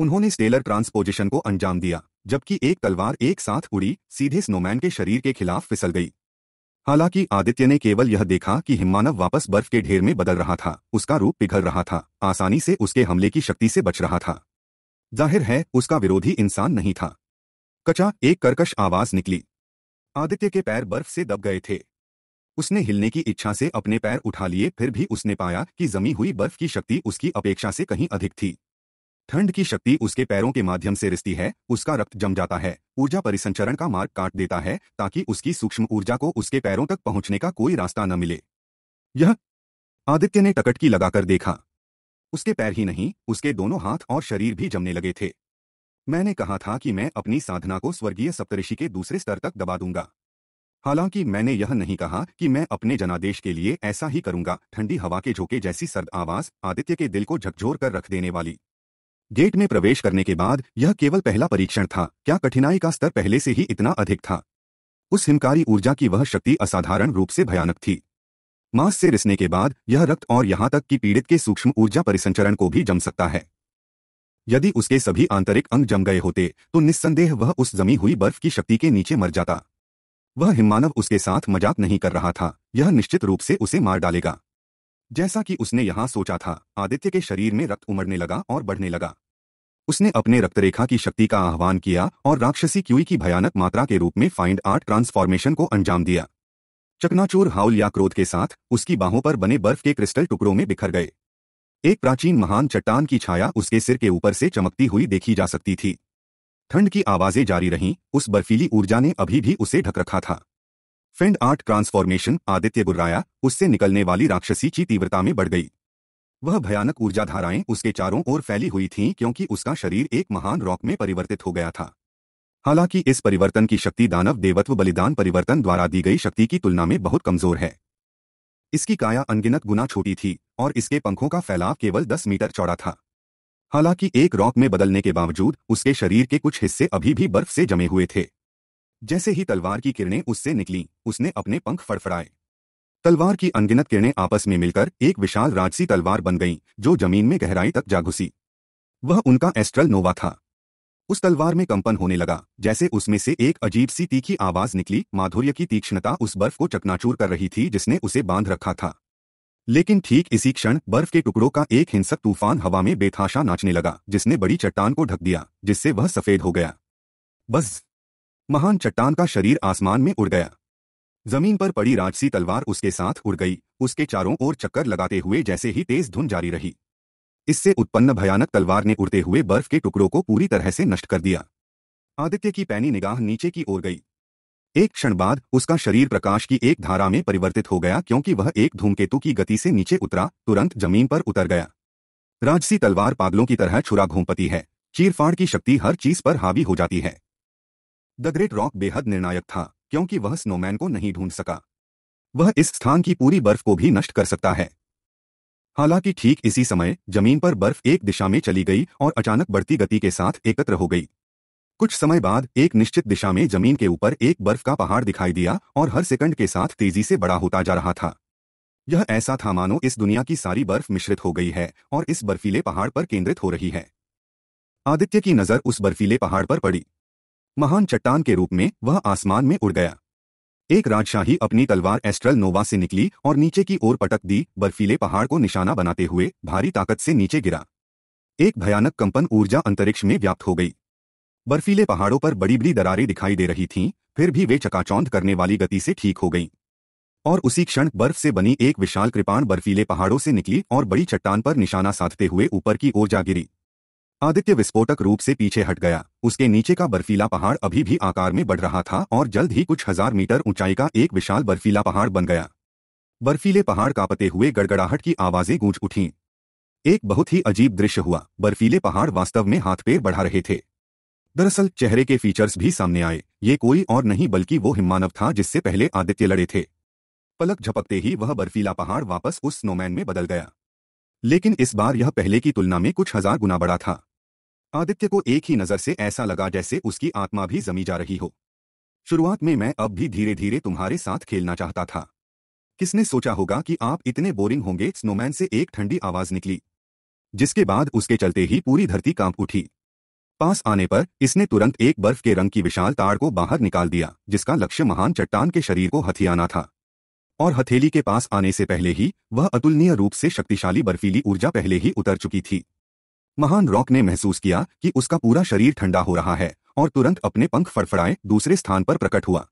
उन्होंने स्टेलर ट्रांसपोजिशन को अंजाम दिया जबकि एक तलवार एक साथ उड़ी सीधे स्नोमैन के शरीर के खिलाफ फिसल गई हालांकि आदित्य ने केवल यह देखा कि हिमानव वापस बर्फ के ढेर में बदल रहा था उसका रूप पिघल रहा था आसानी से उसके हमले की शक्ति से बच रहा था जाहिर है उसका विरोधी इंसान नहीं था कचा एक कर्कश आवाज निकली आदित्य के पैर बर्फ से दब गए थे उसने हिलने की इच्छा से अपने पैर उठा लिए फिर भी उसने पाया कि जमी हुई बर्फ की शक्ति उसकी अपेक्षा से कहीं अधिक थी ठंड की शक्ति उसके पैरों के माध्यम से रिसती है उसका रक्त जम जाता है ऊर्जा परिसंचरण का मार्ग काट देता है ताकि उसकी सूक्ष्म ऊर्जा को उसके पैरों तक पहुंचने का कोई रास्ता न मिले यह आदित्य ने टकटकी लगाकर देखा उसके पैर ही नहीं उसके दोनों हाथ और शरीर भी जमने लगे थे मैंने कहा था कि मैं अपनी साधना को स्वर्गीय सप्तऋषि के दूसरे स्तर तक दबा दूंगा हालांकि मैंने यह नहीं कहा कि मैं अपने जनादेश के लिए ऐसा ही करूंगा ठंडी हवा के झोंके जैसी सर्द आवाज आदित्य के दिल को झकझोर कर रख देने वाली गेट में प्रवेश करने के बाद यह केवल पहला परीक्षण था क्या कठिनाई का स्तर पहले से ही इतना अधिक था उस हिमकारी ऊर्जा की वह शक्ति असाधारण रूप से भयानक थी मांस से रिसने के बाद यह रक्त और यहां तक कि पीड़ित के सूक्ष्म ऊर्जा परिसंचरण को भी जम सकता है यदि उसके सभी आंतरिक अंग जम गए होते तो निस्संदेह वह उस जमी हुई बर्फ की शक्ति के नीचे मर जाता वह हिमानव उसके साथ मजाक नहीं कर रहा था यह निश्चित रूप से उसे मार डालेगा जैसा कि उसने यहां सोचा था आदित्य के शरीर में रक्त उमड़ने लगा और बढ़ने लगा उसने अपने रक्तरेखा की शक्ति का आह्वान किया और राक्षसी क्यूई की भयानक मात्रा के रूप में फाइंड आर्ट ट्रांसफॉर्मेशन को अंजाम दिया चकनाचूर हाउल या क्रोध के साथ उसकी बाहों पर बने बर्फ के क्रिस्टल टुकड़ों में बिखर गए एक प्राचीन महान चट्टान की छाया उसके सिर के ऊपर से चमकती हुई देखी जा सकती थी ठंड की आवाजें जारी रहीं उस बर्फीली ऊर्जा ने अभी भी उसे ढक रखा था फेंड आर्ट ट्रांसफॉर्मेशन आदित्य गुर्राया उससे निकलने वाली राक्षसी की तीव्रता में बढ़ गई वह भयानक ऊर्जा धाराएं उसके चारों ओर फैली हुई थीं क्योंकि उसका शरीर एक महान रॉक में परिवर्तित हो गया था हालांकि इस परिवर्तन की शक्ति दानव देवत्व बलिदान परिवर्तन द्वारा दी गई शक्ति की तुलना में बहुत कमजोर है इसकी काया अनगिनत गुना छोटी थी और इसके पंखों का फैलाव केवल दस मीटर चौड़ा था हालांकि एक रॉक में बदलने के बावजूद उसके शरीर के कुछ हिस्से अभी भी बर्फ से जमे हुए थे जैसे ही तलवार की किरणें उससे निकली उसने अपने पंख फड़फड़ाए तलवार की अनगिनत किरणें आपस में मिलकर एक विशाल राजसी तलवार बन गईं जो जमीन में गहराई तक जा घुसी वह उनका एस्ट्रल नोवा था उस तलवार में कंपन होने लगा जैसे उसमें से एक अजीब सी तीखी आवाज निकली माधुर्य की तीक्ष्णता उस बर्फ को चकनाचूर कर रही थी जिसने उसे बांध रखा था लेकिन ठीक इसी क्षण बर्फ के टुकड़ों का एक हिंसक तूफान हवा में बेथाशा नाचने लगा जिसने बड़ी चट्टान को ढक दिया जिससे वह सफेद हो गया बस महान चट्टान का शरीर आसमान में उड़ गया जमीन पर पड़ी राजसी तलवार उसके साथ उड़ गई उसके चारों ओर चक्कर लगाते हुए जैसे ही तेज धुन जारी रही इससे उत्पन्न भयानक तलवार ने उड़ते हुए बर्फ के टुकड़ों को पूरी तरह से नष्ट कर दिया आदित्य की पैनी निगाह नीचे की ओर गई एक क्षण बाद उसका शरीर प्रकाश की एक धारा में परिवर्तित हो गया क्योंकि वह एक धूमकेतु की गति से नीचे उतरा तुरंत जमीन पर उतर गया राजसी तलवार पागलों की तरह छुरा घूमपति है चीरफाड़ की शक्ति हर चीज पर हावी हो जाती है द ग्रेट रॉक बेहद निर्णायक था क्योंकि वह स्नोमैन को नहीं ढूंढ सका वह इस स्थान की पूरी बर्फ को भी नष्ट कर सकता है हालांकि ठीक इसी समय जमीन पर बर्फ एक दिशा में चली गई और अचानक बढ़ती गति के साथ एकत्र हो गई कुछ समय बाद एक निश्चित दिशा में जमीन के ऊपर एक बर्फ का पहाड़ दिखाई दिया और हर सेकंड के साथ तेजी से बड़ा होता जा रहा था यह ऐसा था मानो इस दुनिया की सारी बर्फ मिश्रित हो गई है और इस बर्फीले पहाड़ पर केंद्रित हो रही है आदित्य की नजर उस बर्फीले पहाड़ पर पड़ी महान चट्टान के रूप में वह आसमान में उड़ गया एक राजशाही अपनी तलवार एस्ट्रल नोवा से निकली और नीचे की ओर पटक दी बर्फीले पहाड़ को निशाना बनाते हुए भारी ताकत से नीचे गिरा एक भयानक कंपन ऊर्जा अंतरिक्ष में व्याप्त हो गई बर्फीले पहाड़ों पर बड़ी बड़ी दरारें दिखाई दे रही थीं, फिर भी वे चकाचौंध करने वाली गति से ठीक हो गईं। और उसी क्षण बर्फ से बनी एक विशाल कृपाण बर्फीले पहाड़ों से निकली और बड़ी चट्टान पर निशाना साधते हुए ऊपर की ओर जा गिरी आदित्य विस्फोटक रूप से पीछे हट गया उसके नीचे का बर्फीला पहाड़ अभी भी आकार में बढ़ रहा था और जल्द ही कुछ हजार मीटर ऊंचाई का एक विशाल बर्फीला पहाड़ बन गया बर्फीले पहाड़ कापते हुए गड़गड़ाहट की आवाजें गूंज उठीं एक बहुत ही अजीब दृश्य हुआ बर्फीले पहाड़ वास्तव में हाथ पैर बढ़ा रहे थे दरअसल चेहरे के फीचर्स भी सामने आए ये कोई और नहीं बल्कि वो हिम्मानव था जिससे पहले आदित्य लड़े थे पलक झपकते ही वह बर्फीला पहाड़ वापस उस स्नोमैन में बदल गया लेकिन इस बार यह पहले की तुलना में कुछ हजार गुना बड़ा था आदित्य को एक ही नज़र से ऐसा लगा जैसे उसकी आत्मा भी जमी जा रही हो शुरुआत में मैं अब भी धीरे धीरे तुम्हारे साथ खेलना चाहता था किसने सोचा होगा कि आप इतने बोरिंग होंगे स्नोमैन से एक ठंडी आवाज निकली जिसके बाद उसके चलते ही पूरी धरती कांप उठी पास आने पर इसने तुरंत एक बर्फ के रंग की विशाल ताड़ को बाहर निकाल दिया जिसका लक्ष्य महान चट्टान के शरीर को हथियाना था और हथेली के पास आने से पहले ही वह अतुलनीय रूप से शक्तिशाली बर्फीली ऊर्जा पहले ही उतर चुकी थी महान रॉक ने महसूस किया कि उसका पूरा शरीर ठंडा हो रहा है और तुरंत अपने पंख फड़फड़ाए दूसरे स्थान पर प्रकट हुआ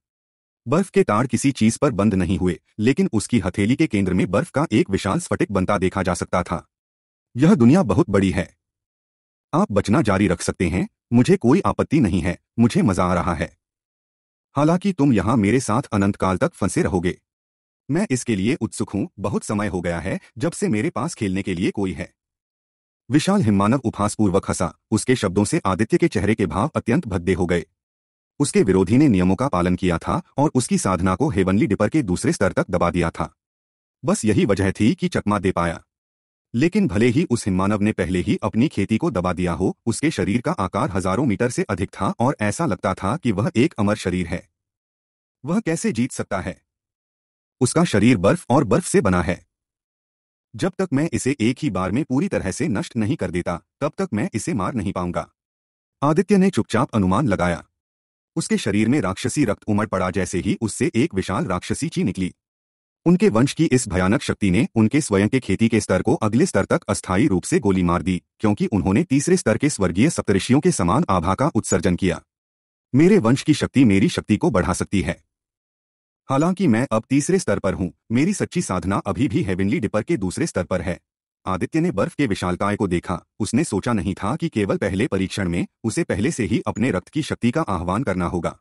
बर्फ के ताड़ किसी चीज पर बंद नहीं हुए लेकिन उसकी हथेली के केंद्र में बर्फ का एक विशाल स्फटिक बनता देखा जा सकता था यह दुनिया बहुत बड़ी है आप बचना जारी रख सकते हैं मुझे कोई आपत्ति नहीं है मुझे मजा आ रहा है हालांकि तुम यहां मेरे साथ अनंत काल तक फंसे रहोगे मैं इसके लिए उत्सुक हूं बहुत समय हो गया है जब से मेरे पास खेलने के लिए कोई है विशाल हिमानव उपहासपूर्वक हंसा उसके शब्दों से आदित्य के चेहरे के भाव अत्यंत भद्दे हो गए उसके विरोधी ने नियमों का पालन किया था और उसकी साधना को हेवनली डिपर के दूसरे स्तर तक दबा दिया था बस यही वजह थी कि चकमा दे पाया लेकिन भले ही उस हिमानव ने पहले ही अपनी खेती को दबा दिया हो उसके शरीर का आकार हजारों मीटर से अधिक था और ऐसा लगता था कि वह एक अमर शरीर है वह कैसे जीत सकता है उसका शरीर बर्फ और बर्फ से बना है जब तक मैं इसे एक ही बार में पूरी तरह से नष्ट नहीं कर देता तब तक मैं इसे मार नहीं पाऊंगा आदित्य ने चुपचाप अनुमान लगाया उसके शरीर में राक्षसी रक्त उमड़ पड़ा जैसे ही उससे एक विशाल राक्षसी ची निकली उनके वंश की इस भयानक शक्ति ने उनके स्वयं के खेती के स्तर को अगले स्तर तक अस्थायी रूप से गोली मार दी क्योंकि उन्होंने तीसरे स्तर के स्वर्गीय सप्तऋषियों के समान आभा का उत्सर्जन किया मेरे वंश की शक्ति मेरी शक्ति को बढ़ा सकती है हालांकि मैं अब तीसरे स्तर पर हूं मेरी सच्ची साधना अभी भी हेवनली डिपर के दूसरे स्तर पर है आदित्य ने बर्फ के विशालकाय को देखा उसने सोचा नहीं था कि केवल पहले परीक्षण में उसे पहले से ही अपने रक्त की शक्ति का आह्वान करना होगा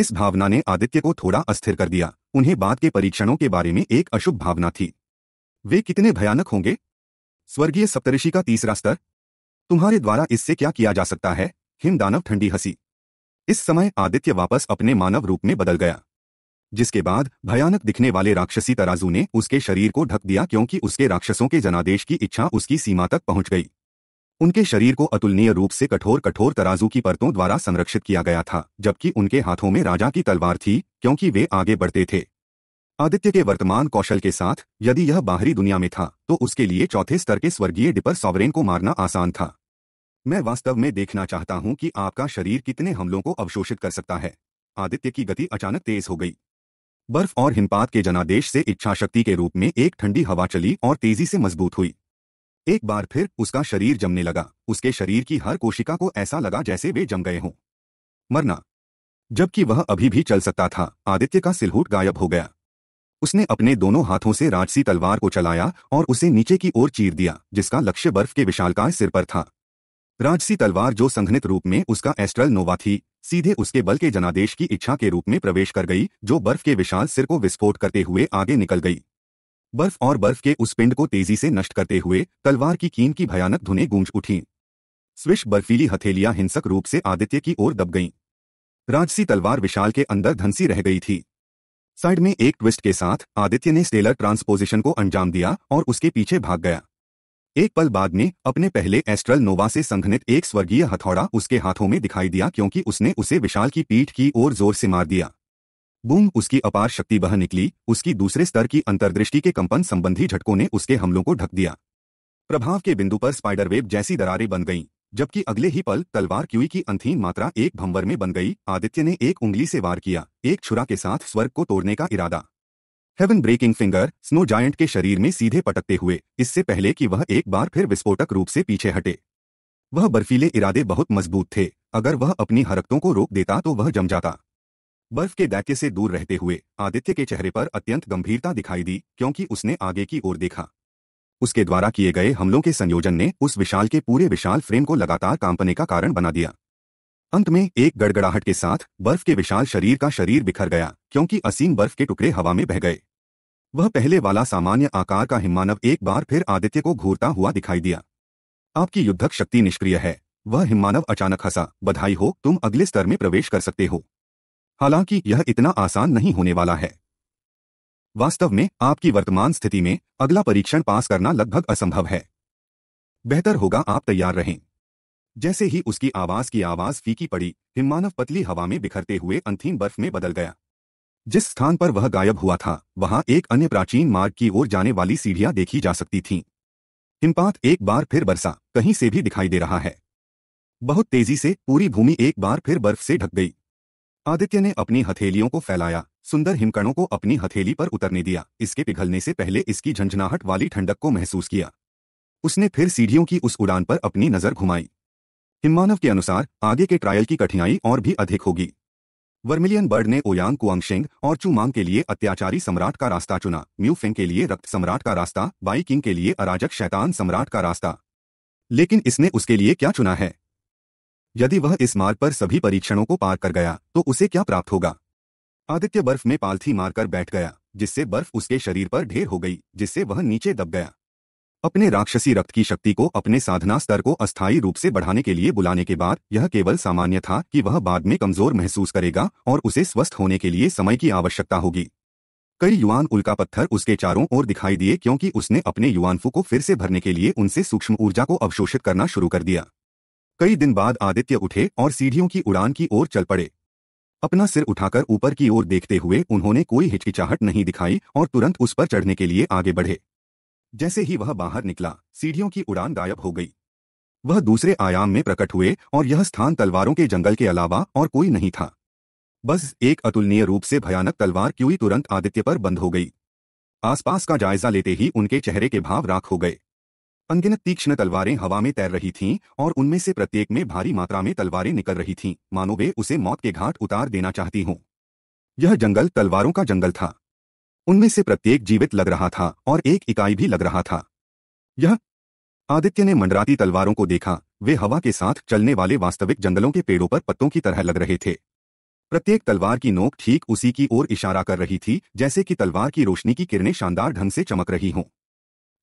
इस भावना ने आदित्य को थोड़ा अस्थिर कर दिया उन्हें बाद के परीक्षणों के बारे में एक अशुभ भावना थी वे कितने भयानक होंगे स्वर्गीय सप्तऋषि का तीसरा स्तर तुम्हारे द्वारा इससे क्या किया जा सकता है हिमदानव ठंडी हंसी इस समय आदित्य वापस अपने मानव रूप में बदल गया जिसके बाद भयानक दिखने वाले राक्षसी तराजू ने उसके शरीर को ढक दिया क्योंकि उसके राक्षसों के जनादेश की इच्छा उसकी सीमा तक पहुंच गई उनके शरीर को अतुलनीय रूप से कठोर कठोर तराजू की परतों द्वारा संरक्षित किया गया था जबकि उनके हाथों में राजा की तलवार थी क्योंकि वे आगे बढ़ते थे आदित्य के वर्तमान कौशल के साथ यदि यह बाहरी दुनिया में था तो उसके लिए चौथे स्तर के स्वर्गीय डिपर सॉवरेन को मारना आसान था मैं वास्तव में देखना चाहता हूं कि आपका शरीर कितने हमलों को अवशोषित कर सकता है आदित्य की गति अचानक तेज हो गई बर्फ और हिमपात के जनादेश से इच्छाशक्ति के रूप में एक ठंडी हवा चली और तेजी से मजबूत हुई एक बार फिर उसका शरीर जमने लगा उसके शरीर की हर कोशिका को ऐसा लगा जैसे वे जम गए हों मरना जबकि वह अभी भी चल सकता था आदित्य का सिलहूट गायब हो गया उसने अपने दोनों हाथों से राजसी तलवार को चलाया और उसे नीचे की ओर चीर दिया जिसका लक्ष्य बर्फ के विशालकाय सिर पर था राजसी तलवार जो संघनित रूप में उसका एस्ट्रल नोवा थी सीधे उसके बल के जनादेश की इच्छा के रूप में प्रवेश कर गई जो बर्फ के विशाल सिर को विस्फोट करते हुए आगे निकल गई बर्फ और बर्फ के उस पिंड को तेजी से नष्ट करते हुए तलवार की कीन की भयानक धुने गूंज उठी स्विश बर्फीली हथेलियां हिंसक रूप से आदित्य की ओर दब गईं राजसी तलवार विशाल के अंदर धनसी रह गई थी साइड में एक ट्विस्ट के साथ आदित्य ने स्टेलर ट्रांसपोजिशन को अंजाम दिया और उसके पीछे भाग गया एक पल बाद में अपने पहले एस्ट्रल नोवा से संघनित एक स्वर्गीय हथौड़ा उसके हाथों में दिखाई दिया क्योंकि उसने उसे विशाल की पीठ की ओर जोर से मार दिया बूम उसकी अपार शक्ति बह निकली उसकी दूसरे स्तर की अंतर्दृष्टि के कंपन संबंधी झटकों ने उसके हमलों को ढक दिया प्रभाव के बिंदु पर स्पाइडर वेब जैसी दरारें बन गईं जबकि अगले ही पल तलवार क्यूई की अंथीन मात्रा एक भंवर में बन गई आदित्य ने एक उंगली से वार किया एक छुरा के साथ स्वर्ग को तोड़ने का इरादा Heaven Breaking Finger Snow Giant के शरीर में सीधे पटकते हुए इससे पहले कि वह एक बार फिर विस्फोटक रूप से पीछे हटे वह बर्फीले इरादे बहुत मजबूत थे अगर वह अपनी हरकतों को रोक देता तो वह जम जाता बर्फ के दैत्य से दूर रहते हुए आदित्य के चेहरे पर अत्यंत गंभीरता दिखाई दी क्योंकि उसने आगे की ओर देखा उसके द्वारा किए गए हमलों के संयोजन ने उस विशाल के पूरे विशाल फ्रेम को लगातार कांपने का कारण बना दिया अंत में एक गड़गड़ाहट के साथ बर्फ के विशाल शरीर का शरीर बिखर गया क्योंकि असीम बर्फ के टुकड़े हवा में बह गए वह पहले वाला सामान्य आकार का हिमानव एक बार फिर आदित्य को घूरता हुआ दिखाई दिया आपकी युद्धक शक्ति निष्क्रिय है वह हिमानव अचानक हंसा बधाई हो तुम अगले स्तर में प्रवेश कर सकते हो हालांकि यह इतना आसान नहीं होने वाला है वास्तव में आपकी वर्तमान स्थिति में अगला परीक्षण पास करना लगभग असंभव है बेहतर होगा आप तैयार रहें जैसे ही उसकी आवाज की आवाज फीकी पड़ी हिमानव पतली हवा में बिखरते हुए अंतिम बर्फ में बदल गया जिस स्थान पर वह गायब हुआ था वहां एक अन्य प्राचीन मार्ग की ओर जाने वाली सीढ़ियां देखी जा सकती थीं। हिमपात एक बार फिर बरसा कहीं से भी दिखाई दे रहा है बहुत तेजी से पूरी भूमि एक बार फिर बर्फ से ढक गई आदित्य ने अपनी हथेलियों को फैलाया सुंदर हिमकणों को अपनी हथेली पर उतरने दिया इसके पिघलने से पहले इसकी झंझनाहट वाली ठंडक को महसूस किया उसने फिर सीढ़ियों की उस उड़ान पर अपनी नजर घुमाई हिमानव के अनुसार आगे के ट्रायल की कठिनाई और भी अधिक होगी वर्मिलियन बर्ड ने ओयांग कुआंगशेंग और चूमांग के लिए अत्याचारी सम्राट का रास्ता चुना म्यूफेंग के लिए रक्त सम्राट का रास्ता बाईकिंग के लिए अराजक शैतान सम्राट का रास्ता लेकिन इसने उसके लिए क्या चुना है यदि वह इस मार्ग पर सभी परीक्षणों को पार कर गया तो उसे क्या प्राप्त होगा आदित्य बर्फ में पालथी मारकर बैठ गया जिससे बर्फ उसके शरीर पर ढेर हो गई जिससे वह नीचे दब गया अपने राक्षसी रक्त की शक्ति को अपने साधना स्तर को अस्थायी रूप से बढ़ाने के लिए बुलाने के बाद यह केवल सामान्य था कि वह बाद में कमजोर महसूस करेगा और उसे स्वस्थ होने के लिए समय की आवश्यकता होगी कई युवान उल्का पत्थर उसके चारों ओर दिखाई दिए क्योंकि उसने अपने युवानफू को फिर से भरने के लिए उनसे सूक्ष्म ऊर्जा को अवशोषित करना शुरू कर दिया कई दिन बाद आदित्य उठे और सीढ़ियों की उड़ान की ओर चल पड़े अपना सिर उठाकर ऊपर की ओर देखते हुए उन्होंने कोई हिचकिचाहट नहीं दिखाई और तुरंत उस पर चढ़ने के लिए आगे बढ़े जैसे ही वह बाहर निकला सीढ़ियों की उड़ान गायब हो गई वह दूसरे आयाम में प्रकट हुए और यह स्थान तलवारों के जंगल के अलावा और कोई नहीं था बस एक अतुलनीय रूप से भयानक तलवार क्यूई तुरंत आदित्य पर बंद हो गई आसपास का जायजा लेते ही उनके चेहरे के भाव राख हो गए अनगिनत तीक्ष्ण तलवारें हवा में तैर रही थीं और उनमें से प्रत्येक में भारी मात्रा में तलवारें निकल रही थीं मानो वे उसे मौत के घाट उतार देना चाहती हों यह जंगल तलवारों का जंगल था उनमें से प्रत्येक जीवित लग रहा था और एक इकाई भी लग रहा था यह आदित्य ने मंडराती तलवारों को देखा वे हवा के साथ चलने वाले वास्तविक जंगलों के पेड़ों पर पत्तों की तरह लग रहे थे प्रत्येक तलवार की नोक ठीक उसी की ओर इशारा कर रही थी जैसे कि तलवार की रोशनी की किरणें शानदार ढंग से चमक रही हों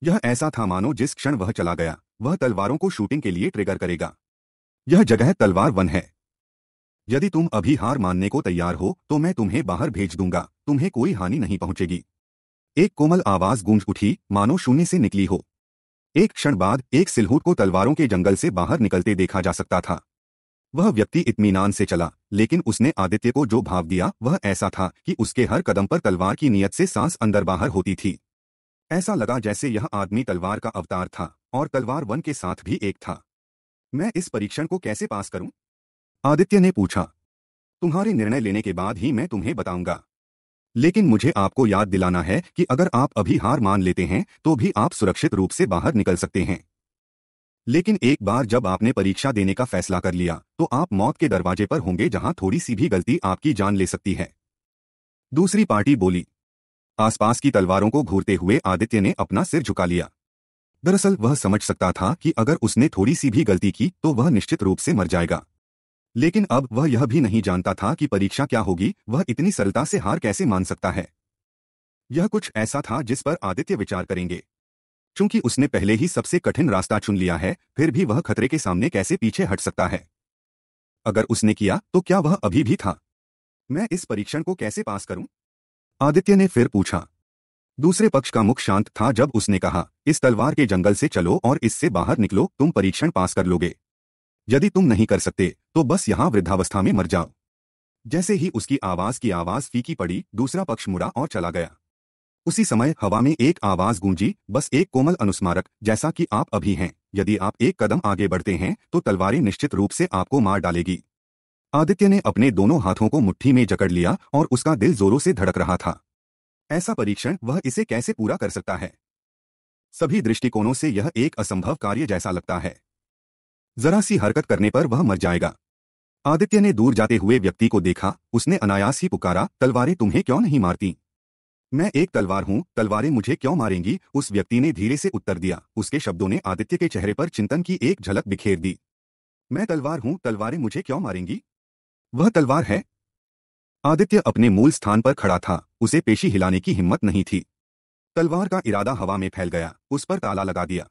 यह ऐसा था मानो जिस क्षण वह चला गया वह तलवारों को शूटिंग के लिए ट्रिगर करेगा यह जगह तलवार वन है यदि तुम अभी हार मानने को तैयार हो तो मैं तुम्हें बाहर भेज दूंगा तुम्हें कोई हानि नहीं पहुंचेगी एक कोमल आवाज गूंज उठी मानो शून्य से निकली हो एक क्षण बाद एक सिलहूट को तलवारों के जंगल से बाहर निकलते देखा जा सकता था वह व्यक्ति इतमीनान से चला लेकिन उसने आदित्य को जो भाव दिया वह ऐसा था कि उसके हर कदम पर तलवार की नीयत से सांस अंदर बाहर होती थी ऐसा लगा जैसे यह आदमी तलवार का अवतार था और तलवार वन के साथ भी एक था मैं इस परीक्षण को कैसे पास करूं आदित्य ने पूछा तुम्हारे निर्णय लेने के बाद ही मैं तुम्हें बताऊंगा लेकिन मुझे आपको याद दिलाना है कि अगर आप अभी हार मान लेते हैं तो भी आप सुरक्षित रूप से बाहर निकल सकते हैं लेकिन एक बार जब आपने परीक्षा देने का फैसला कर लिया तो आप मौत के दरवाजे पर होंगे जहां थोड़ी सी भी गलती आपकी जान ले सकती है दूसरी पार्टी बोली आसपास की तलवारों को घूरते हुए आदित्य ने अपना सिर झुका लिया दरअसल वह समझ सकता था कि अगर उसने थोड़ी सी भी गलती की तो वह निश्चित रूप से मर जाएगा लेकिन अब वह यह भी नहीं जानता था कि परीक्षा क्या होगी वह इतनी सरलता से हार कैसे मान सकता है यह कुछ ऐसा था जिस पर आदित्य विचार करेंगे चूंकि उसने पहले ही सबसे कठिन रास्ता चुन लिया है फिर भी वह खतरे के सामने कैसे पीछे हट सकता है अगर उसने किया तो क्या वह अभी भी था मैं इस परीक्षण को कैसे पास करूं आदित्य ने फिर पूछा दूसरे पक्ष का मुख शांत था जब उसने कहा इस तलवार के जंगल से चलो और इससे बाहर निकलो तुम परीक्षण पास कर लोगे यदि तुम नहीं कर सकते तो बस यहां वृद्धावस्था में मर जाओ जैसे ही उसकी आवाज की आवाज फीकी पड़ी दूसरा पक्ष मुड़ा और चला गया उसी समय हवा में एक आवाज गूंजी बस एक कोमल अनुस्मारक जैसा कि आप अभी हैं यदि आप एक कदम आगे बढ़ते हैं तो तलवारें निश्चित रूप से आपको मार डालेगी आदित्य ने अपने दोनों हाथों को मुट्ठी में जकड़ लिया और उसका दिल जोरों से धड़क रहा था ऐसा परीक्षण वह इसे कैसे पूरा कर सकता है सभी दृष्टिकोणों से यह एक असंभव कार्य जैसा लगता है जरा सी हरकत करने पर वह मर जाएगा आदित्य ने दूर जाते हुए व्यक्ति को देखा उसने अनायास ही पुकारा तलवारें तुम्हें क्यों नहीं मारती मैं एक तलवार हूं तलवारें मुझे क्यों मारेंगी उस व्यक्ति ने धीरे से उत्तर दिया उसके शब्दों ने आदित्य के चेहरे पर चिंतन की एक झलक बिखेर दी मैं तलवार हूं तलवारें मुझे क्यों मारेंगी वह तलवार है आदित्य अपने मूल स्थान पर खड़ा था उसे पेशी हिलाने की हिम्मत नहीं थी तलवार का इरादा हवा में फैल गया उस पर ताला लगा दिया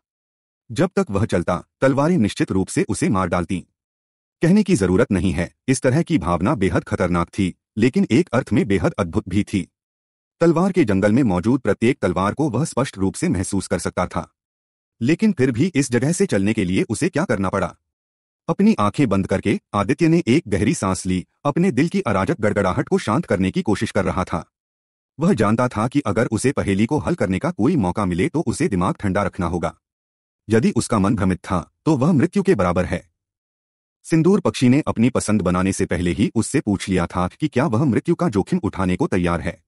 जब तक वह चलता तलवारें निश्चित रूप से उसे मार डालती कहने की जरूरत नहीं है इस तरह की भावना बेहद खतरनाक थी लेकिन एक अर्थ में बेहद अद्भुत भी थी तलवार के जंगल में मौजूद प्रत्येक तलवार को वह स्पष्ट रूप से महसूस कर सकता था लेकिन फिर भी इस जगह से चलने के लिए उसे क्या करना पड़ा अपनी आंखें बंद करके आदित्य ने एक गहरी सांस ली अपने दिल की अराजक गड़गड़ाहट को शांत करने की कोशिश कर रहा था वह जानता था कि अगर उसे पहेली को हल करने का कोई मौका मिले तो उसे दिमाग ठंडा रखना होगा यदि उसका मन भ्रमित था तो वह मृत्यु के बराबर है सिंदूर पक्षी ने अपनी पसंद बनाने से पहले ही उससे पूछ लिया था कि क्या वह मृत्यु का जोखिम उठाने को तैयार है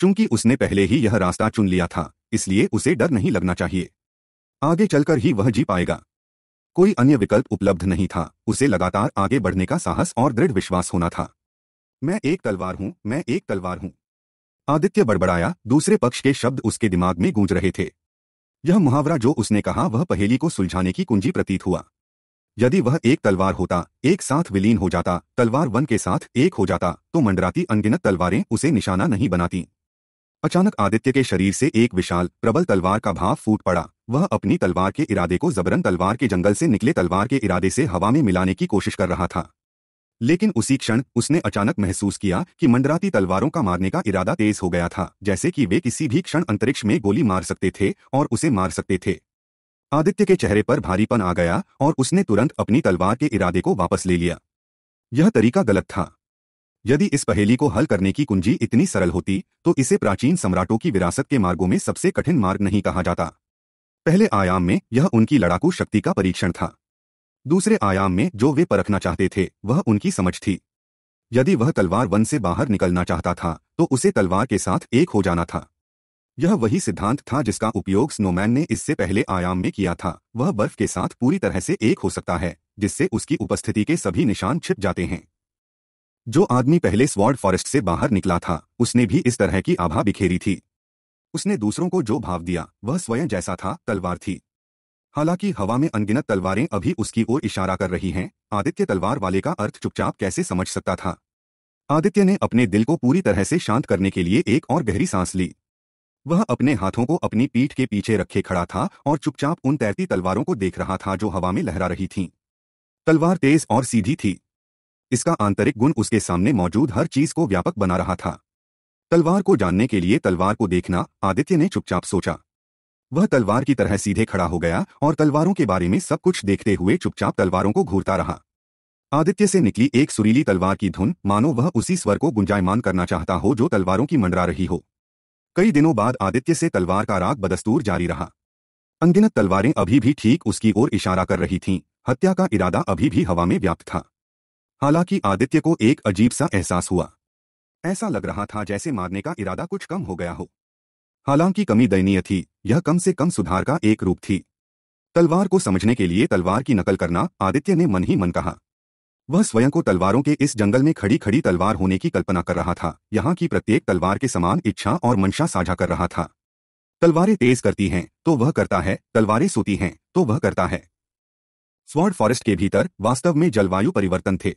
चूंकि उसने पहले ही यह रास्ता चुन लिया था इसलिए उसे डर नहीं लगना चाहिए आगे चलकर ही वह जी पाएगा कोई अन्य विकल्प उपलब्ध नहीं था उसे लगातार आगे बढ़ने का साहस और दृढ़ विश्वास होना था मैं एक तलवार हूं मैं एक तलवार हूं आदित्य बड़बड़ाया दूसरे पक्ष के शब्द उसके दिमाग में गूंज रहे थे यह मुहावरा जो उसने कहा वह पहेली को सुलझाने की कुंजी प्रतीत हुआ यदि वह एक तलवार होता एक साथ विलीन हो जाता तलवार वन के साथ एक हो जाता तो मंडराती अनगिनत तलवारें उसे निशाना नहीं बनाती अचानक आदित्य के शरीर से एक विशाल प्रबल तलवार का भाव फूट पड़ा वह अपनी तलवार के इरादे को जबरन तलवार के जंगल से निकले तलवार के इरादे से हवा में मिलाने की कोशिश कर रहा था लेकिन उसी क्षण उसने अचानक महसूस किया कि मंडराती तलवारों का मारने का इरादा तेज हो गया था जैसे कि वे किसी भी क्षण अंतरिक्ष में गोली मार सकते थे और उसे मार सकते थे आदित्य के चेहरे पर भारीपन आ गया और उसने तुरंत अपनी तलवार के इरादे को वापस ले लिया यह तरीका गलत था यदि इस पहेली को हल करने की कुंजी इतनी सरल होती तो इसे प्राचीन सम्राटों की विरासत के मार्गों में सबसे कठिन मार्ग नहीं कहा जाता पहले आयाम में यह उनकी लड़ाकू शक्ति का परीक्षण था दूसरे आयाम में जो वे परखना चाहते थे वह उनकी समझ थी यदि वह तलवार वन से बाहर निकलना चाहता था तो उसे तलवार के साथ एक हो जाना था यह वही सिद्धांत था जिसका उपयोग स्नोमैन ने इससे पहले आयाम में किया था वह बर्फ के साथ पूरी तरह से एक हो सकता है जिससे उसकी उपस्थिति के सभी निशान छिप जाते हैं जो आदमी पहले स्वॉर्ड फॉरेस्ट से बाहर निकला था उसने भी इस तरह की आभा बिखेरी थी उसने दूसरों को जो भाव दिया वह स्वयं जैसा था तलवार थी हालांकि हवा में अनगिनत तलवारें अभी उसकी ओर इशारा कर रही हैं आदित्य तलवार वाले का अर्थ चुपचाप कैसे समझ सकता था आदित्य ने अपने दिल को पूरी तरह से शांत करने के लिए एक और गहरी सांस ली वह अपने हाथों को अपनी पीठ के पीछे रखे खड़ा था और चुपचाप उन तैरती तलवारों को देख रहा था जो हवा में लहरा रही थीं। तलवार तेज और सीधी थी इसका आंतरिक गुण उसके सामने मौजूद हर चीज को व्यापक बना रहा था तलवार को जानने के लिए तलवार को देखना आदित्य ने चुपचाप सोचा वह तलवार की तरह सीधे खड़ा हो गया और तलवारों के बारे में सब कुछ देखते हुए चुपचाप तलवारों को घूरता रहा आदित्य से निकली एक सुरीली तलवार की धुन मानो वह उसी स्वर को गुंजायमान करना चाहता हो जो तलवारों की मंडरा रही हो कई दिनों बाद आदित्य से तलवार का राग बदस्तूर जारी रहा अनगिनत तलवारें अभी भी ठीक उसकी ओर इशारा कर रही थीं हत्या का इरादा अभी भी हवा में व्याप्त था हालांकि आदित्य को एक अजीब सा एहसास हुआ ऐसा लग रहा था जैसे मारने का इरादा कुछ कम हो गया हो हालांकि कमी दयनीय थी यह कम से कम सुधार का एक रूप थी तलवार को समझने के लिए तलवार की नकल करना आदित्य ने मन ही मन कहा वह स्वयं को तलवारों के इस जंगल में खड़ी खड़ी तलवार होने की कल्पना कर रहा था यहाँ की प्रत्येक तलवार के समान इच्छा और मंशा साझा कर रहा था तलवारें तेज करती हैं तो वह करता है तलवारें सोती हैं तो वह करता है स्वॉर्ड फॉरेस्ट के भीतर वास्तव में जलवायु परिवर्तन थे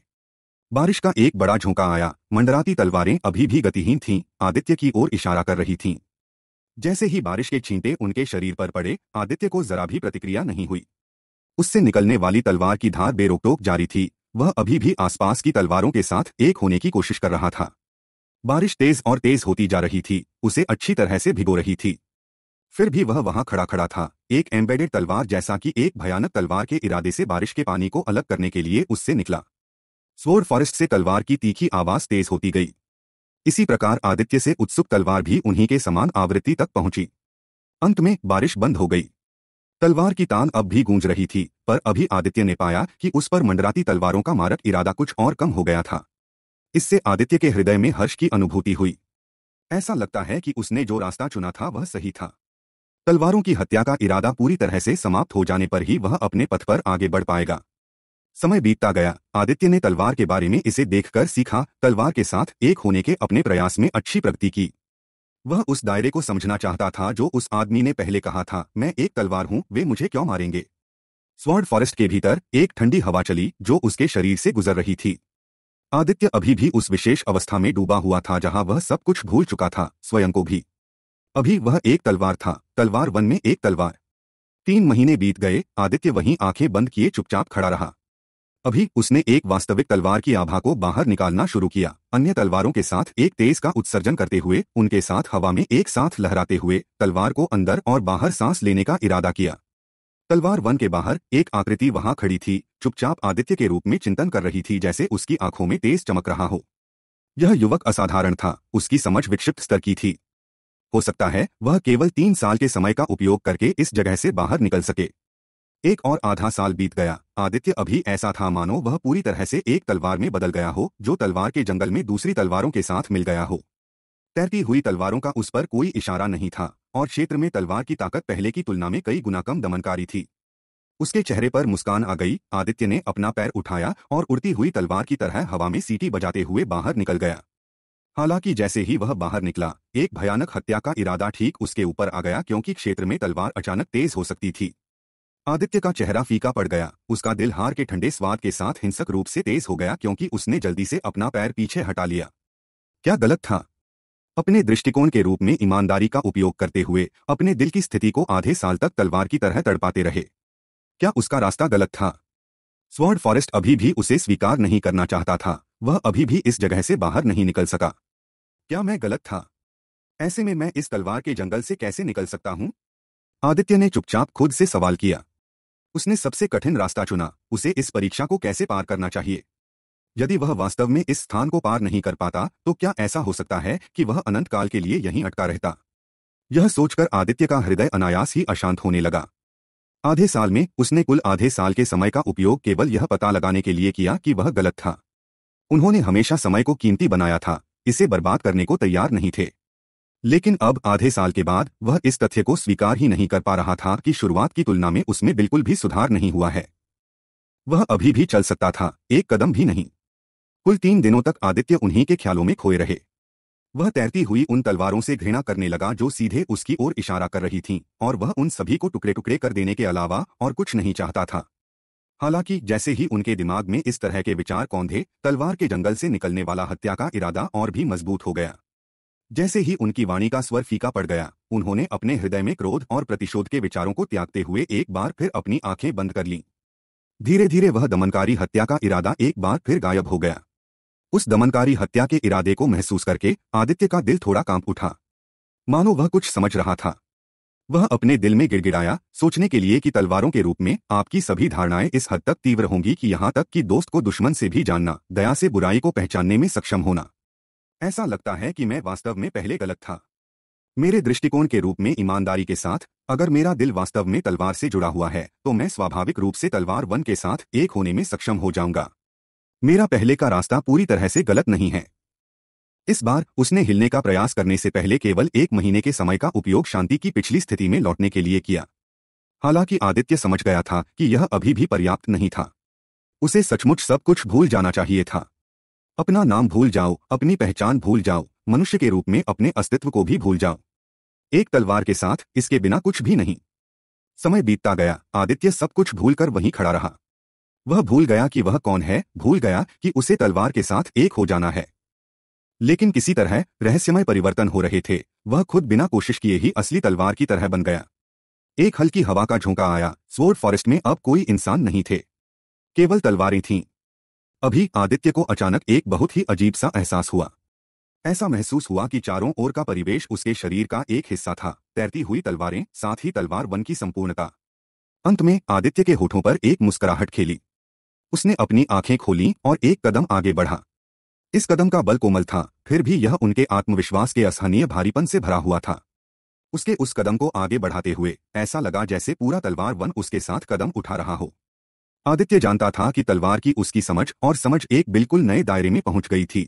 बारिश का एक बड़ा झोंका आया मंडराती तलवारें अभी भी गतिहीन थीं आदित्य की ओर इशारा कर रही थीं जैसे ही बारिश के छींटे उनके शरीर पर पड़े आदित्य को जरा भी प्रतिक्रिया नहीं हुई उससे निकलने वाली तलवार की धार बेरोकटोक जारी थी वह अभी भी आसपास की तलवारों के साथ एक होने की कोशिश कर रहा था बारिश तेज और तेज होती जा रही थी उसे अच्छी तरह से भिगो रही थी फिर भी वह वहां खड़ा खड़ा था एक एम्बेडेड तलवार जैसा कि एक भयानक तलवार के इरादे से बारिश के पानी को अलग करने के लिए उससे निकला स्वर फॉरेस्ट से तलवार की तीखी आवाज तेज होती गई इसी प्रकार आदित्य से उत्सुक तलवार भी उन्हीं के समान आवृत्ति तक पहुंची अंत में बारिश बंद हो गई तलवार की तान अब भी गूंज रही थी पर अभी आदित्य ने पाया कि उस पर मंडराती तलवारों का मारक इरादा कुछ और कम हो गया था इससे आदित्य के हृदय में हर्ष की अनुभूति हुई ऐसा लगता है कि उसने जो रास्ता चुना था वह सही था तलवारों की हत्या का इरादा पूरी तरह से समाप्त हो जाने पर ही वह अपने पथ पर आगे बढ़ पाएगा समय बीतता गया आदित्य ने तलवार के बारे में इसे देखकर सीखा तलवार के साथ एक होने के अपने प्रयास में अच्छी प्रगति की वह उस दायरे को समझना चाहता था जो उस आदमी ने पहले कहा था मैं एक तलवार हूं वे मुझे क्यों मारेंगे स्वर्ड फॉरेस्ट के भीतर एक ठंडी हवा चली जो उसके शरीर से गुजर रही थी आदित्य अभी भी उस विशेष अवस्था में डूबा हुआ था जहां वह सब कुछ भूल चुका था स्वयं को भी अभी वह एक तलवार था तलवार वन में एक तलवार तीन महीने बीत गए आदित्य वहीं आंखें बंद किए चुपचाप खड़ा रहा अभी उसने एक वास्तविक तलवार की आभा को बाहर निकालना शुरू किया अन्य तलवारों के साथ एक तेज का उत्सर्जन करते हुए उनके साथ हवा में एक साथ लहराते हुए तलवार को अंदर और बाहर सांस लेने का इरादा किया तलवार वन के बाहर एक आकृति वहां खड़ी थी चुपचाप आदित्य के रूप में चिंतन कर रही थी जैसे उसकी आंखों में तेज चमक रहा हो यह युवक असाधारण था उसकी समझ विक्षिप्त स्तर की थी हो सकता है वह केवल तीन साल के समय का उपयोग करके इस जगह से बाहर निकल सके एक और आधा साल बीत गया आदित्य अभी ऐसा था मानो वह पूरी तरह से एक तलवार में बदल गया हो जो तलवार के जंगल में दूसरी तलवारों के साथ मिल गया हो तैरती हुई तलवारों का उस पर कोई इशारा नहीं था और क्षेत्र में तलवार की ताकत पहले की तुलना में कई गुना कम दमनकारी थी उसके चेहरे पर मुस्कान आ गई आदित्य ने अपना पैर उठाया और उड़ती हुई तलवार की तरह हवा में सीटी बजाते हुए बाहर निकल गया हालांकि जैसे ही वह बाहर निकला एक भयानक हत्या का इरादा ठीक उसके ऊपर आ गया क्योंकि क्षेत्र में तलवार अचानक तेज हो सकती थी आदित्य का चेहरा फीका पड़ गया उसका दिल हार के ठंडे स्वाद के साथ हिंसक रूप से तेज हो गया क्योंकि उसने जल्दी से अपना पैर पीछे हटा लिया क्या गलत था अपने दृष्टिकोण के रूप में ईमानदारी का उपयोग करते हुए अपने दिल की स्थिति को आधे साल तक तलवार की तरह तड़पाते रहे क्या उसका रास्ता गलत था स्वर्ड फॉरेस्ट अभी भी उसे स्वीकार नहीं करना चाहता था वह अभी भी इस जगह से बाहर नहीं निकल सका क्या मैं गलत था ऐसे में मैं इस तलवार के जंगल से कैसे निकल सकता हूं आदित्य ने चुपचाप खुद से सवाल किया उसने सबसे कठिन रास्ता चुना उसे इस परीक्षा को कैसे पार करना चाहिए यदि वह वास्तव में इस स्थान को पार नहीं कर पाता तो क्या ऐसा हो सकता है कि वह अनंत काल के लिए यहीं अटका रहता यह सोचकर आदित्य का हृदय अनायास ही अशांत होने लगा आधे साल में उसने कुल आधे साल के समय का उपयोग केवल यह पता लगाने के लिए किया कि वह गलत था उन्होंने हमेशा समय को कीमती बनाया था इसे बर्बाद करने को तैयार नहीं थे लेकिन अब आधे साल के बाद वह इस तथ्य को स्वीकार ही नहीं कर पा रहा था कि शुरुआत की तुलना में उसमें बिल्कुल भी सुधार नहीं हुआ है वह अभी भी चल सकता था एक कदम भी नहीं कुल तीन दिनों तक आदित्य उन्हीं के ख्यालों में खोए रहे वह तैरती हुई उन तलवारों से घृणा करने लगा जो सीधे उसकी ओर इशारा कर रही थीं और वह उन सभी को टुकड़े टुकड़े कर देने के अलावा और कुछ नहीं चाहता था हालांकि जैसे ही उनके दिमाग में इस तरह के विचार कौंधे तलवार के जंगल से निकलने वाला हत्या का इरादा और भी मजबूत हो गया जैसे ही उनकी वाणी का स्वर फीका पड़ गया उन्होंने अपने हृदय में क्रोध और प्रतिशोध के विचारों को त्यागते हुए एक बार फिर अपनी आंखें बंद कर लीं धीरे धीरे वह दमनकारी हत्या का इरादा एक बार फिर गायब हो गया उस दमनकारी हत्या के इरादे को महसूस करके आदित्य का दिल थोड़ा कांप उठा मानो वह कुछ समझ रहा था वह अपने दिल में गिड़गिड़ाया सोचने के लिए कि तलवारों के रूप में आपकी सभी धारणाएं इस हद तक तीव्र होंगी कि यहां तक कि दोस्त को दुश्मन से भी जानना दया से बुराई को पहचानने में सक्षम होना ऐसा लगता है कि मैं वास्तव में पहले गलत था मेरे दृष्टिकोण के रूप में ईमानदारी के साथ अगर मेरा दिल वास्तव में तलवार से जुड़ा हुआ है तो मैं स्वाभाविक रूप से तलवार वन के साथ एक होने में सक्षम हो जाऊंगा मेरा पहले का रास्ता पूरी तरह से गलत नहीं है इस बार उसने हिलने का प्रयास करने से पहले केवल एक महीने के समय का उपयोग शांति की पिछली स्थिति में लौटने के लिए किया हालांकि आदित्य समझ गया था कि यह अभी भी पर्याप्त नहीं था उसे सचमुच सब कुछ भूल जाना चाहिए था अपना नाम भूल जाओ अपनी पहचान भूल जाओ मनुष्य के रूप में अपने अस्तित्व को भी भूल जाओ एक तलवार के साथ इसके बिना कुछ भी नहीं समय बीतता गया आदित्य सब कुछ भूलकर वहीं खड़ा रहा वह भूल गया कि वह कौन है भूल गया कि उसे तलवार के साथ एक हो जाना है लेकिन किसी तरह रहस्यमय परिवर्तन हो रहे थे वह खुद बिना कोशिश किए ही असली तलवार की तरह बन गया एक हल्की हवा का झोंका आया स्वोर्ड फॉरेस्ट में अब कोई इंसान नहीं थे केवल तलवारें थीं अभी आदित्य को अचानक एक बहुत ही अजीब सा एहसास हुआ ऐसा महसूस हुआ कि चारों ओर का परिवेश उसके शरीर का एक हिस्सा था तैरती हुई तलवारें साथ ही तलवार वन की संपूर्णता अंत में आदित्य के होठों पर एक मुस्कुराहट खेली उसने अपनी आंखें खोली और एक कदम आगे बढ़ा इस कदम का बल कोमल था फिर भी यह उनके आत्मविश्वास के असहनीय भारीपन से भरा हुआ था उसके उस कदम को आगे बढ़ाते हुए ऐसा लगा जैसे पूरा तलवार वन उसके साथ कदम उठा रहा हो आदित्य जानता था कि तलवार की उसकी समझ और समझ एक बिल्कुल नए दायरे में पहुंच गई थी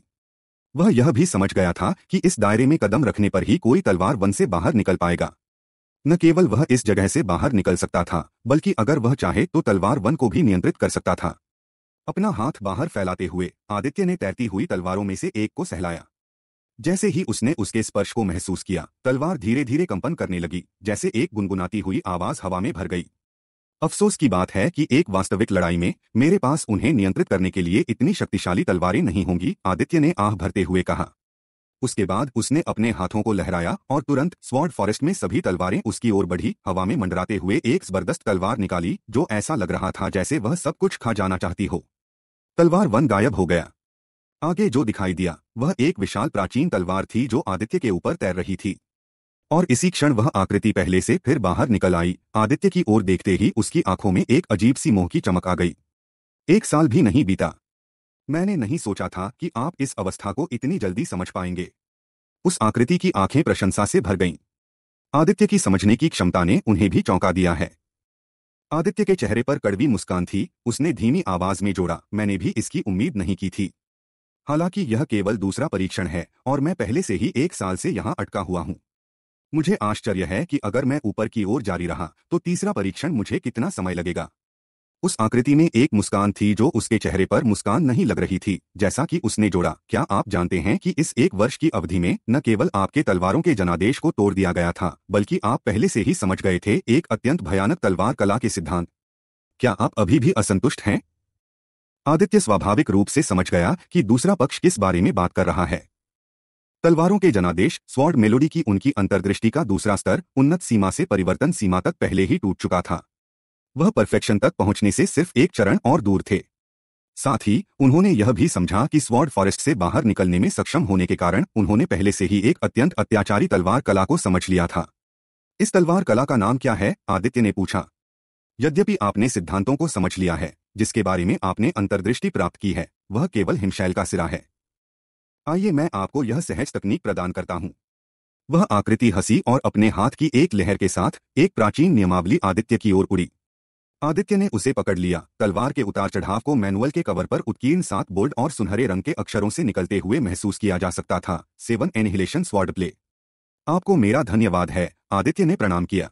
वह यह भी समझ गया था कि इस दायरे में कदम रखने पर ही कोई तलवार वन से बाहर निकल पाएगा न केवल वह इस जगह से बाहर निकल सकता था बल्कि अगर वह चाहे तो तलवार वन को भी नियंत्रित कर सकता था अपना हाथ बाहर फैलाते हुए आदित्य ने तैरती हुई तलवारों में से एक को सहलाया जैसे ही उसने उसके स्पर्श को महसूस किया तलवार धीरे धीरे कंपन करने लगी जैसे एक गुनगुनाती हुई आवाज हवा में भर गई अफसोस की बात है कि एक वास्तविक लड़ाई में मेरे पास उन्हें नियंत्रित करने के लिए इतनी शक्तिशाली तलवारें नहीं होंगी आदित्य ने आह भरते हुए कहा उसके बाद उसने अपने हाथों को लहराया और तुरंत स्वॉर्ड फॉरेस्ट में सभी तलवारें उसकी ओर बढ़ी हवा में मंडराते हुए एक जबरदस्त तलवार निकाली जो ऐसा लग रहा था जैसे वह सब कुछ खा जाना चाहती हो तलवार वन गायब हो गया आगे जो दिखाई दिया वह एक विशाल प्राचीन तलवार थी जो आदित्य के ऊपर तैर रही थी और इसी क्षण वह आकृति पहले से फिर बाहर निकल आई आदित्य की ओर देखते ही उसकी आंखों में एक अजीब सी मोह की चमक आ गई एक साल भी नहीं बीता मैंने नहीं सोचा था कि आप इस अवस्था को इतनी जल्दी समझ पाएंगे उस आकृति की आंखें प्रशंसा से भर गईं आदित्य की समझने की क्षमता ने उन्हें भी चौंका दिया है आदित्य के चेहरे पर कड़वी मुस्कान थी उसने धीमी आवाज में जोड़ा मैंने भी इसकी उम्मीद नहीं की थी हालांकि यह केवल दूसरा परीक्षण है और मैं पहले से ही एक साल से यहां अटका हुआ हूं मुझे आश्चर्य है कि अगर मैं ऊपर की ओर जारी रहा तो तीसरा परीक्षण मुझे कितना समय लगेगा उस आकृति में एक मुस्कान थी जो उसके चेहरे पर मुस्कान नहीं लग रही थी जैसा कि उसने जोड़ा क्या आप जानते हैं कि इस एक वर्ष की अवधि में न केवल आपके तलवारों के जनादेश को तोड़ दिया गया था बल्कि आप पहले से ही समझ गए थे एक अत्यंत भयानक तलवार कला के सिद्धांत क्या आप अभी भी असंतुष्ट हैं आदित्य स्वाभाविक रूप से समझ गया कि दूसरा पक्ष किस बारे में बात कर रहा है तलवारों के जनादेश स्वॉर्ड मेलोडी की उनकी अंतर्दृष्टि का दूसरा स्तर उन्नत सीमा से परिवर्तन सीमा तक पहले ही टूट चुका था वह परफेक्शन तक पहुंचने से सिर्फ एक चरण और दूर थे साथ ही उन्होंने यह भी समझा कि स्वॉर्ड फॉरेस्ट से बाहर निकलने में सक्षम होने के कारण उन्होंने पहले से ही एक अत्यंत अत्याचारी तलवार कला को समझ लिया था इस तलवार कला का नाम क्या है आदित्य ने पूछा यद्यपि आपने सिद्धांतों को समझ लिया है जिसके बारे में आपने अंतर्दृष्टि प्राप्त की है वह केवल हिमशैल का सिरा है आइए मैं आपको यह सहज तकनीक प्रदान करता हूं वह आकृति हंसी और अपने हाथ की एक लहर के साथ एक प्राचीन नियमावली आदित्य की ओर उड़ी आदित्य ने उसे पकड़ लिया तलवार के उतार चढ़ाव को मैनुअल के कवर पर उत्कीर्ण सात बोल्ड और सुनहरे रंग के अक्षरों से निकलते हुए महसूस किया जा सकता था सेवन एनिहिलेशन स्वाड प्ले आपको मेरा धन्यवाद है आदित्य ने प्रणाम किया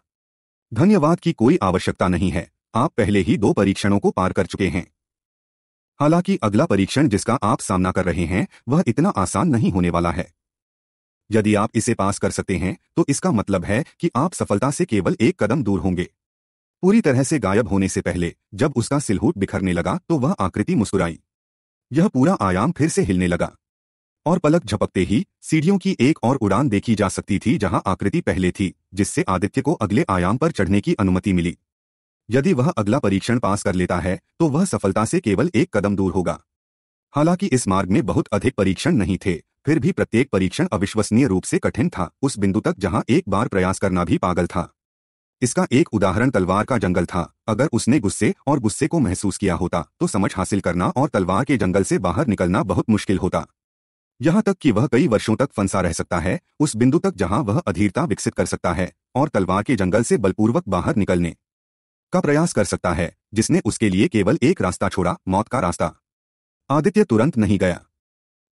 धन्यवाद की कोई आवश्यकता नहीं है आप पहले ही दो परीक्षणों को पार कर चुके हैं हालांकि अगला परीक्षण जिसका आप सामना कर रहे हैं वह इतना आसान नहीं होने वाला है यदि आप इसे पास कर सकते हैं तो इसका मतलब है कि आप सफलता से केवल एक कदम दूर होंगे पूरी तरह से गायब होने से पहले जब उसका सिलहूट बिखरने लगा तो वह आकृति मुस्कुराई यह पूरा आयाम फिर से हिलने लगा और पलक झपकते ही सीढ़ियों की एक और उड़ान देखी जा सकती थी जहां आकृति पहले थी जिससे आदित्य को अगले आयाम पर चढ़ने की अनुमति मिली यदि वह अगला परीक्षण पास कर लेता है तो वह सफलता से केवल एक कदम दूर होगा हालांकि इस मार्ग में बहुत अधिक परीक्षण नहीं थे फिर भी प्रत्येक परीक्षण अविश्वसनीय रूप से कठिन था उस बिंदु तक जहां एक बार प्रयास करना भी पागल था इसका एक उदाहरण तलवार का जंगल था अगर उसने गुस्से और गुस्से को महसूस किया होता तो समझ हासिल करना और तलवार के जंगल से बाहर निकलना बहुत मुश्किल होता यहां तक कि वह कई वर्षों तक फंसा रह सकता है उस बिंदु तक जहां वह अधीरता विकसित कर सकता है और तलवार के जंगल से बलपूर्वक बाहर निकलने का प्रयास कर सकता है जिसने उसके लिए केवल एक रास्ता छोड़ा मौत का रास्ता आदित्य तुरंत नहीं गया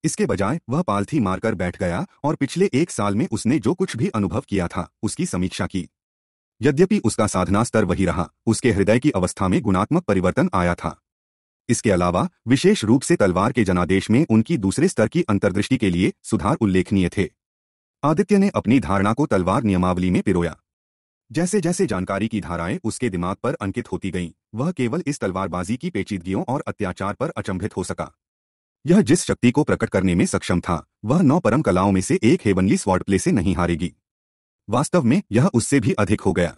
इसके बजाय वह पालथी मारकर बैठ गया और पिछले एक साल में उसने जो कुछ भी अनुभव किया था उसकी समीक्षा की यद्यपि उसका साधना स्तर वही रहा उसके हृदय की अवस्था में गुणात्मक परिवर्तन आया था इसके अलावा विशेष रूप से तलवार के जनादेश में उनकी दूसरे स्तर की अंतर्दृष्टि के लिए सुधार उल्लेखनीय थे आदित्य ने अपनी धारणा को तलवार नियमावली में पिरोया जैसे जैसे जानकारी की धाराएं उसके दिमाग पर अंकित होती गईं, वह केवल इस तलवारबाजी की पेचीदगियों और अत्याचार पर अचंभित हो सका यह जिस शक्ति को प्रकट करने में सक्षम था वह नौ परम कलाओं में से एक हेवनली स्वॉर्ड प्ले से नहीं हारेगी वास्तव में यह उससे भी अधिक हो गया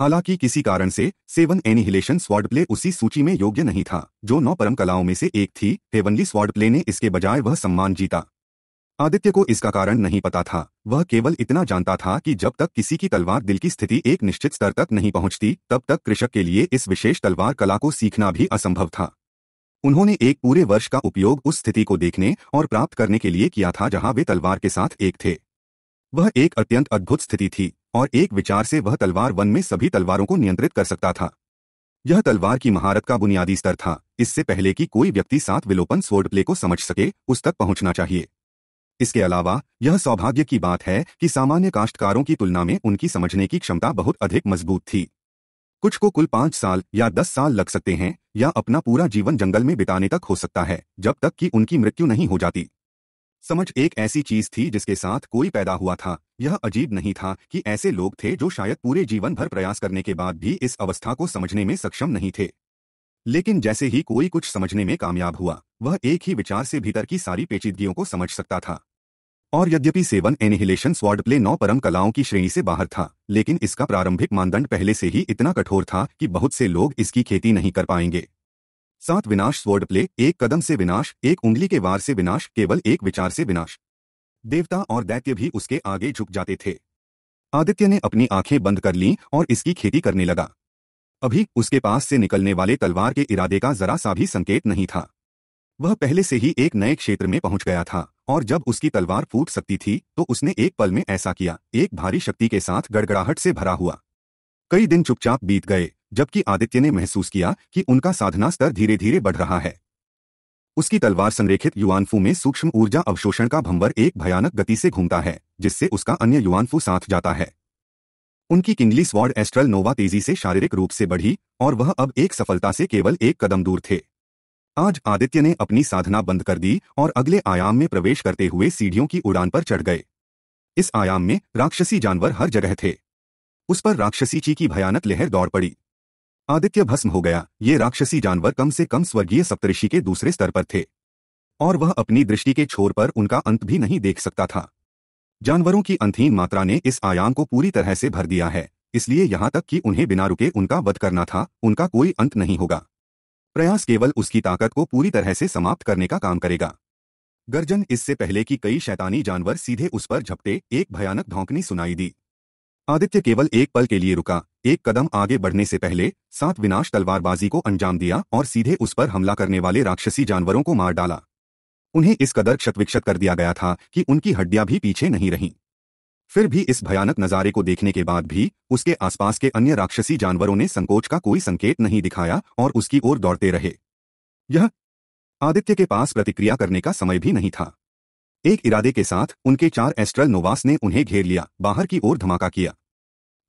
हालांकि किसी कारण से सेवन एनिहिलेशन स्वाडप्ले प्ले उसी सूची में योग्य नहीं था जो नौ परम कलाओं में से एक थी हेवनली स्वाडप्ले प्ले ने इसके बजाय वह सम्मान जीता आदित्य को इसका कारण नहीं पता था वह केवल इतना जानता था कि जब तक किसी की तलवार दिल की स्थिति एक निश्चित स्तर तक नहीं पहुंचती तब तक कृषक के लिए इस विशेष तलवार कला को सीखना भी असंभव था उन्होंने एक पूरे वर्ष का उपयोग उस स्थिति को देखने और प्राप्त करने के लिए किया था जहां वे तलवार के साथ एक थे वह एक अत्यंत अद्भुत स्थिति थी और एक विचार से वह तलवार वन में सभी तलवारों को नियंत्रित कर सकता था यह तलवार की महारत का बुनियादी स्तर था इससे पहले कि कोई व्यक्ति सात विलोपन स्वर्ड प्ले को समझ सके उस तक पहुंचना चाहिए इसके अलावा यह सौभाग्य की बात है कि सामान्य काश्तकारों की तुलना में उनकी समझने की क्षमता बहुत अधिक मजबूत थी कुछ को कुल पाँच साल या दस साल लग सकते हैं या अपना पूरा जीवन जंगल में बिताने तक हो सकता है जब तक कि उनकी मृत्यु नहीं हो जाती समझ एक ऐसी चीज थी जिसके साथ कोई पैदा हुआ था यह अजीब नहीं था कि ऐसे लोग थे जो शायद पूरे जीवन भर प्रयास करने के बाद भी इस अवस्था को समझने में सक्षम नहीं थे लेकिन जैसे ही कोई कुछ समझने में कामयाब हुआ वह एक ही विचार से भीतर की सारी पेचीदगियों को समझ सकता था और यद्यपि सेवन एनिहिलेशन स्वाड प्ले नौ परम कलाओं की श्रेणी से बाहर था लेकिन इसका प्रारंभिक मानदंड पहले से ही इतना कठोर था कि बहुत से लोग इसकी खेती नहीं कर पाएंगे सात विनाश स्वॉर्ड प्ले एक कदम से विनाश एक उंगली के वार से विनाश केवल एक विचार से विनाश देवता और दैत्य भी उसके आगे झुक जाते थे आदित्य ने अपनी आंखें बंद कर ली और इसकी खेती करने लगा अभी उसके पास से निकलने वाले तलवार के इरादे का जरा सा भी संकेत नहीं था वह पहले से ही एक नए क्षेत्र में पहुंच गया था और जब उसकी तलवार फूट सकती थी तो उसने एक पल में ऐसा किया एक भारी शक्ति के साथ गड़गड़ाहट से भरा हुआ कई दिन चुपचाप बीत गए जबकि आदित्य ने महसूस किया कि उनका साधना स्तर धीरे धीरे बढ़ रहा है उसकी तलवार संरेखित युवानफू में सूक्ष्म ऊर्जा अवशोषण का भंवर एक भयानक गति से घूमता है जिससे उसका अन्य युवानफू साथ जाता है उनकी किंगली स्वॉर्ड एस्ट्रल नोवा तेजी से शारीरिक रूप से बढ़ी और वह अब एक सफलता से केवल एक कदम दूर थे आज आदित्य ने अपनी साधना बंद कर दी और अगले आयाम में प्रवेश करते हुए सीढ़ियों की उड़ान पर चढ़ गए इस आयाम में राक्षसी जानवर हर जगह थे उस पर राक्षसी ची की भयानक लहर दौड़ पड़ी आदित्य भस्म हो गया ये राक्षसी जानवर कम से कम स्वर्गीय सप्तऋषि के दूसरे स्तर पर थे और वह अपनी दृष्टि के छोर पर उनका अंत भी नहीं देख सकता था जानवरों की अंथहीन मात्रा ने इस आयाम को पूरी तरह से भर दिया है इसलिए यहां तक कि उन्हें बिना रुके उनका वध करना था उनका कोई अंत नहीं होगा प्रयास केवल उसकी ताकत को पूरी तरह से समाप्त करने का काम करेगा गर्जन इससे पहले कि कई शैतानी जानवर सीधे उस पर झपटे एक भयानक धौंकनी सुनाई दी आदित्य केवल एक पल के लिए रुका एक कदम आगे बढ़ने से पहले सात विनाश तलवारबाजी को अंजाम दिया और सीधे उस पर हमला करने वाले राक्षसी जानवरों को मार डाला उन्हें इस कदर क्षत विक्षत कर दिया गया था कि उनकी हड्डियां भी पीछे नहीं रहीं फिर भी इस भयानक नज़ारे को देखने के बाद भी उसके आसपास के अन्य राक्षसी जानवरों ने संकोच का कोई संकेत नहीं दिखाया और उसकी ओर दौड़ते रहे यह आदित्य के पास प्रतिक्रिया करने का समय भी नहीं था एक इरादे के साथ उनके चार एस्ट्रल नोवास ने उन्हें घेर लिया बाहर की ओर धमाका किया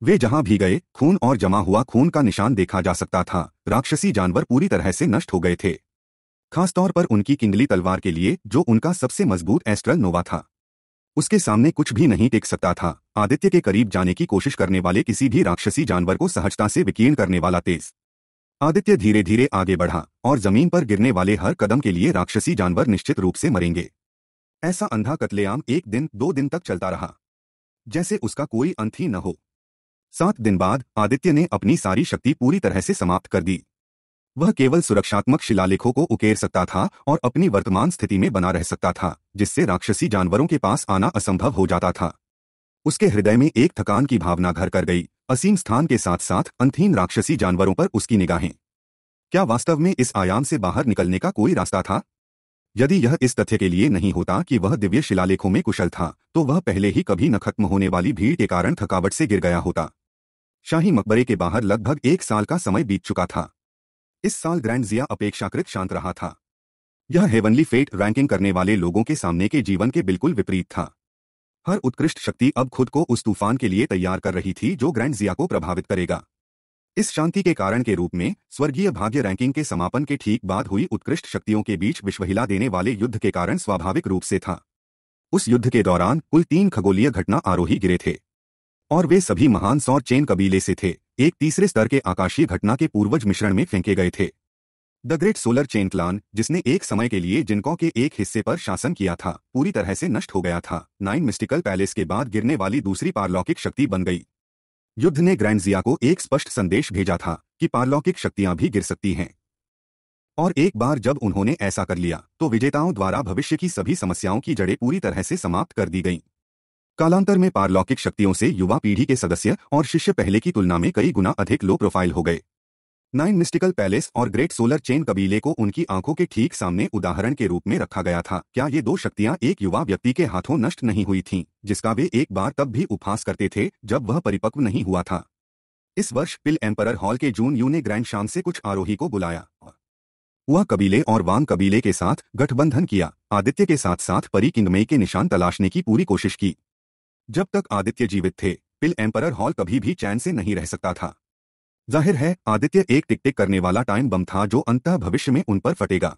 वे जहां भी गए खून और जमा हुआ खून का निशान देखा जा सकता था राक्षसी जानवर पूरी तरह से नष्ट हो गए थे खासतौर पर उनकी किंगली तलवार के लिए जो उनका सबसे मजबूत एस्ट्रल नोवा था उसके सामने कुछ भी नहीं टेक सकता था आदित्य के करीब जाने की कोशिश करने वाले किसी भी राक्षसी जानवर को सहजता से विकीर्ण करने वाला तेज आदित्य धीरे धीरे आगे बढ़ा और जमीन पर गिरने वाले हर कदम के लिए राक्षसी जानवर निश्चित रूप से मरेंगे ऐसा अंधा कतलेआम एक दिन दो दिन तक चलता रहा जैसे उसका कोई अंत ही न हो सात दिन बाद आदित्य ने अपनी सारी शक्ति पूरी तरह से समाप्त कर दी वह केवल सुरक्षात्मक शिलालेखों को उकेर सकता था और अपनी वर्तमान स्थिति में बना रह सकता था जिससे राक्षसी जानवरों के पास आना असंभव हो जाता था उसके हृदय में एक थकान की भावना घर कर गई असीम स्थान के साथ साथ अंतहीन राक्षसी जानवरों पर उसकी निगाहें क्या वास्तव में इस आयाम से बाहर निकलने का कोई रास्ता था यदि यह इस तथ्य के लिए नहीं होता कि वह दिव्य शिलालेखों में कुशल था तो वह पहले ही कभी न खत्म होने वाली भीड़ के कारण थकावट से गिर गया होता शाही मकबरे के बाहर लगभग एक साल का समय बीत चुका था इस साल ग्रैंड जिया अपेक्षाकृत शांत रहा था यह हेवनली फेट रैंकिंग करने वाले लोगों के सामने के जीवन के बिल्कुल विपरीत था हर उत्कृष्ट शक्ति अब खुद को उस तूफान के लिए तैयार कर रही थी जो ग्रैंड जिया को प्रभावित करेगा इस शांति के कारण के रूप में स्वर्गीय भाग्य रैंकिंग के समापन के ठीक बाद हुई उत्कृष्ट शक्तियों के बीच विश्वहिला देने वाले युद्ध के कारण स्वाभाविक रूप से था उस युद्ध के दौरान कुल तीन खगोलीय घटना आरोही गिरे थे और वे सभी महान सौर चेन कबीले से थे एक तीसरे स्तर के आकाशीय घटना के पूर्वज मिश्रण में फेंके गए थे the Great Solar Chen Clan जिसने एक समय के लिए जिनको के एक हिस्से पर शासन किया था पूरी तरह से नष्ट हो गया था नाइन मिस्टिकल पैलेस के बाद गिरने वाली दूसरी पारलौकिक शक्ति बन गई युद्ध ने ग्रैंडजिया को एक स्पष्ट संदेश भेजा था कि पारलौकिक शक्तियां भी गिर सकती हैं और एक बार जब उन्होंने ऐसा कर लिया तो विजेताओं द्वारा भविष्य की सभी समस्याओं की जड़ें पूरी तरह से समाप्त कर दी गईं कालांतर में पारलौकिक शक्तियों से युवा पीढ़ी के सदस्य और शिष्य पहले की तुलना में कई गुना अधिक लो प्रोफाइल हो गए नाइन मिस्टिकल पैलेस और ग्रेट सोलर चेन कबीले को उनकी आंखों के ठीक सामने उदाहरण के रूप में रखा गया था क्या ये दो शक्तियां एक युवा व्यक्ति के हाथों नष्ट नहीं हुई थीं, जिसका वे एक बार तब भी उपहास करते थे जब वह परिपक्व नहीं हुआ था इस वर्ष पिल एम्पर हॉल के जून यू ने ग्रैंड शाम से कुछ आरोही को बुलाया वह कबीले और वांग कबीले के साथ गठबंधन किया आदित्य के साथ साथ परी किंगमे के निशान तलाशने की पूरी कोशिश की जब तक आदित्य जीवित थे पिल एम्परर हॉल कभी भी चैन से नहीं रह सकता था जाहिर है आदित्य एक टिकटिक करने वाला टाइम बम था जो अंत भविष्य में उन पर फटेगा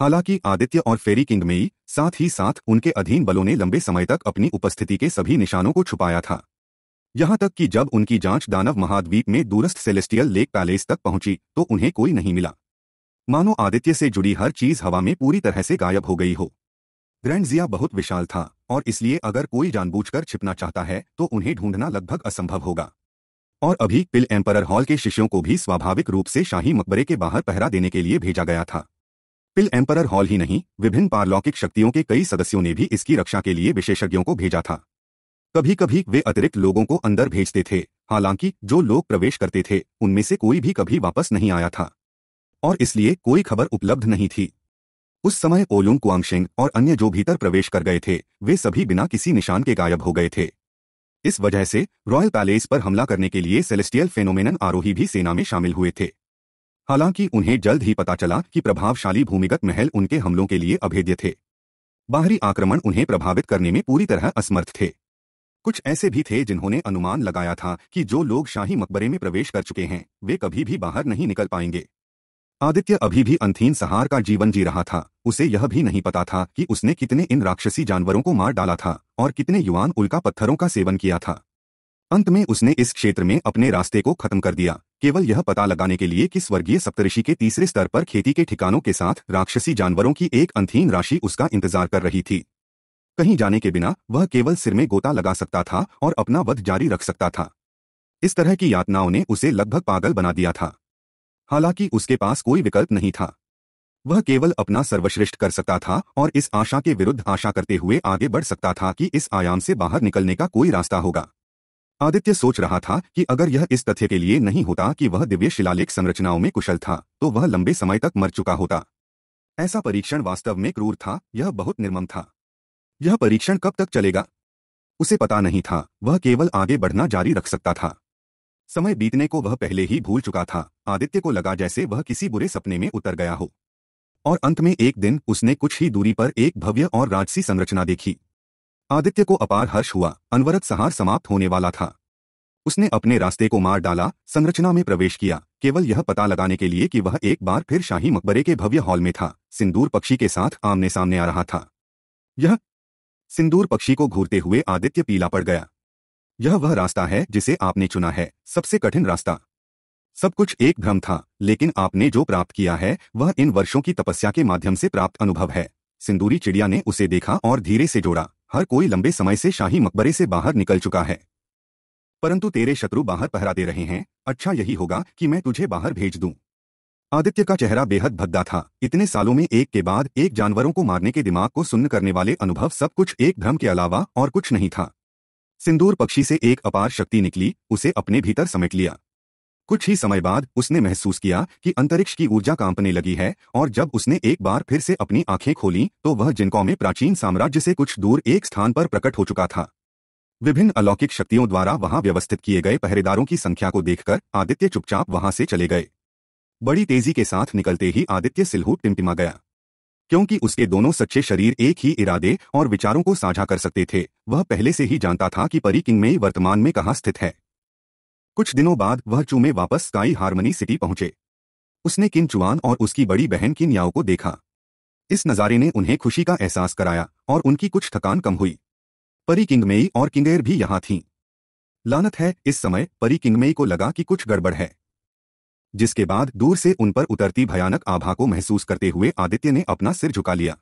हालांकि आदित्य और फेरी किंग में साथ ही साथ उनके अधीन बलों ने लंबे समय तक अपनी उपस्थिति के सभी निशानों को छुपाया था यहां तक कि जब उनकी जांच दानव महाद्वीप में दूरस्थ सेलेस्टियल लेक पैलेस तक पहुंची तो उन्हें कोई नहीं मिला मानो आदित्य से जुड़ी हर चीज हवा में पूरी तरह से गायब हो गई हो ग्रैंडजिया बहुत विशाल था और इसलिए अगर कोई जानबूझकर छिपना चाहता है तो उन्हें ढूंढना लगभग असंभव होगा और अभी पिल एम्पर हॉल के शिष्यों को भी स्वाभाविक रूप से शाही मकबरे के बाहर पहरा देने के लिए भेजा गया था पिल एम्पर हॉल ही नहीं विभिन्न पारलौकिक शक्तियों के कई सदस्यों ने भी इसकी रक्षा के लिए विशेषज्ञों को भेजा था कभी कभी वे अतिरिक्त लोगों को अंदर भेजते थे हालांकि जो लोग प्रवेश करते थे उनमें से कोई भी कभी वापस नहीं आया था और इसलिए कोई खबर उपलब्ध नहीं थी उस समय ओलोंग कुआंगशेंग और अन्य जो भीतर प्रवेश कर गए थे वे सभी बिना किसी निशान के गायब हो गए थे इस वजह से रॉयल पैलेस पर हमला करने के लिए सेलेस्टियल फेनोमेन आरोही भी सेना में शामिल हुए थे हालांकि उन्हें जल्द ही पता चला कि प्रभावशाली भूमिगत महल उनके हमलों के लिए अभेद्य थे बाहरी आक्रमण उन्हें प्रभावित करने में पूरी तरह असमर्थ थे कुछ ऐसे भी थे जिन्होंने अनुमान लगाया था कि जो लोग शाही मकबरे में प्रवेश कर चुके हैं वे कभी भी बाहर नहीं निकल पाएंगे आदित्य अभी भी अंथीन सहार का जीवन जी रहा था उसे यह भी नहीं पता था कि उसने कितने इन राक्षसी जानवरों को मार डाला था और कितने युवान उल्का पत्थरों का सेवन किया था अंत में उसने इस क्षेत्र में अपने रास्ते को खत्म कर दिया केवल यह पता लगाने के लिए कि स्वर्गीय सप्तऋषि के तीसरे स्तर पर खेती के ठिकानों के साथ राक्षसी जानवरों की एक अंथीन राशि उसका इंतजार कर रही थी कहीं जाने के बिना वह केवल सिर में गोता लगा सकता था और अपना वध जारी रख सकता था इस तरह की यातनाओं ने उसे लगभग पागल बना दिया था हालांकि उसके पास कोई विकल्प नहीं था वह केवल अपना सर्वश्रेष्ठ कर सकता था और इस आशा के विरुद्ध आशा करते हुए आगे बढ़ सकता था कि इस आयाम से बाहर निकलने का कोई रास्ता होगा आदित्य सोच रहा था कि अगर यह इस तथ्य के लिए नहीं होता कि वह दिव्य शिलालेख संरचनाओं में कुशल था तो वह लंबे समय तक मर चुका होता ऐसा परीक्षण वास्तव में क्रूर था यह बहुत निर्मम था यह परीक्षण कब तक चलेगा उसे पता नहीं था वह केवल आगे बढ़ना जारी रख सकता था समय बीतने को वह पहले ही भूल चुका था आदित्य को लगा जैसे वह किसी बुरे सपने में उतर गया हो और अंत में एक दिन उसने कुछ ही दूरी पर एक भव्य और राजसी संरचना देखी आदित्य को अपार हर्ष हुआ अनवरत सहार समाप्त होने वाला था उसने अपने रास्ते को मार डाला संरचना में प्रवेश किया केवल यह पता लगाने के लिए कि वह एक बार फिर शाही मकबरे के भव्य हॉल में था सिंदूर पक्षी के साथ आमने सामने आ रहा था यह सिंदूर पक्षी को घूरते हुए आदित्य पीला पड़ गया यह वह रास्ता है जिसे आपने चुना है सबसे कठिन रास्ता सब कुछ एक भ्रम था लेकिन आपने जो प्राप्त किया है वह इन वर्षों की तपस्या के माध्यम से प्राप्त अनुभव है सिंदूरी चिड़िया ने उसे देखा और धीरे से जोड़ा हर कोई लंबे समय से शाही मकबरे से बाहर निकल चुका है परंतु तेरे शत्रु बाहर पहरा दे रहे हैं अच्छा यही होगा कि मैं तुझे बाहर भेज दूं आदित्य का चेहरा बेहद भद्दा था इतने सालों में एक के बाद एक जानवरों को मारने के दिमाग को सुन्न करने वाले अनुभव सब कुछ एक भ्रम के अलावा और कुछ नहीं था सिंदूर पक्षी से एक अपार शक्ति निकली उसे अपने भीतर समेट लिया कुछ ही समय बाद उसने महसूस किया कि अंतरिक्ष की ऊर्जा कांपने लगी है और जब उसने एक बार फिर से अपनी आंखें खोली तो वह जिनको में प्राचीन साम्राज्य से कुछ दूर एक स्थान पर प्रकट हो चुका था विभिन्न अलौकिक शक्तियों द्वारा वहां व्यवस्थित किए गए पहरेदारों की संख्या को देखकर आदित्य चुपचाप वहां से चले गए बड़ी तेजी के साथ निकलते ही आदित्य सिल्हू टिमटिमा गया क्योंकि उसके दोनों सच्चे शरीर एक ही इरादे और विचारों को साझा कर सकते थे वह पहले से ही जानता था कि परी किंग में वर्तमान में कहाँ स्थित है कुछ दिनों बाद वह चूमे वापस स्काई हार्मनी सिटी पहुंचे उसने किन चुआन और उसकी बड़ी बहन किन याओ को देखा इस नज़ारे ने उन्हें खुशी का एहसास कराया और उनकी कुछ थकान कम हुई परी किंगमेई और किंगेर भी यहां थीं लानत है इस समय परी किंगमेई को लगा कि कुछ गड़बड़ है जिसके बाद दूर से उन पर उतरती भयानक आभा को महसूस करते हुए आदित्य ने अपना सिर झुका लिया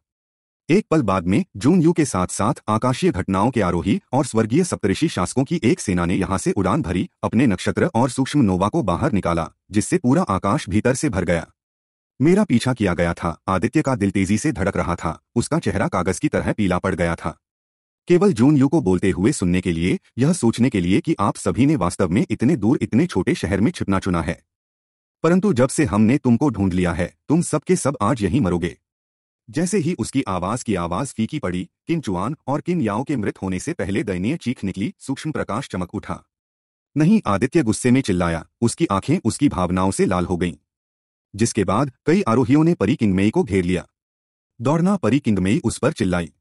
एक पल बाद में जून यू के साथ साथ आकाशीय घटनाओं के आरोही और स्वर्गीय सप्तऋषि शासकों की एक सेना ने यहां से उड़ान भरी अपने नक्षत्र और सूक्ष्म नोवा को बाहर निकाला जिससे पूरा आकाश भीतर से भर गया मेरा पीछा किया गया था आदित्य का दिल तेजी से धड़क रहा था उसका चेहरा कागज की तरह पीला पड़ गया था केवल जून यू को बोलते हुए सुनने के लिए यह सोचने के लिए कि आप सभी ने वास्तव में इतने दूर इतने छोटे शहर में छिपना चुना है परंतु जब से हमने तुमको ढूंढ लिया है तुम सबके सब आज यहीं मरोगे जैसे ही उसकी आवाज की आवाज फीकी पड़ी किन चुआन और किन याओ के मृत होने से पहले दयनीय चीख निकली सूक्ष्म प्रकाश चमक उठा नहीं आदित्य गुस्से में चिल्लाया उसकी आंखें उसकी भावनाओं से लाल हो गईं जिसके बाद कई आरोहियों ने परी किंगमेई को घेर लिया दौड़ना परी किंगमेई उस पर चिल्लाई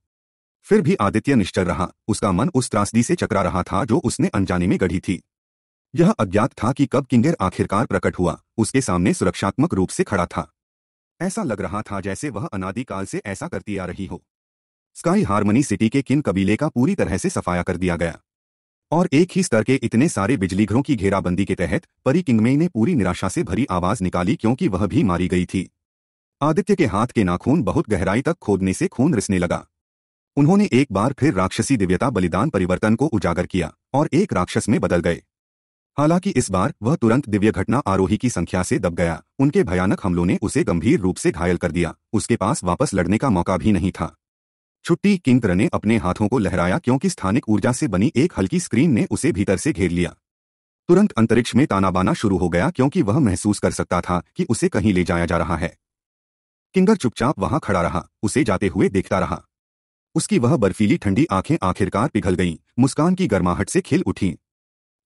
फिर भी आदित्य निश्चर रहा उसका मन उस त्रासदी से चकरा रहा था जो उसने अनजाने में गढ़ी थी यह अज्ञात था कि कब किंगर आखिरकार प्रकट हुआ उसके सामने सुरक्षात्मक रूप से खड़ा था ऐसा लग रहा था जैसे वह अनादिकाल से ऐसा करती आ रही हो स्काई हार्मनी सिटी के किन कबीले का पूरी तरह से सफाया कर दिया गया और एक ही स्तर के इतने सारे बिजलीघरों की घेराबंदी के तहत परी किंगमे ने पूरी निराशा से भरी आवाज निकाली क्योंकि वह भी मारी गई थी आदित्य के हाथ के नाखून बहुत गहराई तक खोदने से खून रिसने लगा उन्होंने एक बार फिर राक्षसी दिव्यता बलिदान परिवर्तन को उजागर किया और एक राक्षस में बदल गए हालांकि इस बार वह तुरंत दिव्य घटना आरोही की संख्या से दब गया उनके भयानक हमलों ने उसे गंभीर रूप से घायल कर दिया उसके पास वापस लड़ने का मौका भी नहीं था छुट्टी किंग्र ने अपने हाथों को लहराया क्योंकि स्थानिक ऊर्जा से बनी एक हल्की स्क्रीन ने उसे भीतर से घेर लिया तुरंत अंतरिक्ष में तानाबाना शुरू हो गया क्योंकि वह महसूस कर सकता था कि उसे कहीं ले जाया जा रहा है किंगर चुपचाप वहां खड़ा रहा उसे जाते हुए देखता रहा उसकी वह बर्फीली ठंडी आंखें आखिरकार पिघल गईं मुस्कान की गर्माहट से खिल उठी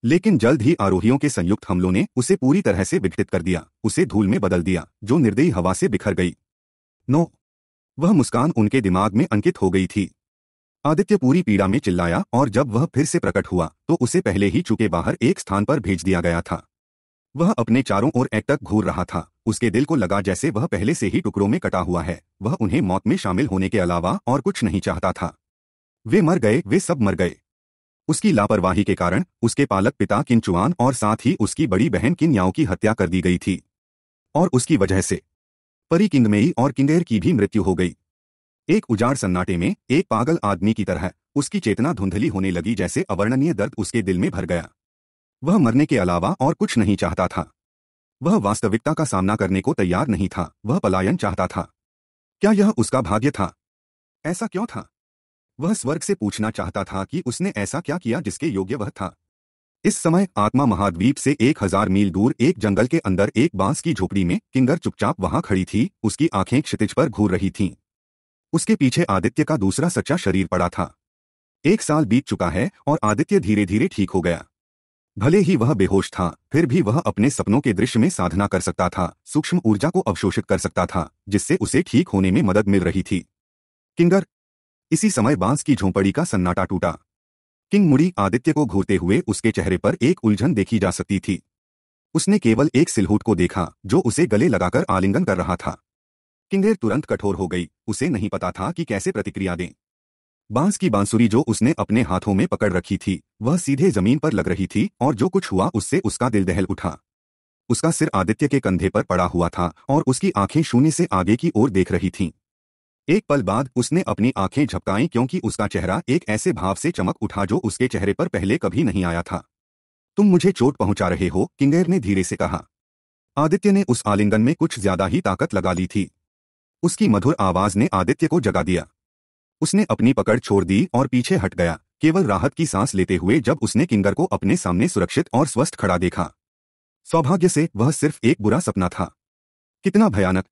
लेकिन जल्द ही आरोहियों के संयुक्त हमलों ने उसे पूरी तरह से विघटित कर दिया उसे धूल में बदल दिया जो निर्दयी हवा से बिखर गई नो वह मुस्कान उनके दिमाग में अंकित हो गई थी आदित्य पूरी पीड़ा में चिल्लाया और जब वह फिर से प्रकट हुआ तो उसे पहले ही चुके बाहर एक स्थान पर भेज दिया गया था वह अपने चारों ओर तक घूर रहा था उसके दिल को लगा जैसे वह पहले से ही टुकड़ों में कटा हुआ है वह उन्हें मौत में शामिल होने के अलावा और कुछ नहीं चाहता था वे मर गए वे सब मर गए उसकी लापरवाही के कारण उसके पालक पिता किंचुआन और साथ ही उसकी बड़ी बहन किन्याओं की हत्या कर दी गई थी और उसकी वजह से परी किंगमेई और किंगेर की भी मृत्यु हो गई एक उजाड़ सन्नाटे में एक पागल आदमी की तरह उसकी चेतना धुंधली होने लगी जैसे अवर्णनीय दर्द उसके दिल में भर गया वह मरने के अलावा और कुछ नहीं चाहता था वह वास्तविकता का सामना करने को तैयार नहीं था वह पलायन चाहता था क्या यह उसका भाग्य था ऐसा क्यों था वह स्वर्ग से पूछना चाहता था कि उसने ऐसा क्या किया जिसके योग्य वह था इस समय आत्मा महाद्वीप से एक हजार मील दूर एक जंगल के अंदर एक बांस की झोपड़ी में किंगर चुपचाप वहां खड़ी थी उसकी आंखें क्षितिज पर घूर रही थीं उसके पीछे आदित्य का दूसरा सच्चा शरीर पड़ा था एक साल बीत चुका है और आदित्य धीरे धीरे ठीक हो गया भले ही वह बेहोश था फिर भी वह अपने सपनों के दृश्य में साधना कर सकता था सूक्ष्म ऊर्जा को अवशोषित कर सकता था जिससे उसे ठीक होने में मदद मिल रही थी किंगर इसी समय बांस की झोंपड़ी का सन्नाटा टूटा किंग मुड़ी आदित्य को घूरते हुए उसके चेहरे पर एक उलझन देखी जा सकती थी उसने केवल एक सिलहूट को देखा जो उसे गले लगाकर आलिंगन कर रहा था किंगेर तुरंत कठोर हो गई उसे नहीं पता था कि कैसे प्रतिक्रिया दें बांस की बांसुरी जो उसने अपने हाथों में पकड़ रखी थी वह सीधे जमीन पर लग रही थी और जो कुछ हुआ उससे उसका दिल दहल उठा उसका सिर आदित्य के कंधे पर पड़ा हुआ था और उसकी आंखें शून्य से आगे की ओर देख रही थीं। एक पल बाद उसने अपनी आंखें झपकाई क्योंकि उसका चेहरा एक ऐसे भाव से चमक उठा जो उसके चेहरे पर पहले कभी नहीं आया था तुम मुझे चोट पहुंचा रहे हो किंगेर ने धीरे से कहा आदित्य ने उस आलिंगन में कुछ ज्यादा ही ताकत लगा ली थी उसकी मधुर आवाज ने आदित्य को जगा दिया उसने अपनी पकड़ छोड़ दी और पीछे हट गया केवल राहत की सांस लेते हुए जब उसने किंगर को अपने सामने सुरक्षित और स्वस्थ खड़ा देखा सौभाग्य से वह सिर्फ एक बुरा सपना था कितना भयानक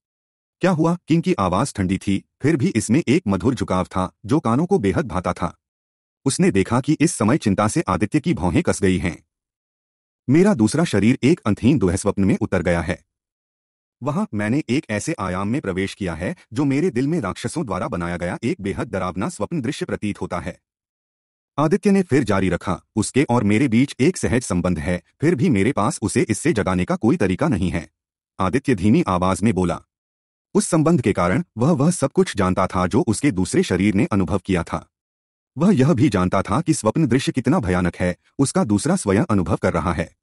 क्या हुआ किंग की आवाज ठंडी थी फिर भी इसमें एक मधुर झुकाव था जो कानों को बेहद भाता था उसने देखा कि इस समय चिंता से आदित्य की भौहें कस गई हैं मेरा दूसरा शरीर एक अंतहीन दुहस्वप्न में उतर गया है वहां मैंने एक ऐसे आयाम में प्रवेश किया है जो मेरे दिल में राक्षसों द्वारा बनाया गया एक बेहद डरावना स्वप्न दृश्य प्रतीत होता है आदित्य ने फिर जारी रखा उसके और मेरे बीच एक सहज संबंध है फिर भी मेरे पास उसे इससे जगाने का कोई तरीका नहीं है आदित्य धीमी आवाज में बोला उस संबंध के कारण वह वह सब कुछ जानता था जो उसके दूसरे शरीर ने अनुभव किया था वह यह भी जानता था कि स्वप्न दृश्य कितना भयानक है उसका दूसरा स्वयं अनुभव कर रहा है